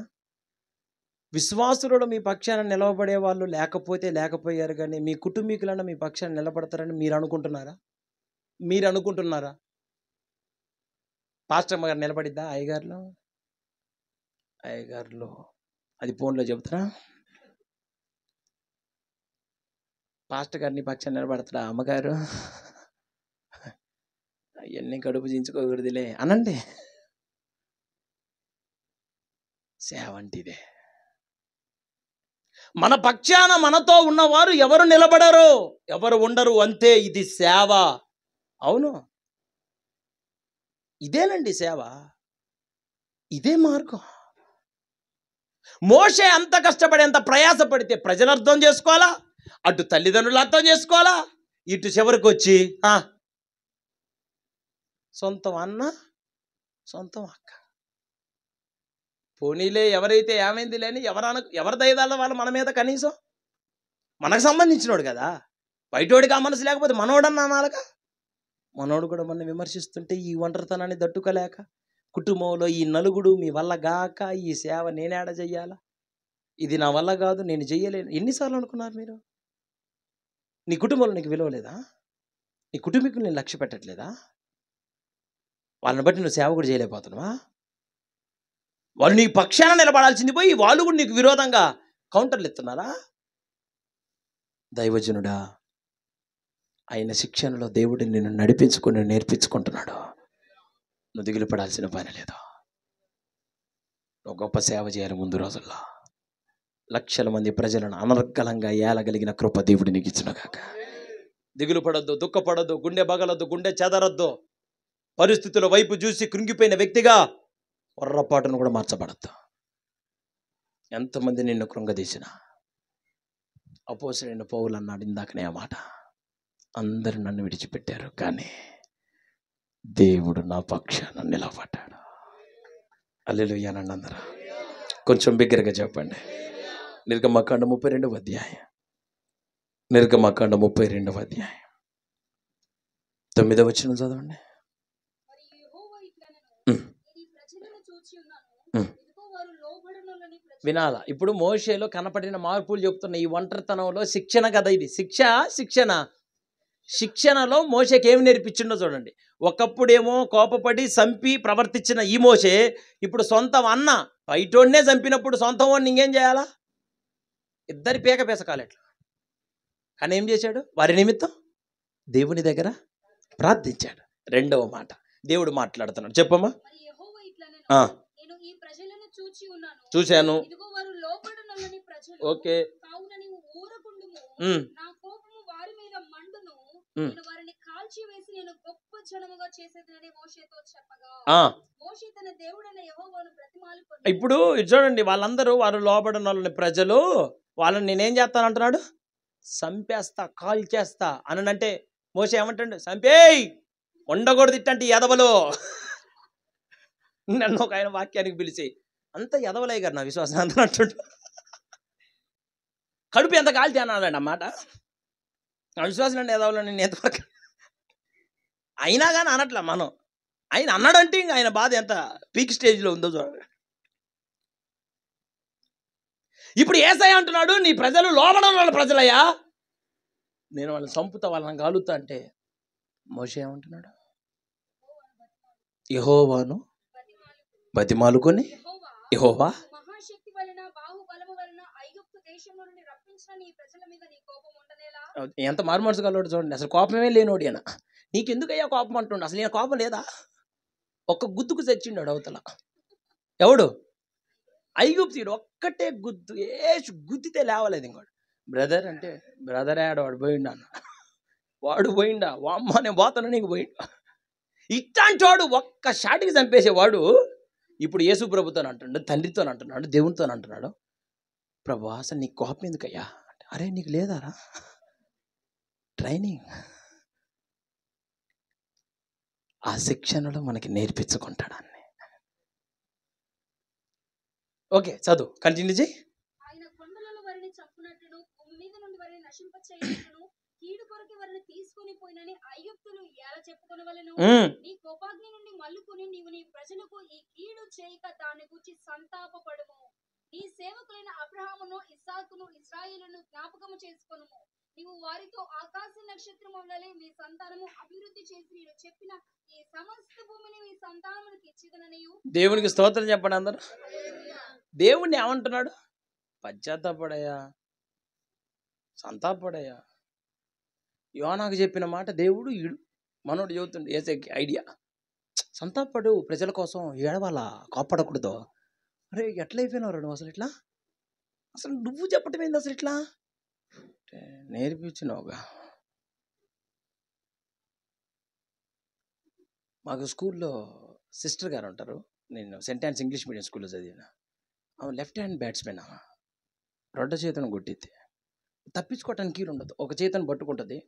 విశ్వాసులలో మీ పక్షాన నిలవబడే వాళ్ళు లేకపోతే లేకపోయారు కానీ మీ కుటుంబీకులన్న మీ పక్షాన్ని నిలబడతారని మీరు అనుకుంటున్నారా మీరు అనుకుంటున్నారా పాస్టమ్మ గారు నిలబడిద్దా అయ్యగారులో అయ్యగారులో అది ఫోన్లో చెబుతున్నా పాస్టర్ గారిని పక్షాన్ని నిలబడతారా అమ్మగారు అవన్నీ కడుపు దించుకోకూడదులే అనండి సేవ అంటిదే మన పక్షాన మనతో ఉన్నవారు ఎవరు నిలబడరు ఎవరు ఉండరు అంతే ఇది సేవ అవును ఇదేనండి సేవ ఇదే మార్గం మోషే అంత కష్టపడి అంత ప్రయాసపడితే ప్రజలు అర్థం చేసుకోవాలా అటు తల్లిదండ్రులు అర్థం చేసుకోవాలా ఇటు చివరికి వచ్చి సొంతం అన్న సొంతం అక్క పోనీలే ఎవరైతే ఏమైంది లేని ఎవరన ఎవరి దయదాల వాళ్ళు మన మీద కనీసం మనకు సంబంధించినోడు కదా బయటోడికి ఆ మనసు లేకపోతే మనోడన్నా అనాలక మనోడు కూడా మొన్న విమర్శిస్తుంటే ఈ ఒంటరితనాన్ని తట్టుకోలేక కుటుంబంలో ఈ నలుగుడు మీ వల్ల గాక ఈ సేవ నేనేడ చెయ్యాలా ఇది నా వల్ల కాదు నేను చెయ్యలేను ఎన్నిసార్లు అనుకున్నారు మీరు నీ కుటుంబంలో నీకు విలువ లేదా నీ కుటుంబీకులు నేను లక్ష్య పెట్టట్లేదా వాళ్ళని బట్టి నువ్వు సేవకుడు చేయలేకపోతున్నావా వాళ్ళు నీ పక్షాన నిలబడాల్సింది పోయి వాళ్ళు కూడా నీకు విరోధంగా కౌంటర్లు ఇస్తున్నారా దైవజనుడా ఆయన శిక్షణలో దేవుడు నిన్ను నడిపించుకుని నేర్పించుకుంటున్నాడు నువ్వు దిగులు పడాల్సిన పని లేదు నువ్వు గొప్ప సేవ చేయాలి ముందు రోజుల్లో లక్షల మంది ప్రజలను అనర్గలంగా ఏలగలిగిన కృప దేవుడి నీకు కాక దిగులు పడద్దు దుఃఖపడద్దు గుండె బగలద్దు గుండె చెదరద్దు పరిస్థితుల వైపు చూసి కృంగిపోయిన వ్యక్తిగా వర్రపాటును కూడా మార్చబడద్దు ఎంతమంది నిన్ను కృంగదీసిన అపోసరైన పౌలు అన్నాడు ఇందాకనే ఆ మాట అందరు నన్ను విడిచిపెట్టారు కానీ దేవుడు నా పక్షాన నిలబడ్డాడు అల్లెలుయ్యానండి అందరూ కొంచెం బిగ్గరగా చెప్పండి నిర్గమకాండ ముప్పై రెండవ అధ్యాయం నిర్గమకాండ ముప్పై రెండవ అధ్యాయం తొమ్మిదవ వచ్చిన చదవండి వినాల ఇప్పుడు మోషేలో కనపడిన మార్పులు చెప్తున్నాయి ఈ ఒంటరితనంలో శిక్షణ కదా ఇది శిక్ష శిక్షణ శిక్షణలో మోషకి ఏమి నేర్పించిండో చూడండి ఒకప్పుడేమో కోపపడి సంపి ప్రవర్తించిన ఈ మోషే ఇప్పుడు సొంతం అన్న బయటోడినే చంపినప్పుడు సొంతం వాడిని ఇంకేం చేయాలా ఇద్దరి పేక పేసకాలి కానీ ఏం చేశాడు వారి నిమిత్తం దేవుని దగ్గర ప్రార్థించాడు రెండవ మాట దేవుడు మాట్లాడుతున్నాడు చెప్పమ్మా చూశాను ఓకే ఇప్పుడు చూడండి వాళ్ళందరూ వారు లోబడిన వాళ్ళని ప్రజలు వాళ్ళని నేనేం చేస్తాను అంటున్నాడు చంపేస్తా కాల్ చేస్తా అని అంటే మోస ఏమంటాడు చంపేయ్ ఉండకూడదు ఇట్టంటే ఎదవలో నన్ను ఒక ఆయన వాక్యానికి పిలిచి అంత ఎదవలే గారు నా విశ్వాసం అంత అంటుంట కడుపు ఎంత కాలితే అన్నాడు అన్నమాట నా విశ్వాసం అంటే ఎదవలో నేను ఎంత అయినా కానీ అనట్లే మనం ఆయన అన్నాడంటే ఇంకా ఆయన బాధ ఎంత పీక్ స్టేజ్లో ఉందో చూడండి ఇప్పుడు ఏసై అంటున్నాడు నీ ప్రజలు లోపడం వాళ్ళ ప్రజలయ్యా నేను వాళ్ళని చంపుతా వాళ్ళని కాలుతా అంటే మోష ఏమంటున్నాడు యహోవాను బతిమాలుకొని యహోవా ఎంత మార్మర్స్ కలవాడు చూడండి అసలు కోపమే లేనోడు ఆయన నీకెందుకయ్యా కోపం అంటుండు అసలు నేను కోపం లేదా ఒక్క గుద్దుకు చచ్చిండాడు అవతల ఎవడు ఐగుప్తుడు ఒక్కటే గుద్దు ఏ గుద్దితే లేవలేదు ఇంకోడు బ్రదర్ అంటే బ్రదర్ ఆడు వాడు పోయిండా అన్న వాడు పోయిండా వామ్మ నేను పోతాను నీకు పోయిండా ఇట్లాంటి వాడు ఒక్క షాటికి చంపేసేవాడు ఇప్పుడు యేసు ప్రభుతో అంటున్నాడు తండ్రితో అంటున్నాడు దేవునితో అంటున్నాడు ప్రభు అసలు నీకు కోపం ఎందుకయ్యా అరే నీకు లేదారా ట్రైనింగ్ ఆ శిక్షణలో మనకి నేర్పించుకుంటాడాన్ని ఓకే చదువు కంటిన్యూ చేయి కీడు కొరకు వారిని తీసుకొని పోయినని అయ్యుక్తులు ఎలా చెప్పుకొనవలను నీ కోపాగ్ని నుండి మల్లుకొని నీవు నీ ప్రజలకు ఈ కీడు చేయక దాని గురించి సంతాపపడము నీ సేవకులైన అబ్రహామును ఇస్సాకును ఇస్రాయేలును జ్ఞాపకము చేసుకొనుము నీవు వారితో ఆకాశ నక్షత్రం వల్లనే మీ సంతానము అభివృద్ధి చేసి నేను చెప్పిన ఈ సమస్త భూమిని మీ సంతానములకు ఇచ్చిదననియు దేవునికి స్తోత్రం చెప్పండి అందరు దేవుణ్ణి ఏమంటున్నాడు పశ్చాత్తాపడయా సంతాపడయా యోనాకు చెప్పిన మాట దేవుడు ఈడు మనోడు చెబుతుండే ఏసే ఐడియా సంతాపడు ప్రజల కోసం ఏడవాలా కాపాడకూడదు అరే ఎట్లయిపోయినారు రెండు అసలు ఇట్లా అసలు నువ్వు చెప్పటం ఏంది అసలు ఇట్లా నేర్పించినావుగా మాకు స్కూల్లో సిస్టర్ గారు ఉంటారు నేను సెంట్ ఆన్స్ ఇంగ్లీష్ మీడియం స్కూల్లో చదివిన ఆమె లెఫ్ట్ హ్యాండ్ బ్యాట్స్మెన్ ఆమె రెండో చేతను కొట్టిద్ది తప్పించుకోవటానికి ఉండదు ఒక చేతను పట్టుకుంటుంది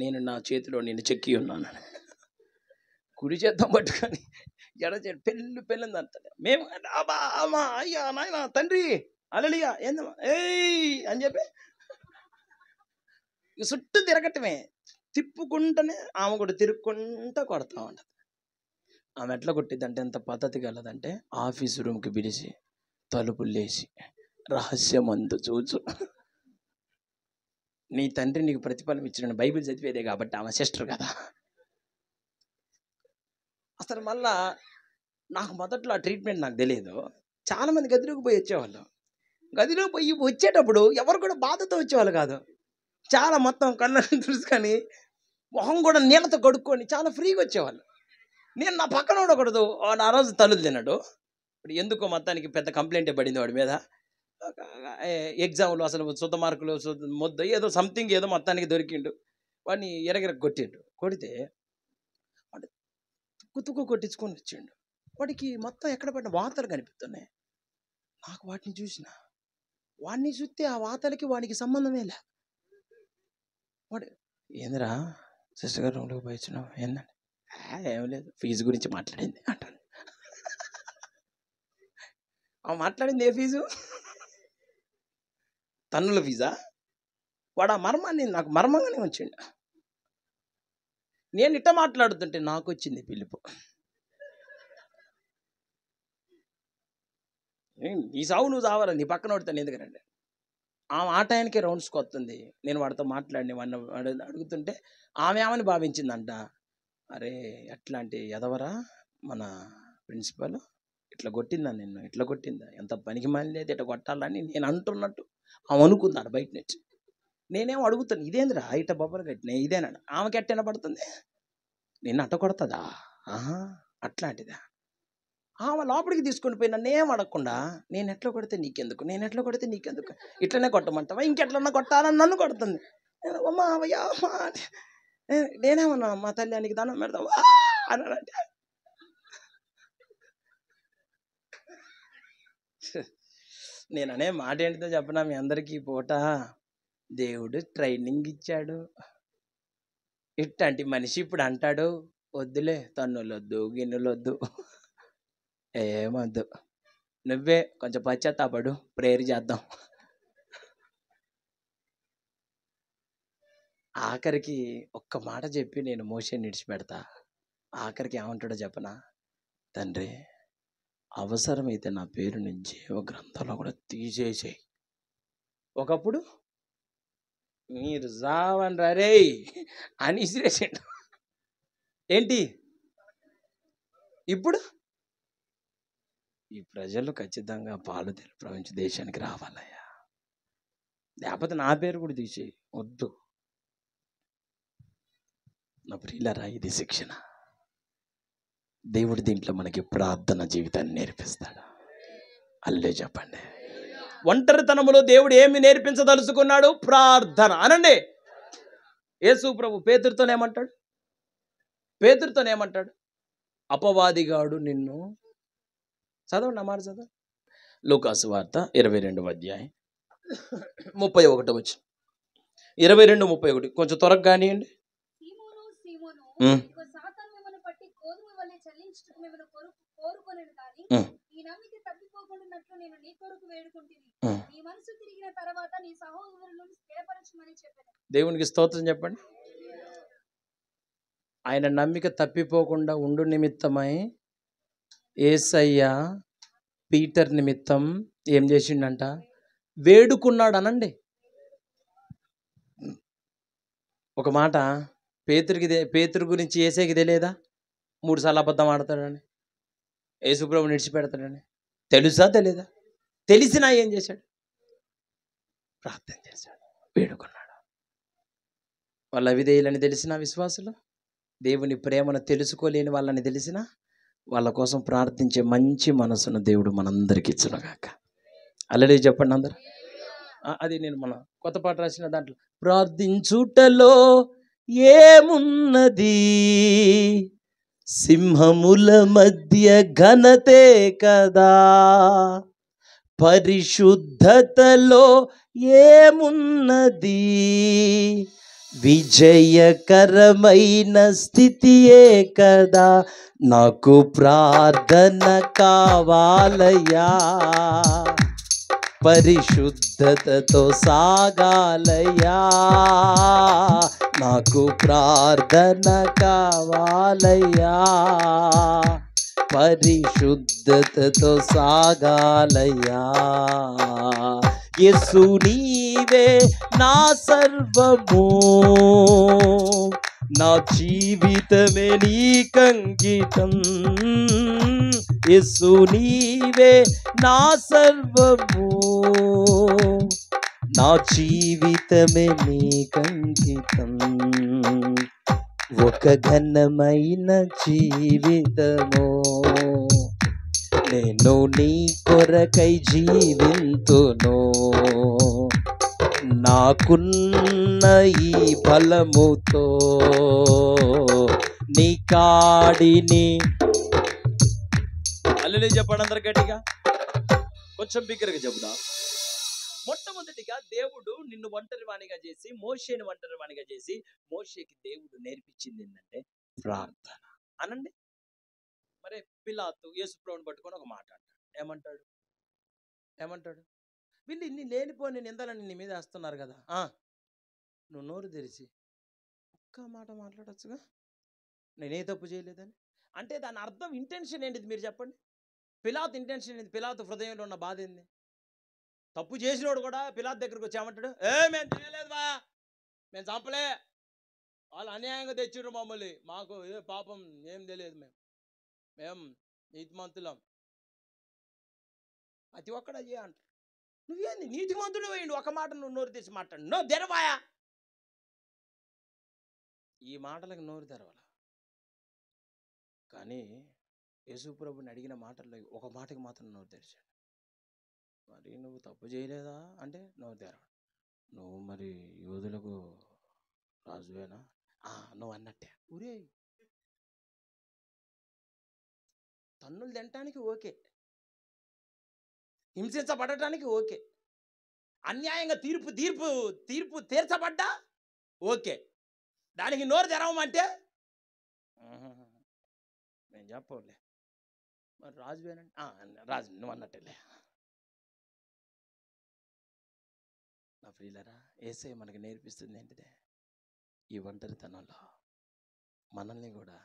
నేను నా చేతిలో నేను చెక్కి ఉన్నాను కుడి చేద్దాం పట్టుకొని ఎడ చేతి పెళ్ళి పెళ్ళింది అంటాడు మేము అబ్బా అమ్మా అయ్యా నాయన తండ్రి అలలియా ఏందమ్మా ఏయ్ అని చెప్పి చుట్టూ తిరగటమే తిప్పుకుంటూనే ఆమె కూడా తిరుక్కుంటా కొడతా ఉంటుంది ఆమె ఎట్లా కొట్టిద్దంటే ఎంత పద్ధతి కలదంటే ఆఫీస్ రూమ్కి పిలిచి తలుపులు లేచి రహస్యమందు చూచు నీ తండ్రి నీకు ప్రతిఫలం ఇచ్చిన బైబిల్ చదివేదే కాబట్టి ఆమె సిస్టర్ కదా అసలు మళ్ళా నాకు మొదట్లో ఆ ట్రీట్మెంట్ నాకు తెలియదు చాలామంది గదిలోకి పోయి వచ్చేవాళ్ళు గదిలోకి పోయి వచ్చేటప్పుడు ఎవరు కూడా బాధతో వచ్చేవాళ్ళు కాదు చాలా మొత్తం కళ్ళను చూసుకొని మొహం కూడా నీళ్ళతో కడుక్కొని చాలా ఫ్రీగా వచ్చేవాళ్ళు నేను నా పక్కన ఉండకూడదు వాడు ఆ రోజు తలు తిన్నాడు ఇప్పుడు ఎందుకో మొత్తానికి పెద్ద కంప్లైంట్ పడింది వాడి మీద ఎగ్జామ్లో అసలు సొంత మార్కులు మొద్దు ఏదో సంథింగ్ ఏదో మొత్తానికి దొరికిండు వాడిని ఎరగర కొట్టిండు కొడితే వాడు తుక్కుతుక్కు కొట్టించుకొని వచ్చిండు వాడికి మొత్తం ఎక్కడ పడిన వాతలు కనిపిస్తున్నాయి నాకు వాటిని చూసిన వాడిని చూస్తే ఆ వాతలకి వానికి సంబంధమే లే వాడు ఏందిరా సిస్టర్ గారు రూమ్లోకి పోయించినావు ఏందండి ఏం లేదు ఫీజు గురించి మాట్లాడింది అంటాను మాట్లాడింది ఏ ఫీజు తన్నుల వీజా వాడు ఆ మర్మాన్ని నాకు మర్మంగానే వచ్చిండు నేను ఇట్ట మాట్లాడుతుంటే నాకు వచ్చింది పిలుపు ఈ సావు నువ్వు చావరా నీ పక్కన పడుతాను ఎందుకంటే ఆమె ఆ టైంకే రౌండ్స్కి వస్తుంది నేను వాడితో మాట్లాడి వాడిని అడుగుతుంటే ఆమె ఆమెని భావించిందంట అరే అట్లాంటి ఎదవరా మన ప్రిన్సిపల్ ఇట్లా కొట్టిందా నిన్ను ఇట్లా కొట్టిందా ఎంత పనికి మాలింది లేదు ఇట్లా కొట్టాలని నేను అంటున్నట్టు ఆమె అనుకున్నాడు బయట నుంచి నేనేం అడుగుతాను ఇదేందిరా ఇట బొబ్బలు కట్టిన ఇదేనాడు ఆమెకి ఎట్ట పడుతుంది నిన్ను అట్ట కొడుతుందా ఆహా అట్లాంటిదా ఆమె లోపలికి తీసుకొని పోయి నన్ను ఏం అడగకుండా నేను ఎట్లా కొడితే నీకెందుకు నేను ఎట్లా కొడితే నీకెందుకు ఇట్లనే కొట్టమంటావా ఇంకెట్లన్నా కొట్టాలని నన్ను కొడుతుంది అమ్మయ్యా నేనేమన్నా మా తల్లి అనికి దానం పెడతావా అన్నాడంటే నేను అనే మాట ఏంటిదో చెప్పనా మీ అందరికీ పూట దేవుడు ట్రైనింగ్ ఇచ్చాడు ఇట్లాంటి మనిషి ఇప్పుడు అంటాడు వద్దులే తన్నులొద్దు గిన్నెలొద్దు ఏమద్దు నువ్వే కొంచెం పశ్చాత్తాపడు ప్రేయర్ చేద్దాం ఆఖరికి ఒక్క మాట చెప్పి నేను మోసే నిడిచిపెడతా ఆఖరికి ఏమంటాడో చెప్పనా తండ్రి అవసరమైతే నా పేరు నుంచి జీవ గ్రంథంలో కూడా తీసేసేయి ఒకప్పుడు మీరు జావన్ రే అని ఇసిరేసిండు ఏంటి ఇప్పుడు ఈ ప్రజలు ఖచ్చితంగా పాలు ప్రపంచ దేశానికి రావాలయ్యా లేకపోతే నా పేరు కూడా తీసేయి వద్దు నా ప్రియులరా ఇది శిక్షణ దేవుడు దీంట్లో మనకి ప్రార్థన జీవితాన్ని నేర్పిస్తాడు అల్లే చెప్పండి ఒంటరితనములో దేవుడు ఏమి నేర్పించదలుచుకున్నాడు ప్రార్థన అనండి యేసు ప్రభు పేతురుతోనేమంటాడు పేతురుతోనేమంటాడు అపవాదిగాడు నిన్ను చదవండి అమ్మారు చదవ లూకాసు వార్త ఇరవై రెండు అధ్యాయం ముప్పై ఒకటి వచ్చి ఇరవై రెండు ముప్పై ఒకటి కొంచెం త్వరగా కానివ్వండి కోరుకోలేను కానీ నమ్మిక నేను నీ కొరకు వేడుకుంటుంది నీ మనసు తిరిగిన తర్వాత నీ సహోదరులను స్థిరపరచమని చెప్పాను దేవునికి స్తోత్రం చెప్పండి ఆయన నమ్మిక తప్పిపోకుండా ఉండు నిమిత్తమై ఏసయ్య పీటర్ నిమిత్తం ఏం చేసిండంట వేడుకున్నాడు అనండి ఒక మాట పేతురికి పేతురు గురించి ఏసేకి తెలియదా మూడుసార్లు అబద్ధం ఆడతాడని యేసుప్రభు నిడిచిపెడతాడని తెలుసా తెలీదా తెలిసినా ఏం చేశాడు ప్రార్థన చేశాడు వేడుకున్నాడు వాళ్ళ విధేయులని తెలిసిన విశ్వాసులు దేవుని ప్రేమను తెలుసుకోలేని వాళ్ళని తెలిసిన వాళ్ళ కోసం ప్రార్థించే మంచి మనసును దేవుడు మనందరికి ఇచ్చునుగాక అల్లడే చెప్పండి అందరు అది నేను మన కొత్త పాట రాసిన దాంట్లో ప్రార్థించుటలో ఏమున్నది సింహముల మధ్య ఘనతే కదా పరిశుద్ధతలో ఏమున్నది విజయకరమైన స్థితియే కదా నాకు ప్రార్థన కావాలయా పరిశుద్ధతతో సాగాలయ్యా నాకు ప్రార్థన కావాలయ్యా పరిశుద్ధతతో సాగాలయ్యా యస్సు నీవే నా సర్వము నా జీవితమే నీకంకితం యస్సు నీవే నా సర్వము నా జీవితమే నీకంకితం ఒక ఘనమైన జీవితము నేను నీ కొరకై జీవితును నాకున్న ఈ బలముతో నీ కాడిని అల్లు చెప్పండి అందరికీ గట్టిగా కొంచెం బిగ్గరగా చెబుదా మొట్టమొదటిగా దేవుడు నిన్ను వాణిగా చేసి మోషేని వాణిగా చేసి మోషేకి దేవుడు నేర్పించింది ఏంటంటే ప్రార్థన అనండి మరే పిలాతు యేసుప్రభుని పట్టుకొని ఒక మాట అంటాడు ఏమంటాడు ఏమంటాడు వీళ్ళు ఇన్ని లేనిపోని నిందలని నీ మీద వేస్తున్నారు కదా నువ్వు నోరు తెరిచి ఒక్క మాట మాట్లాడచ్చుగా నేనే తప్పు చేయలేదని అంటే దాని అర్థం ఇంటెన్షన్ ఏంటిది మీరు చెప్పండి పిలాత్ ఇంటెన్షన్ ఏంటి పిలాత్ హృదయంలో ఉన్న బాధ ఏంది తప్పు చేసినోడు కూడా పిలాత్ దగ్గరకు వచ్చామంటాడు ఏ మేము తినలేదు బా మేము చంపలే వాళ్ళు అన్యాయంగా తెచ్చిండ్రు మమ్మల్ని మాకు ఏ పాపం ఏం తెలియదు మేము మేము నీతిమంతులం ప్రతి ఒక్కడ అయ్యే అంటారు నువ్వేంది నీతిమంతుడు పోయిండు ఒక మాట నువ్వు నోరు తీసి మాట్లాడు నో తెరవాయా ఈ మాటలకు నోరు తెరవాల కానీ యేసుప్రభుని అడిగిన మాటల్లో ఒక మాటకి మాత్రం నోరు తెరిచాడు మరి నువ్వు తప్పు చేయలేదా అంటే నో దేర్ నువ్వు మరి యోధులకు రాజువేనా నువ్వు అన్నట్టే ఊరే తన్నులు తినటానికి ఓకే హింసించబడటానికి ఓకే అన్యాయంగా తీర్పు తీర్పు తీర్పు తీర్చబడ్డా ఓకే దానికి నోరు తెరవమంటే నేను చెప్పలే మరి రాజువేనంటే రాజు నువ్వు అన్నట్టేలే ప్రియులరా ఏసే మనకు నేర్పిస్తుంది ఏంటిదే ఈ ఒంటరితనంలో మనల్ని కూడా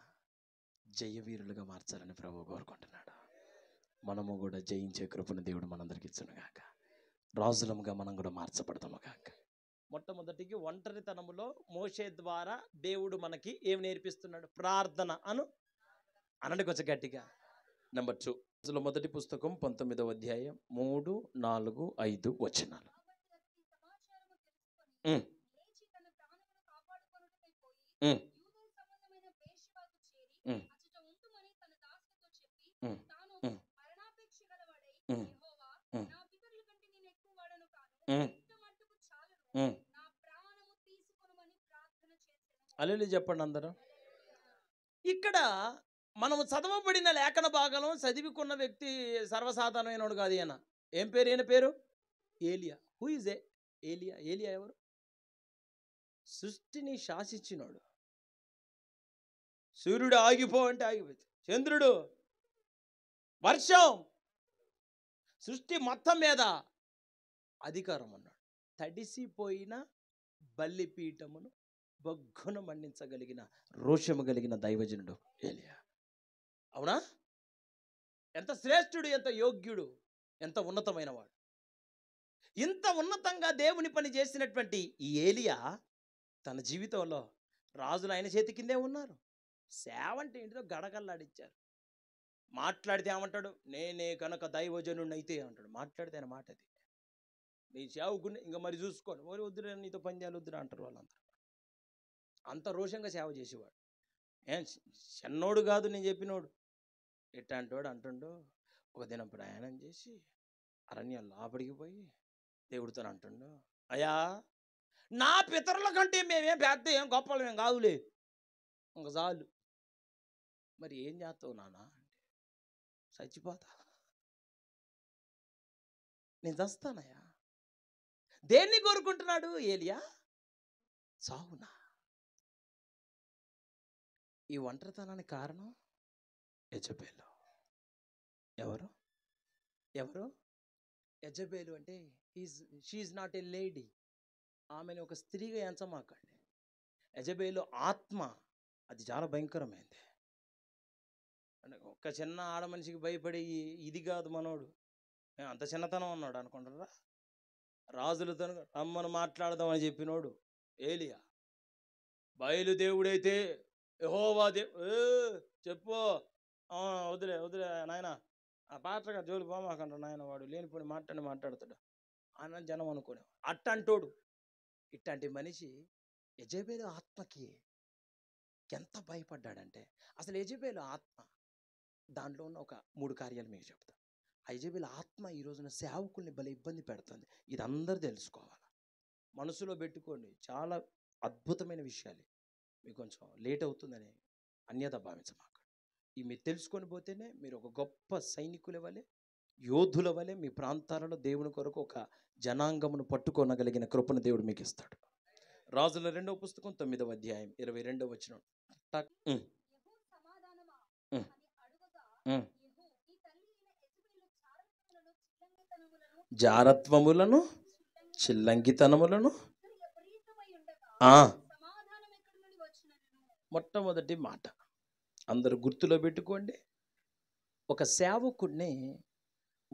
జయవీరులుగా మార్చాలని ప్రభు కోరుకుంటున్నాడు మనము కూడా జయించే కృపను దేవుడు మనందరికి ఇచ్చునుగాక రాజులముగా మనం కూడా మార్చబడతాము కాక మొట్టమొదటికి ఒంటరితనములో మోసే ద్వారా దేవుడు మనకి ఏం నేర్పిస్తున్నాడు ప్రార్థన అను అనడు కొంచెం గట్టిగా నెంబర్ టూ మొదటి పుస్తకం పంతొమ్మిదవ అధ్యాయం మూడు నాలుగు ఐదు వచనాలు అల్లు చెప్పండి అందరూ ఇక్కడ మనము చదవబడిన లేఖన భాగం చదివికున్న వ్యక్తి సర్వసాధారణమైనడు కాదు ఈయన ఏం పేరు ఈయన పేరు ఏలియా హూ ఇజ్ ఏ ఏలియా ఏలియా ఎవరు సృష్టిని శాసించినాడు సూర్యుడు ఆగిపో అంటే ఆగిపోయింది చంద్రుడు వర్షం సృష్టి మొత్తం మీద అధికారం అన్నాడు తడిసిపోయిన బల్లిపీఠమును బొగ్గున మండించగలిగిన రోషము కలిగిన దైవజనుడు ఏలియా అవునా ఎంత శ్రేష్ఠుడు ఎంత యోగ్యుడు ఎంత ఉన్నతమైన వాడు ఇంత ఉన్నతంగా దేవుని పని చేసినటువంటి ఈ ఏలియా తన జీవితంలో రాజులు ఆయన చేతి కిందే ఉన్నారు సేవ అంటే ఏంటిదో గడగల్లాడిచ్చారు మాట్లాడితే ఏమంటాడు నేనే కనుక దైవజనుడిని అయితే అంటాడు మాట్లాడితే ఆయన మాట అది నీ సేవకుని ఇంకా మరి చూసుకోండి మరి వద్దురా నీతో పని చేయాలి వద్దురా అంటారు వాళ్ళందరూ అంత రోషంగా సేవ చేసేవాడు ఏం చిన్నోడు కాదు నేను చెప్పినోడు అంటాడు అంటుండు ఒక దినం ప్రయాణం చేసి అరణ్యం లోపలికి పోయి దేవుడితో అంటుండు అయా నా పితరుల కంటే మేమేం పెద్ద ఏం గొప్పలు మేము కాదులే ఇంక చాలు మరి ఏం చేస్తావు నాన్న అంటే చచ్చిపోతా నేను చస్తానయ్యా దేన్ని కోరుకుంటున్నాడు ఏలియా సావునా ఈ ఒంటరితనానికి కారణం యజబేలు ఎవరు ఎవరు యజబేలు అంటే is she not a lady ఆమెను ఒక స్త్రీగా ఎంచమాకండి యజబేలు ఆత్మ అది చాలా భయంకరమైంది ఒక చిన్న ఆడ మనిషికి భయపడి ఇది కాదు మనోడు అంత చిన్నతనం ఉన్నాడు అనుకుంటారా రాజులతో రమ్మను మాట్లాడదామని చెప్పినోడు ఏలియా బయలుదేవుడైతే యహోవా దేవు చెప్పు వదిలే వదిలే నాయన ఆ పాత్రగా జోలు పోమాకంట నాయన వాడు లేనిపోయి మాట్లాడి మాట్లాడతాడు అన్న జనం అట్ట అట్టంటోడు ఇట్లాంటి మనిషి యజబేలు ఆత్మకి ఎంత భయపడ్డాడంటే అసలు యజబేలు ఆత్మ దాంట్లో ఉన్న ఒక మూడు కార్యాలు మీకు ఆ యజబేలు ఆత్మ ఈ రోజున సేవకుల్ని భలే ఇబ్బంది పెడుతుంది ఇది అందరు తెలుసుకోవాలి మనసులో పెట్టుకోండి చాలా అద్భుతమైన విషయాలు మీకు కొంచెం లేట్ అవుతుందని అన్యత భావించమాకండి ఇవి మీరు తెలుసుకొని పోతేనే మీరు ఒక గొప్ప సైనికుల ఇవ్వాలి యోధుల వలె మీ ప్రాంతాలలో దేవుని కొరకు ఒక జనాంగమును పట్టుకోనగలిగిన కృపను దేవుడు మీకు ఇస్తాడు రాజుల రెండవ పుస్తకం తొమ్మిదవ అధ్యాయం ఇరవై రెండవ వచ్చిన జారత్వములను చిల్లంగితనములను మొట్టమొదటి మాట అందరు గుర్తులో పెట్టుకోండి ఒక సేవకుడిని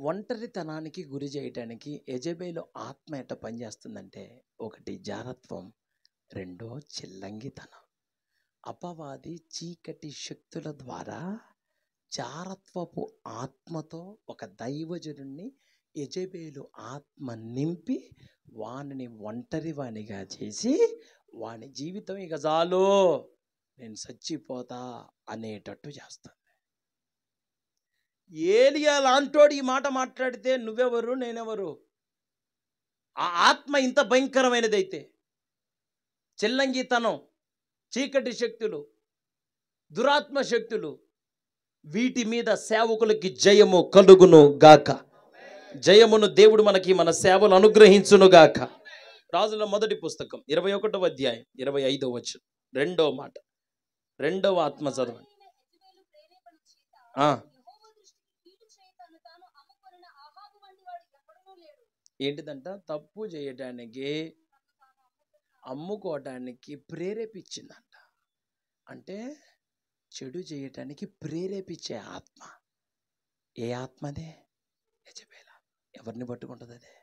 ఒంటరితనానికి గురి చేయటానికి యజబేలు ఆత్మ ఎట పనిచేస్తుందంటే ఒకటి జారత్వం రెండో చిల్లంగితనం అపవాది చీకటి శక్తుల ద్వారా జారత్వపు ఆత్మతో ఒక దైవజనుణ్ణి యజబేలు ఆత్మ నింపి వాణిని ఒంటరి వాణిగా చేసి వాని జీవితం ఇక చాలు నేను చచ్చిపోతా అనేటట్టు చేస్తాను ఏలియా లాంటోడు ఈ మాట మాట్లాడితే నువ్వెవరు నేనెవరు ఆ ఆత్మ ఇంత భయంకరమైనదైతే చెల్లంగితనం చీకటి శక్తులు దురాత్మ శక్తులు వీటి మీద సేవకులకి జయము కలుగును గాక జయమును దేవుడు మనకి మన సేవలు అనుగ్రహించును గాక రాజుల మొదటి పుస్తకం ఇరవై ఒకటవ అధ్యాయం ఇరవై ఐదవ వచ్చు రెండవ మాట రెండవ ఆత్మ చదవండి ఏంటిదంట తప్పు చేయటానికి అమ్ముకోవటానికి ప్రేరేపించిందంట అంటే చెడు చేయటానికి ప్రేరేపించే ఆత్మ ఏ ఆత్మదే యజబేల ఎవరిని పట్టుకుంటుంది అదే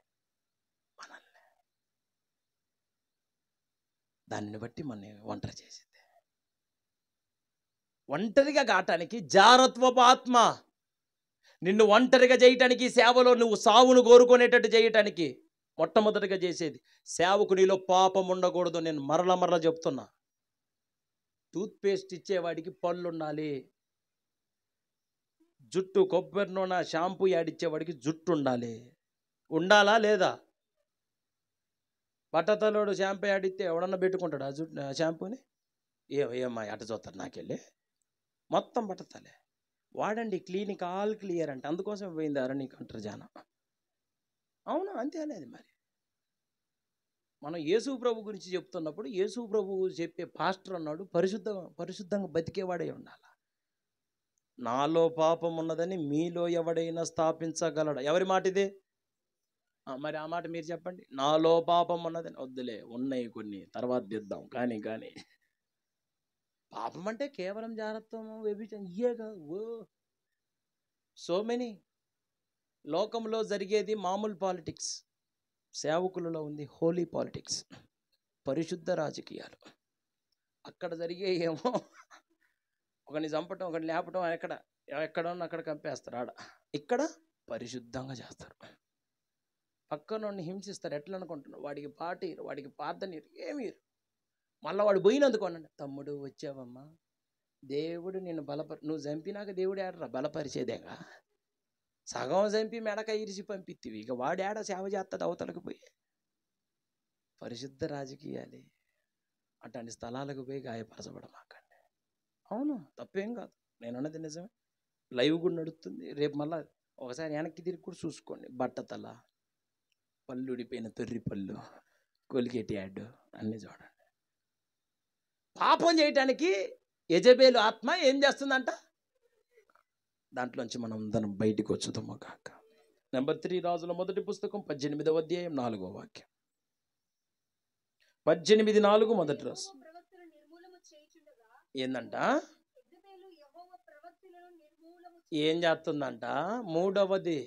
మనల్ని దాన్ని బట్టి మన ఒంటరి చేసింది ఒంటరిగా కావటానికి జారత్వపు ఆత్మ నిన్ను ఒంటరిగా చేయటానికి సేవలో నువ్వు సావును కోరుకునేటట్టు చేయటానికి మొట్టమొదటిగా చేసేది సేవకు నీలో పాపం ఉండకూడదు నేను మరల మరల చెప్తున్నా టూత్పేస్ట్ ఇచ్చేవాడికి పళ్ళు ఉండాలి జుట్టు కొబ్బరి నూనె షాంపూ యాడిచ్చేవాడికి జుట్టు ఉండాలి ఉండాలా లేదా బట్టతలోడు షాంపూ ఇస్తే ఎవడన్నా పెట్టుకుంటాడు ఆ జుట్టు షాంపూని ఏ ఏమ్మా అట చూస్తాడు నాకెళ్ళి మొత్తం బట్టతలే వాడండి క్లినిక్ ఆల్ క్లియర్ అంటే అందుకోసం పోయింది అరణి కంటర్ జాన అవునా అంతే అనేది మరి మనం యేసు ప్రభు గురించి చెప్తున్నప్పుడు యేసు ప్రభు చెప్పే పాస్టర్ అన్నాడు పరిశుద్ధ పరిశుద్ధంగా బతికేవాడే ఉండాలి నాలో పాపం ఉన్నదని మీలో ఎవడైనా స్థాపించగలడు ఎవరి మాట ఇదే మరి ఆ మాట మీరు చెప్పండి నాలో పాపం ఉన్నదని వద్దులే ఉన్నాయి కొన్ని తర్వాత దిద్దాం కానీ కానీ పాపం అంటే కేవలం జారత్వం వ్యభిచారం ఇయే కాదు ఓ సో మెనీ లోకంలో జరిగేది మామూలు పాలిటిక్స్ సేవకులలో ఉంది హోలీ పాలిటిక్స్ పరిశుద్ధ రాజకీయాలు అక్కడ జరిగే ఏమో ఒకరిని చంపటం ఒకరిని లేపటం ఎక్కడ ఎక్కడ అక్కడ కంపేస్తారు ఆడ ఇక్కడ పరిశుద్ధంగా చేస్తారు పక్కనోడిని హింసిస్తారు ఎట్లనుకుంటున్నారు అనుకుంటున్నారు వాడికి పాటీరు వాడికి పాత నీరు ఏమీరు మళ్ళీ వాడు పోయినందుకు తమ్ముడు వచ్చావమ్మా దేవుడు నిన్ను బలపరి నువ్వు చంపినాక దేవుడు ఏడరా బలపరిచేదేగా సగం చంపి మెడక ఇరిసి పంపిత్తివి ఇక వాడు ఏడ సేవ చేస్తాడు అవతలకు పోయి పరిశుద్ధ రాజకీయాలి అట్లాంటి స్థలాలకు పోయి గాయపరచబడమాకండి అవును తప్పేం కాదు నేనున్నది నిజమే లైవ్ కూడా నడుస్తుంది రేపు మళ్ళీ ఒకసారి వెనక్కి తిరిగి కూడా చూసుకోండి బట్టతల పళ్ళు ఉడిపోయిన తొర్రి పళ్ళు కొలికెట్టి యాడ్ అన్నీ చూడండి పాపం చేయటానికి యజబేలు ఆత్మ ఏం చేస్తుందంట దాంట్లోంచి మనం దాన్ని బయటికి వచ్చుతామో కాక నెంబర్ త్రీ రాజుల మొదటి పుస్తకం పద్దెనిమిదవ అధ్యాయం నాలుగో వాక్యం పద్దెనిమిది నాలుగు మొదటి రాజు ఏందంట ఏం చేస్తుందంట మూడవది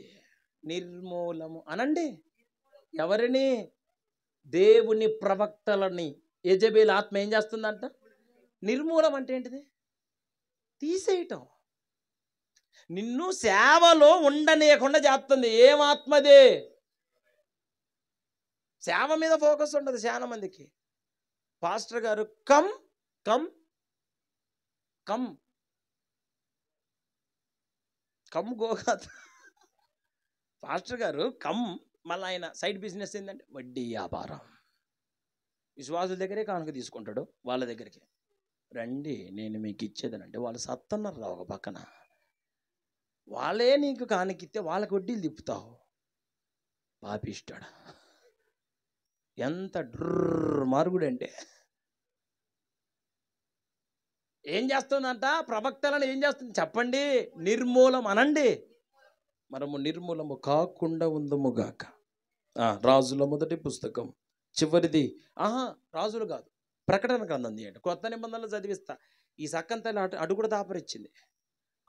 నిర్మూలము అనండి ఎవరిని దేవుని ప్రవక్తలని ఏజబేల్ ఆత్మ ఏం చేస్తుందంట నిర్మూలం అంటే ఏంటిది తీసేయటం నిన్ను సేవలో ఉండనీయకుండా చేస్తుంది ఏం ఆత్మదే సేవ మీద ఫోకస్ ఉండదు చాలా మందికి పాస్టర్ గారు కమ్ కమ్ కమ్ కమ్ గోగాత పాస్టర్ గారు కమ్ మళ్ళీ ఆయన సైడ్ బిజినెస్ ఏంటంటే వడ్డీ వ్యాపారం విశ్వాసుల దగ్గరే కానుక తీసుకుంటాడు వాళ్ళ దగ్గరికి రండి నేను మీకు ఇచ్చేదనంటే వాళ్ళు సత్తన్నారు రా ఒక పక్కన వాళ్ళే నీకు ఇస్తే వాళ్ళకి వడ్డీలు తిప్పుతావు పాపిస్తాడు ఎంత డ్రర్ అంటే ఏం చేస్తుందంట ప్రవక్తలను ఏం చేస్తుంది చెప్పండి నిర్మూలం అనండి మనము నిర్మూలము కాకుండా ఉందముగాక రాజుల మొదటి పుస్తకం చివరిది ఆహా రాజులు కాదు ప్రకటన గ్రంథం తీయండి కొత్త నిబంధనలు చదివిస్తా ఈ సక్కంతలు అటు అటు కూడా దాపరిచ్చింది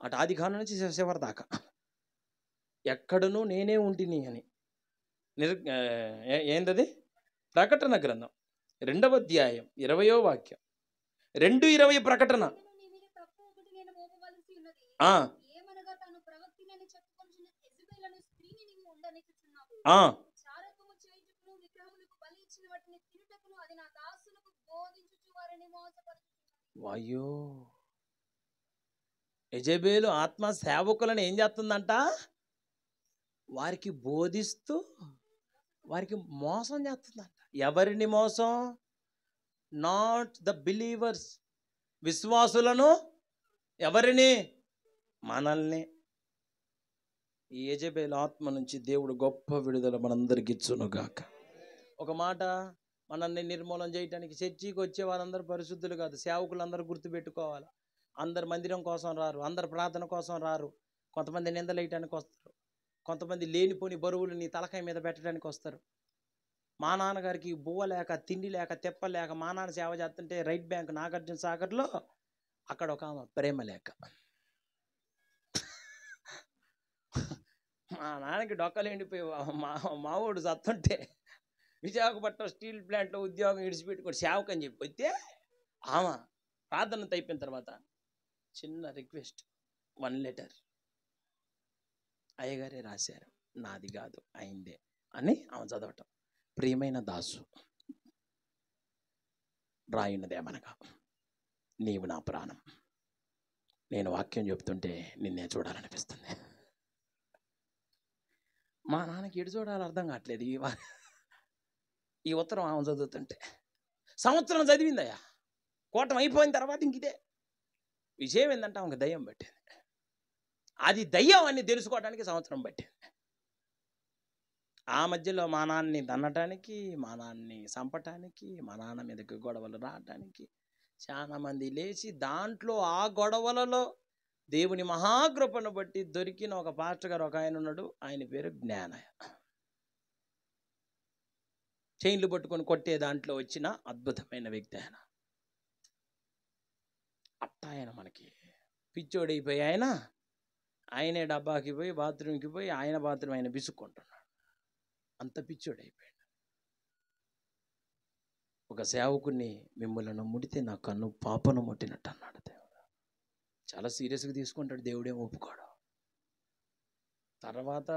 అటు ఆది కాను నుంచి చివరి దాకా ఎక్కడనూ నేనే ఉంటిని అని నిర్ ఏందది ప్రకటన గ్రంథం రెండవ అధ్యాయం ఇరవయో వాక్యం రెండు ఇరవై ప్రకటన ఆ వాయో యజబేలు ఆత్మ సేవకులను ఏం చేస్తుందంట వారికి బోధిస్తూ వారికి మోసం చేస్తుందంట ఎవరిని మోసం నాట్ ద బిలీవర్స్ విశ్వాసులను ఎవరిని మనల్ని ఈ యజబేలు ఆత్మ నుంచి దేవుడు గొప్ప విడుదల మనందరికి ఇచ్చునుగాక ఒక మాట మనల్ని నిర్మూలన చేయడానికి చర్చికి వచ్చే వారందరూ పరిశుద్ధులు కాదు సేవకులందరూ గుర్తుపెట్టుకోవాలి అందరు మందిరం కోసం రారు అందరు ప్రార్థన కోసం రారు కొంతమంది నిందలేయటానికి వస్తారు కొంతమంది లేనిపోని బరువులు నీ తలకాయ మీద పెట్టడానికి వస్తారు మా నాన్నగారికి బువ్వ లేక తిండి లేక తెప్ప లేక మా నాన్న సేవ చేస్తుంటే రైట్ బ్యాంక్ నాగార్జున సాగర్లో అక్కడ ఒక ప్రేమ లేక మా నాన్నకి డొక్కలు ఎండిపోయి మా మావోడు సత్తుంటే విశాఖపట్నం స్టీల్ ప్లాంట్లో ఉద్యోగం విడిచిపెట్టుకుని సేవకు అని చెప్పి వస్తే ఆమె ప్రార్థన అయిపోయిన తర్వాత చిన్న రిక్వెస్ట్ వన్ లెటర్ అయ్యగారే రాశారు నాది కాదు అయిందే అని ఆమె చదవటం ప్రియమైన దాసు రాయున్నదేమనగా నీవు నా ప్రాణం నేను వాక్యం చెప్తుంటే నిన్నే చూడాలనిపిస్తుంది మా నాన్నకి ఎడు చూడాలి అర్థం కావట్లేదు ఈ ఈ ఉత్తరం ఆమె చదువుతుంటే సంవత్సరం చదివిందయ్యా కోటం అయిపోయిన తర్వాత ఇంక ఇదే విజయం ఏంటంటే ఆమెకు దయ్యం పట్టింది అది దయ్యం అని తెలుసుకోవడానికి సంవత్సరం పెట్టేది ఆ మధ్యలో మా దన్నటానికి మా చంపటానికి మా నాన్న మీదకి గొడవలు రావటానికి చాలామంది లేచి దాంట్లో ఆ గొడవలలో దేవుని మహాకృపను బట్టి దొరికిన ఒక పాస్టర్ గారు ఒక ఆయన ఉన్నాడు ఆయన పేరు జ్ఞానయ చైన్లు పట్టుకొని కొట్టే దాంట్లో వచ్చిన అద్భుతమైన వ్యక్తి ఆయన అట్ట ఆయన మనకి పిచ్చోడైపోయి ఆయన ఆయనే డబ్బాకి పోయి బాత్రూమ్కి పోయి ఆయన బాత్రూమ్ ఆయన విసుక్కుంటున్నాడు అంత పిచ్చోడైపోయాడు ఒక సేవకుని మిమ్మల్ని ముడితే నా కన్ను పాపను ముట్టినట్టు అన్నాడు దేవుడు చాలా సీరియస్గా తీసుకుంటాడు దేవుడే ఒప్పుకోడు తర్వాత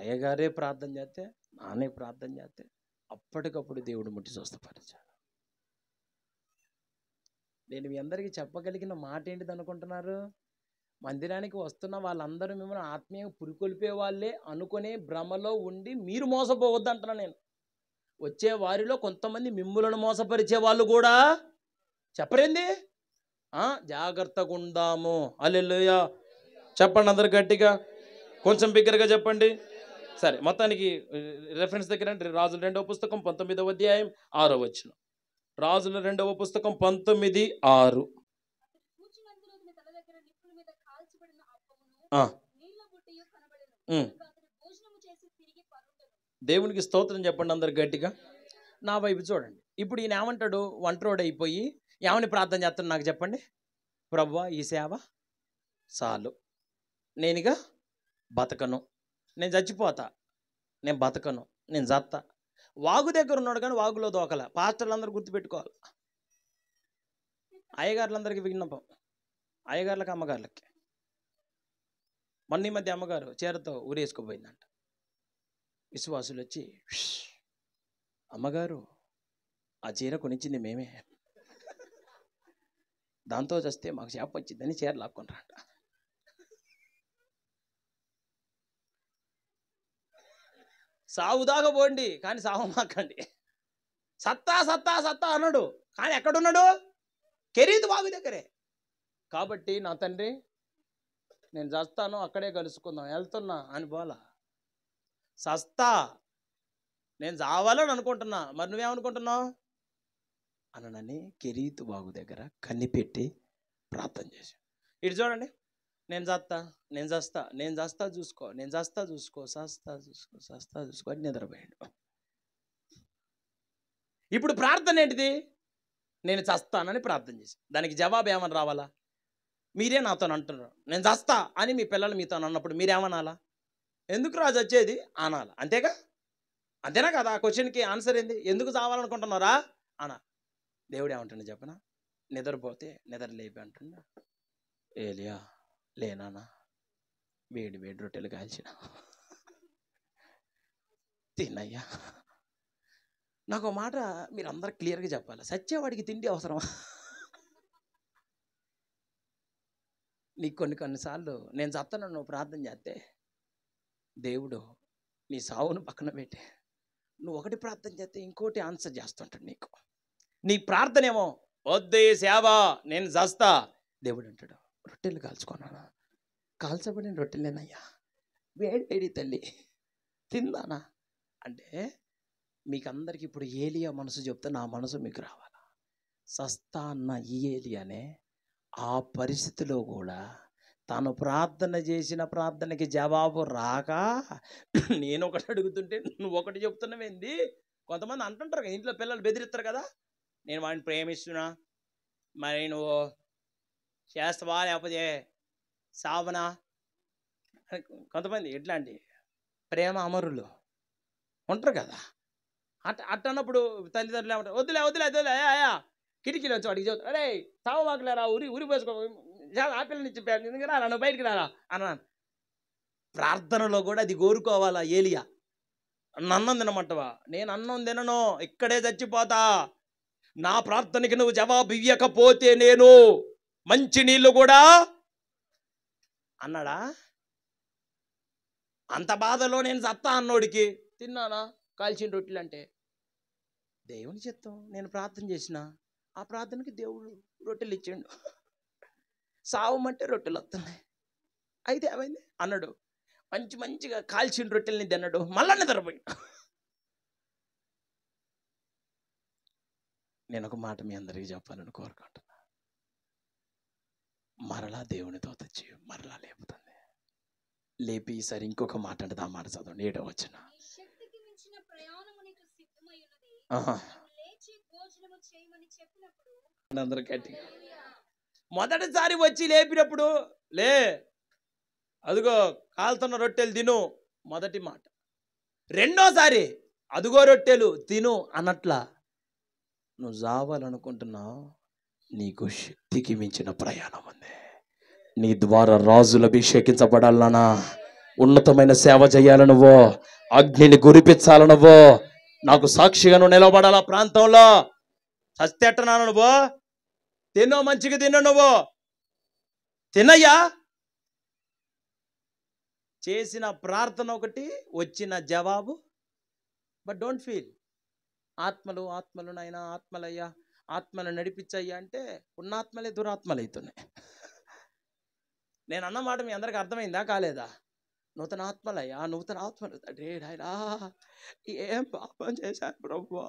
అయ్యగారే ప్రార్థన చేస్తే నానే ప్రార్థన చేస్తే అప్పటికప్పుడు దేవుడు ముట్టి స్వస్థపరిచాడు నేను మీ అందరికీ చెప్పగలిగిన మాట ఏంటిది అనుకుంటున్నారు మందిరానికి వస్తున్న వాళ్ళందరూ మిమ్మల్ని ఆత్మీయంగా పురికొల్పే వాళ్ళే అనుకునే భ్రమలో ఉండి మీరు మోసపోవద్దు అంటున్నా నేను వచ్చే వారిలో కొంతమంది మిమ్ములను మోసపరిచే వాళ్ళు కూడా చెప్పరేంది జాగ్రత్తగా ఉందాము అల్లెలుయా చెప్పండి అందరు గట్టిగా కొంచెం బిగ్గరగా చెప్పండి సరే మొత్తానికి రెఫరెన్స్ దగ్గర అంటే రాజుల రెండవ పుస్తకం పంతొమ్మిదవ అధ్యాయం ఆరో వచ్చిన రాజుల రెండవ పుస్తకం పంతొమ్మిది ఆరు దేవునికి స్తోత్రం చెప్పండి అందరు గట్టిగా నా వైపు చూడండి ఇప్పుడు ఈయన ఏమంటాడు రోడ్ అయిపోయి ఏమని ప్రార్థన చేస్తాడు నాకు చెప్పండి ప్రభా ఈ సేవ చాలు నేనుగా బతకను నేను చచ్చిపోతా నేను బతకను నేను జత్త వాగు దగ్గర ఉన్నాడు కానీ వాగులో దోకల పాస్టర్లందరూ గుర్తుపెట్టుకోవాలి అయ్యగారులందరికీ విజ్ఞాపం అయ్యగారులకి అమ్మగారులకి మొన్న ఈ మధ్య అమ్మగారు చీరతో ఊరేసుకుపోయిందంట విశ్వాసులు వచ్చి అమ్మగారు ఆ చీర కొనిచ్చింది మేమే దాంతో చస్తే మాకు చేప వచ్చిందని చీర లాక్కుంటారంట సావు పోండి కానీ సావు మాకండి సత్తా సత్తా సత్తా అన్నాడు కానీ ఎక్కడున్నాడు కెరీదు బాబు దగ్గరే కాబట్టి నా తండ్రి నేను చస్తాను అక్కడే కలుసుకుందాం వెళ్తున్నా అని బోలా సస్తా నేను చావాలని అనుకుంటున్నా మరి నువ్వేమనుకుంటున్నావు అనని కెరీతు బాగు దగ్గర కన్నిపెట్టి ప్రార్థన చేశాను ఇటు చూడండి నేను చేస్తా నేను చేస్తా నేను చేస్తా చూసుకో నేను చేస్తా చూసుకో సస్తా చూసుకో సస్తా చూసుకో అని నిద్రపోయాడు ఇప్పుడు ప్రార్థన ఏంటిది నేను చస్తానని ప్రార్థన చేసి దానికి జవాబు ఏమని రావాలా మీరే నాతో అంటున్నారు నేను చస్తా అని మీ పిల్లలు మీతో అన్నప్పుడు మీరేమనాలా ఎందుకు రాజు వచ్చేది అనాలి అంతేగా అంతేనా కదా ఆ క్వశ్చన్కి ఆన్సర్ ఏంది ఎందుకు చావాలనుకుంటున్నారా అనా దేవుడు ఏమంటున్నా చెప్పనా నిద్రపోతే నిద్ర లేపి అంటున్నా ఏలియా లేనా వేడి వేడి రొట్టెలు కాల్చిన తినయ్యా నాకు ఒక మాట మీరు అందరు క్లియర్గా చెప్పాలి సచ్చేవాడికి తిండి అవసరమా నీకు కొన్ని కొన్నిసార్లు నేను చత్తను నువ్వు ప్రార్థన చేస్తే దేవుడు నీ సావును పక్కన పెట్టి నువ్వు ఒకటి ప్రార్థన చేస్తే ఇంకోటి ఆన్సర్ చేస్తుంటాడు నీకు నీ ప్రార్థనేమో వద్దు సేవ నేను చస్తా దేవుడు అంటాడు రొట్టెలు కాల్చుకున్నానా కాల్చబడిన రొట్టెలేనయ్యా వేడి వేడి తల్లి తిందానా అంటే మీకు అందరికి ఇప్పుడు ఏలియా మనసు చెప్తే నా మనసు మీకు రావాలా సస్తా అన్న ఈ ఏలియానే ఆ పరిస్థితిలో కూడా తాను ప్రార్థన చేసిన ప్రార్థనకి జవాబు రాక నేను ఒకటి అడుగుతుంటే నువ్వు ఒకటి చెప్తున్నావేంది కొంతమంది అంటుంటారు ఇంట్లో పిల్లలు బెదిరిస్తారు కదా నేను వాడిని ప్రేమిస్తున్నా మరి నువ్వు చేస్తావా లేకపోతే సావనా కొంతమంది ఎట్లాంటి ప్రేమ అమరులు ఉంటారు కదా అట్ అట్టన్నప్పుడు తల్లిదండ్రులు ఏమంటారు వద్దులే వద్దులే వద్దులే అయ్యా కిటికీలో వచ్చి వాడికి చదువుతారు అరే తావు మాకులేరా ఊరి ఊరి పోసుకో చాలా ఆపిల్ నుంచి ఎందుకంటే రా నన్ను బయటికి రారా అన్నాను ప్రార్థనలో కూడా అది కోరుకోవాలా ఏలియా నన్నం తినమంటవా నేను అన్నం తినను ఇక్కడే చచ్చిపోతా నా ప్రార్థనకి నువ్వు జవాబు ఇవ్వకపోతే నేను మంచి నీళ్ళు కూడా అన్నాడా అంత బాధలో నేను సత్తా అన్నోడికి తిన్నానా కాల్చిన రొట్టెలు అంటే దేవుని చెత్తం నేను ప్రార్థన చేసిన ఆ ప్రార్థనకి దేవుడు రొట్టెలు ఇచ్చిండు సావమంటే రొట్టెలు వస్తున్నాయి అయితే ఏమైంది అన్నాడు మంచి మంచిగా కాల్చిన రొట్టెల్ని తిన్నాడు మళ్ళా నిద్రపోయి నేను ఒక మాట మీ అందరికీ చెప్పాలని కోరుకుంటాను మరలా దేవునితో తెచ్చి మరలా లేపుతుంది లేపి ఈసారి ఇంకొక మాట అంటే ఆ మాట చదువు ఏడో వచ్చిన మొదటిసారి వచ్చి లేపినప్పుడు లే అదిగో కాల్తున్న రొట్టెలు తిను మొదటి మాట రెండోసారి అదుగో రొట్టెలు తిను అన్నట్లా నువ్వు జావాలనుకుంటున్నావు నీకు శక్తికి మించిన ప్రయాణం ఉంది నీ ద్వారా రాజులు అభిషేకించబడాలనా ఉన్నతమైన సేవ చేయాలనువో అగ్నిని గురిపించాలనువో నాకు సాక్షిగా నువ్వు నిలబడాల ప్రాంతంలో సస్తెట్టనా నువ్వు తినో మంచిగా తిను నువ్వు తినయ్యా చేసిన ప్రార్థన ఒకటి వచ్చిన జవాబు బట్ డోంట్ ఫీల్ ఆత్మలు ఆత్మలు నాయన ఆత్మలయ్యా ఆత్మలు నడిపించాయి అంటే ఉన్నాత్మలే దురాత్మలు అవుతున్నాయి నేను అన్నమాట మీ అందరికి అర్థమైందా కాలేదా నూతన ఆత్మలయ్యా నూతన ఆత్మలు రేడాయనా ఏం పాపం చేశాను ప్రభు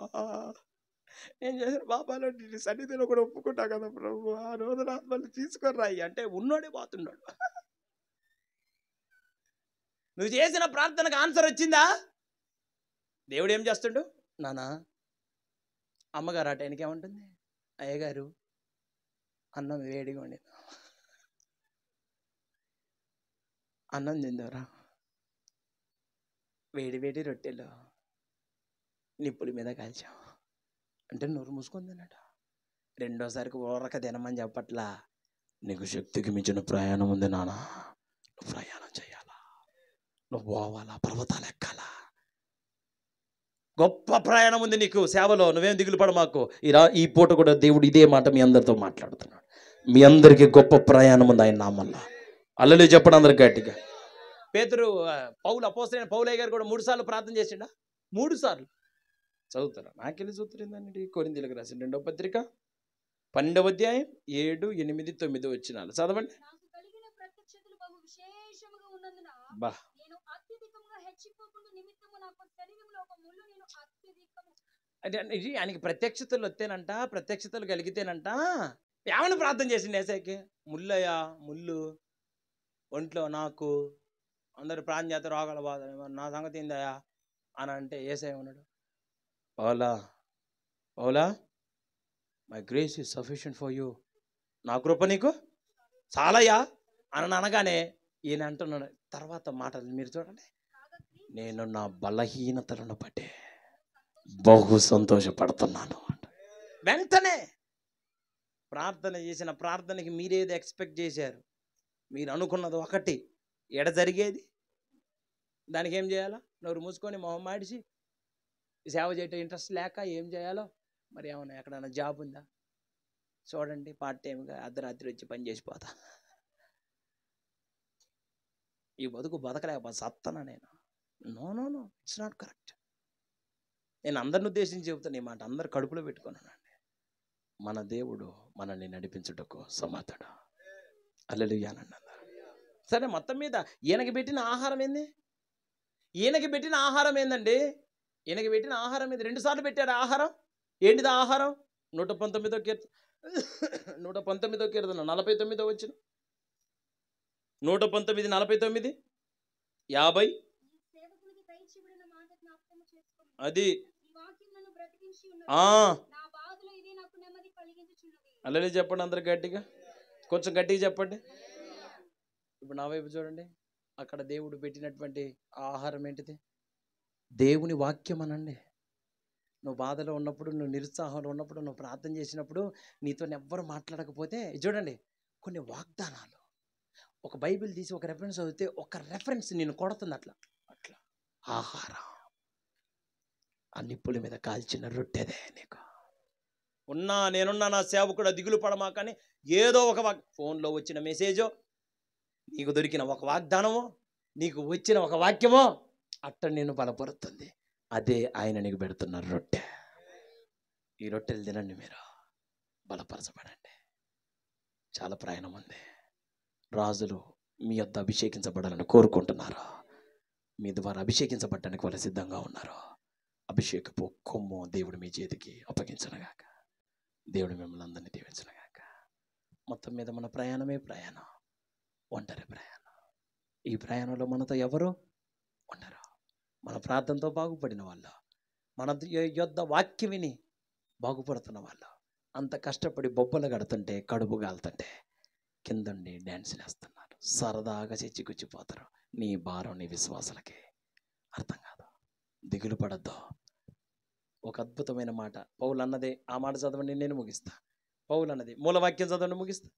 నేను చేసిన పాపాలు నీ సన్నిధిలో కూడా ఒప్పుకుంటా కదా ప్రభు ఆ నూతన ఆత్మలు తీసుకురాయి అంటే ఉన్నోడే పోతున్నాడు నువ్వు చేసిన ప్రార్థనకు ఆన్సర్ వచ్చిందా దేవుడు ఏం చేస్తుండు నానా అమ్మగారు ఆ టైంకి ఏమంటుంది అయ్యగారు అన్నం వేడిగా వండింది అన్నం తిందవరా వేడి వేడి రొట్టెలు నిప్పుల మీద కాల్చాం అంటే నోరు అన్నట రెండోసారికి ఓరక తినమని చెప్పట్లా నీకు శక్తికి మించిన ప్రయాణం ఉంది నాన్న నువ్వు ప్రయాణం చేయాలా నువ్వు పోవాలా పర్వతాలు ఎక్కాలా గొప్ప ప్రయాణం ఉంది నీకు సేవలో నువ్వేం దిగులు పడ మాకు ఇలా ఈ పూట కూడా దేవుడు ఇదే మాట మీ అందరితో మాట్లాడుతున్నాడు మీ అందరికీ గొప్ప ప్రయాణం ఉంది ఆయన నామల్లో అల్లలే చెప్పడం అందరికి గట్టిగా పేతురు పౌలు అపోసరైన పౌలయ్య గారు కూడా మూడు సార్లు ప్రార్థన చేసిండా మూడు సార్లు చదువుతారా నాకెళ్ళి చూతురిందండి కొరిందీలకు రాసిన రెండో పత్రిక పన్నెండవ అధ్యాయం ఏడు ఎనిమిది తొమ్మిది వచ్చినాలు చదవండి బా అంటే ఇది ఆయనకి ప్రత్యక్షతలు వస్తేనంట ప్రత్యక్షతలు కలిగితేనంట ఏమైనా ప్రార్థన చేసింది ఏసైకి ముల్లయ్యా ముళ్ళు ఒంట్లో నాకు అందరు ప్రాణం చేత రోగాల బాధ నా సంగతి ఏందయా అని అంటే ఏసై ఉన్నాడు పౌలా పౌలా my grace is sufficient for you నా కృప నీకు చాలయ్యా అని అనగానే ఈయన అంటున్నాడు తర్వాత మాటలు మీరు చూడండి నేను నా బలహీనతలను బట్టే బహు సంతోషపడుతున్నాను వెంటనే ప్రార్థన చేసిన ప్రార్థనకి మీరేది ఎక్స్పెక్ట్ చేశారు మీరు అనుకున్నది ఒకటి ఎడ జరిగేది దానికి ఏం చేయాలా నోరు మూసుకొని మొహం మాడిచి సేవ చేయటం ఇంట్రెస్ట్ లేక ఏం చేయాలో మరి ఏమన్నా ఎక్కడైనా జాబ్ ఉందా చూడండి పార్ట్ టైంగా అర్ధరాత్రి వచ్చి పని చేసిపోతా ఈ బతుకు బతకలేకపోతే సత్తన నేను no no no it's not correct నేను అందరిని ఉద్దేశించి చెబుతాను ఈ మాట అందరు కడుపులో పెట్టుకున్నానండి మన దేవుడు మనల్ని నడిపించుటకు సమర్థుడు అందరు సరే మొత్తం మీద ఈయనకి పెట్టిన ఆహారం ఏంది ఈయనకి పెట్టిన ఆహారం ఏందండి ఈయనకి పెట్టిన ఆహారం ఏంది రెండుసార్లు పెట్టారు ఆహారం ఏంటిది ఆహారం నూట పంతొమ్మిదో కీర్త నూట పంతొమ్మిదో కీర్తన నలభై తొమ్మిదో వచ్చిన నూట పంతొమ్మిది నలభై తొమ్మిది యాభై అది అల్లెలు చెప్పండి అందరు గట్టిగా కొంచెం గట్టిగా చెప్పండి ఇప్పుడు నా వైపు చూడండి అక్కడ దేవుడు పెట్టినటువంటి ఆహారం ఏంటిది దేవుని వాక్యం అనండి నువ్వు బాధలో ఉన్నప్పుడు నువ్వు నిరుత్సాహంలో ఉన్నప్పుడు నువ్వు ప్రార్థన చేసినప్పుడు నీతో ఎవ్వరు మాట్లాడకపోతే చూడండి కొన్ని వాగ్దానాలు ఒక బైబిల్ తీసి ఒక రెఫరెన్స్ చదివితే ఒక రెఫరెన్స్ నేను కొడుతుంది అట్లా అట్లా ఆహారం ఆ నిప్పుల మీద కాల్చిన రొట్టెదే నీకు ఉన్నా నేనున్నా నా సేవకుడు దిగులు పడమా కానీ ఏదో ఒక వాగ్ ఫోన్లో వచ్చిన మెసేజో నీకు దొరికిన ఒక వాగ్దానమో నీకు వచ్చిన ఒక వాక్యమో అట్ట నేను బలపరుతుంది అదే ఆయన నీకు పెడుతున్న రొట్టె ఈ రొట్టెలు తినండి మీరు బలపరచబడండి చాలా ప్రయాణం ఉంది రాజులు మీ యొక్క అభిషేకించబడాలని కోరుకుంటున్నారు మీ ద్వారా అభిషేకించబడ్డానికి వాళ్ళు సిద్ధంగా ఉన్నారు అభిషేకపు కొమ్ము దేవుడు మీ చేతికి అప్పగించనగాక దేవుడు మిమ్మల్ని అందరినీ దీవించనగాక మొత్తం మీద మన ప్రయాణమే ప్రయాణం ఒంటరి ప్రయాణం ఈ ప్రయాణంలో మనతో ఎవరు ఉండరు మన ప్రార్థనతో బాగుపడిన వాళ్ళు మన యొద్ వాక్య విని బాగుపడుతున్న వాళ్ళు అంత కష్టపడి బొబ్బలు కడుతుంటే కడుపు కాలుతుంటే కిందండి డ్యాన్సులు వేస్తున్నారు సరదాగా చిచ్చిగుచ్చిపోతారు నీ భారం నీ విశ్వాసాలకి అర్థం కాదు దిగులు పడద్దు ఒక అద్భుతమైన మాట పౌలు అన్నదే ఆ మాట చదవండి నేను ముగిస్తా పౌలు అన్నది మూలవాక్యం చదవండి ముగిస్తా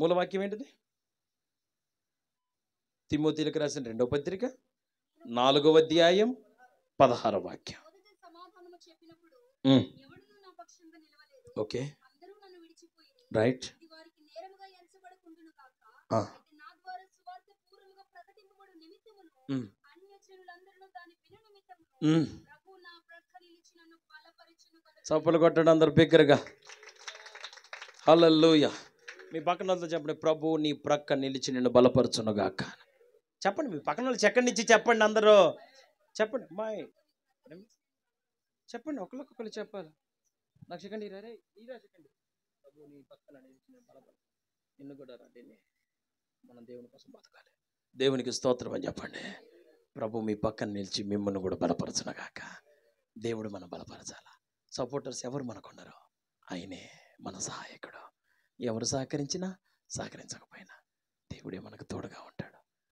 మూలవాక్యం ఏంటిది తిమ్మోతీలకు రాసిన రెండో పత్రిక నాలుగవ అధ్యాయం పదహార వాక్యం ఓకే రైట్ Mm. చప్పలు కొట్టడం అందరు బిగ్గరగా హలో మీ పక్కన చెప్పండి ప్రభు నీ ప్రక్క నిలిచి నిన్ను బలపరచునుగాక చెప్పండి మీ పక్కన చెక్కడి నుంచి చెప్పండి అందరూ చెప్పండి మా చెప్పండి ఒకరికొకరు చెప్పాలి నాకు చెక్కండి రే నీరా చెప్పండి ప్రభు నీ పక్కన నిలిచి నిన్ను కూడా రండి మనం దేవుని కోసం బతకాలి దేవునికి స్తోత్రం అని చెప్పండి ప్రభు మీ పక్కన నిలిచి మిమ్మల్ని కూడా బలపరచునగాక దేవుడు మనం బలపరచాల సపోర్టర్స్ ఎవరు మనకుండరు ఆయనే మన సహాయకుడు ఎవరు సహకరించినా సహకరించకపోయినా దేవుడే మనకు తోడుగా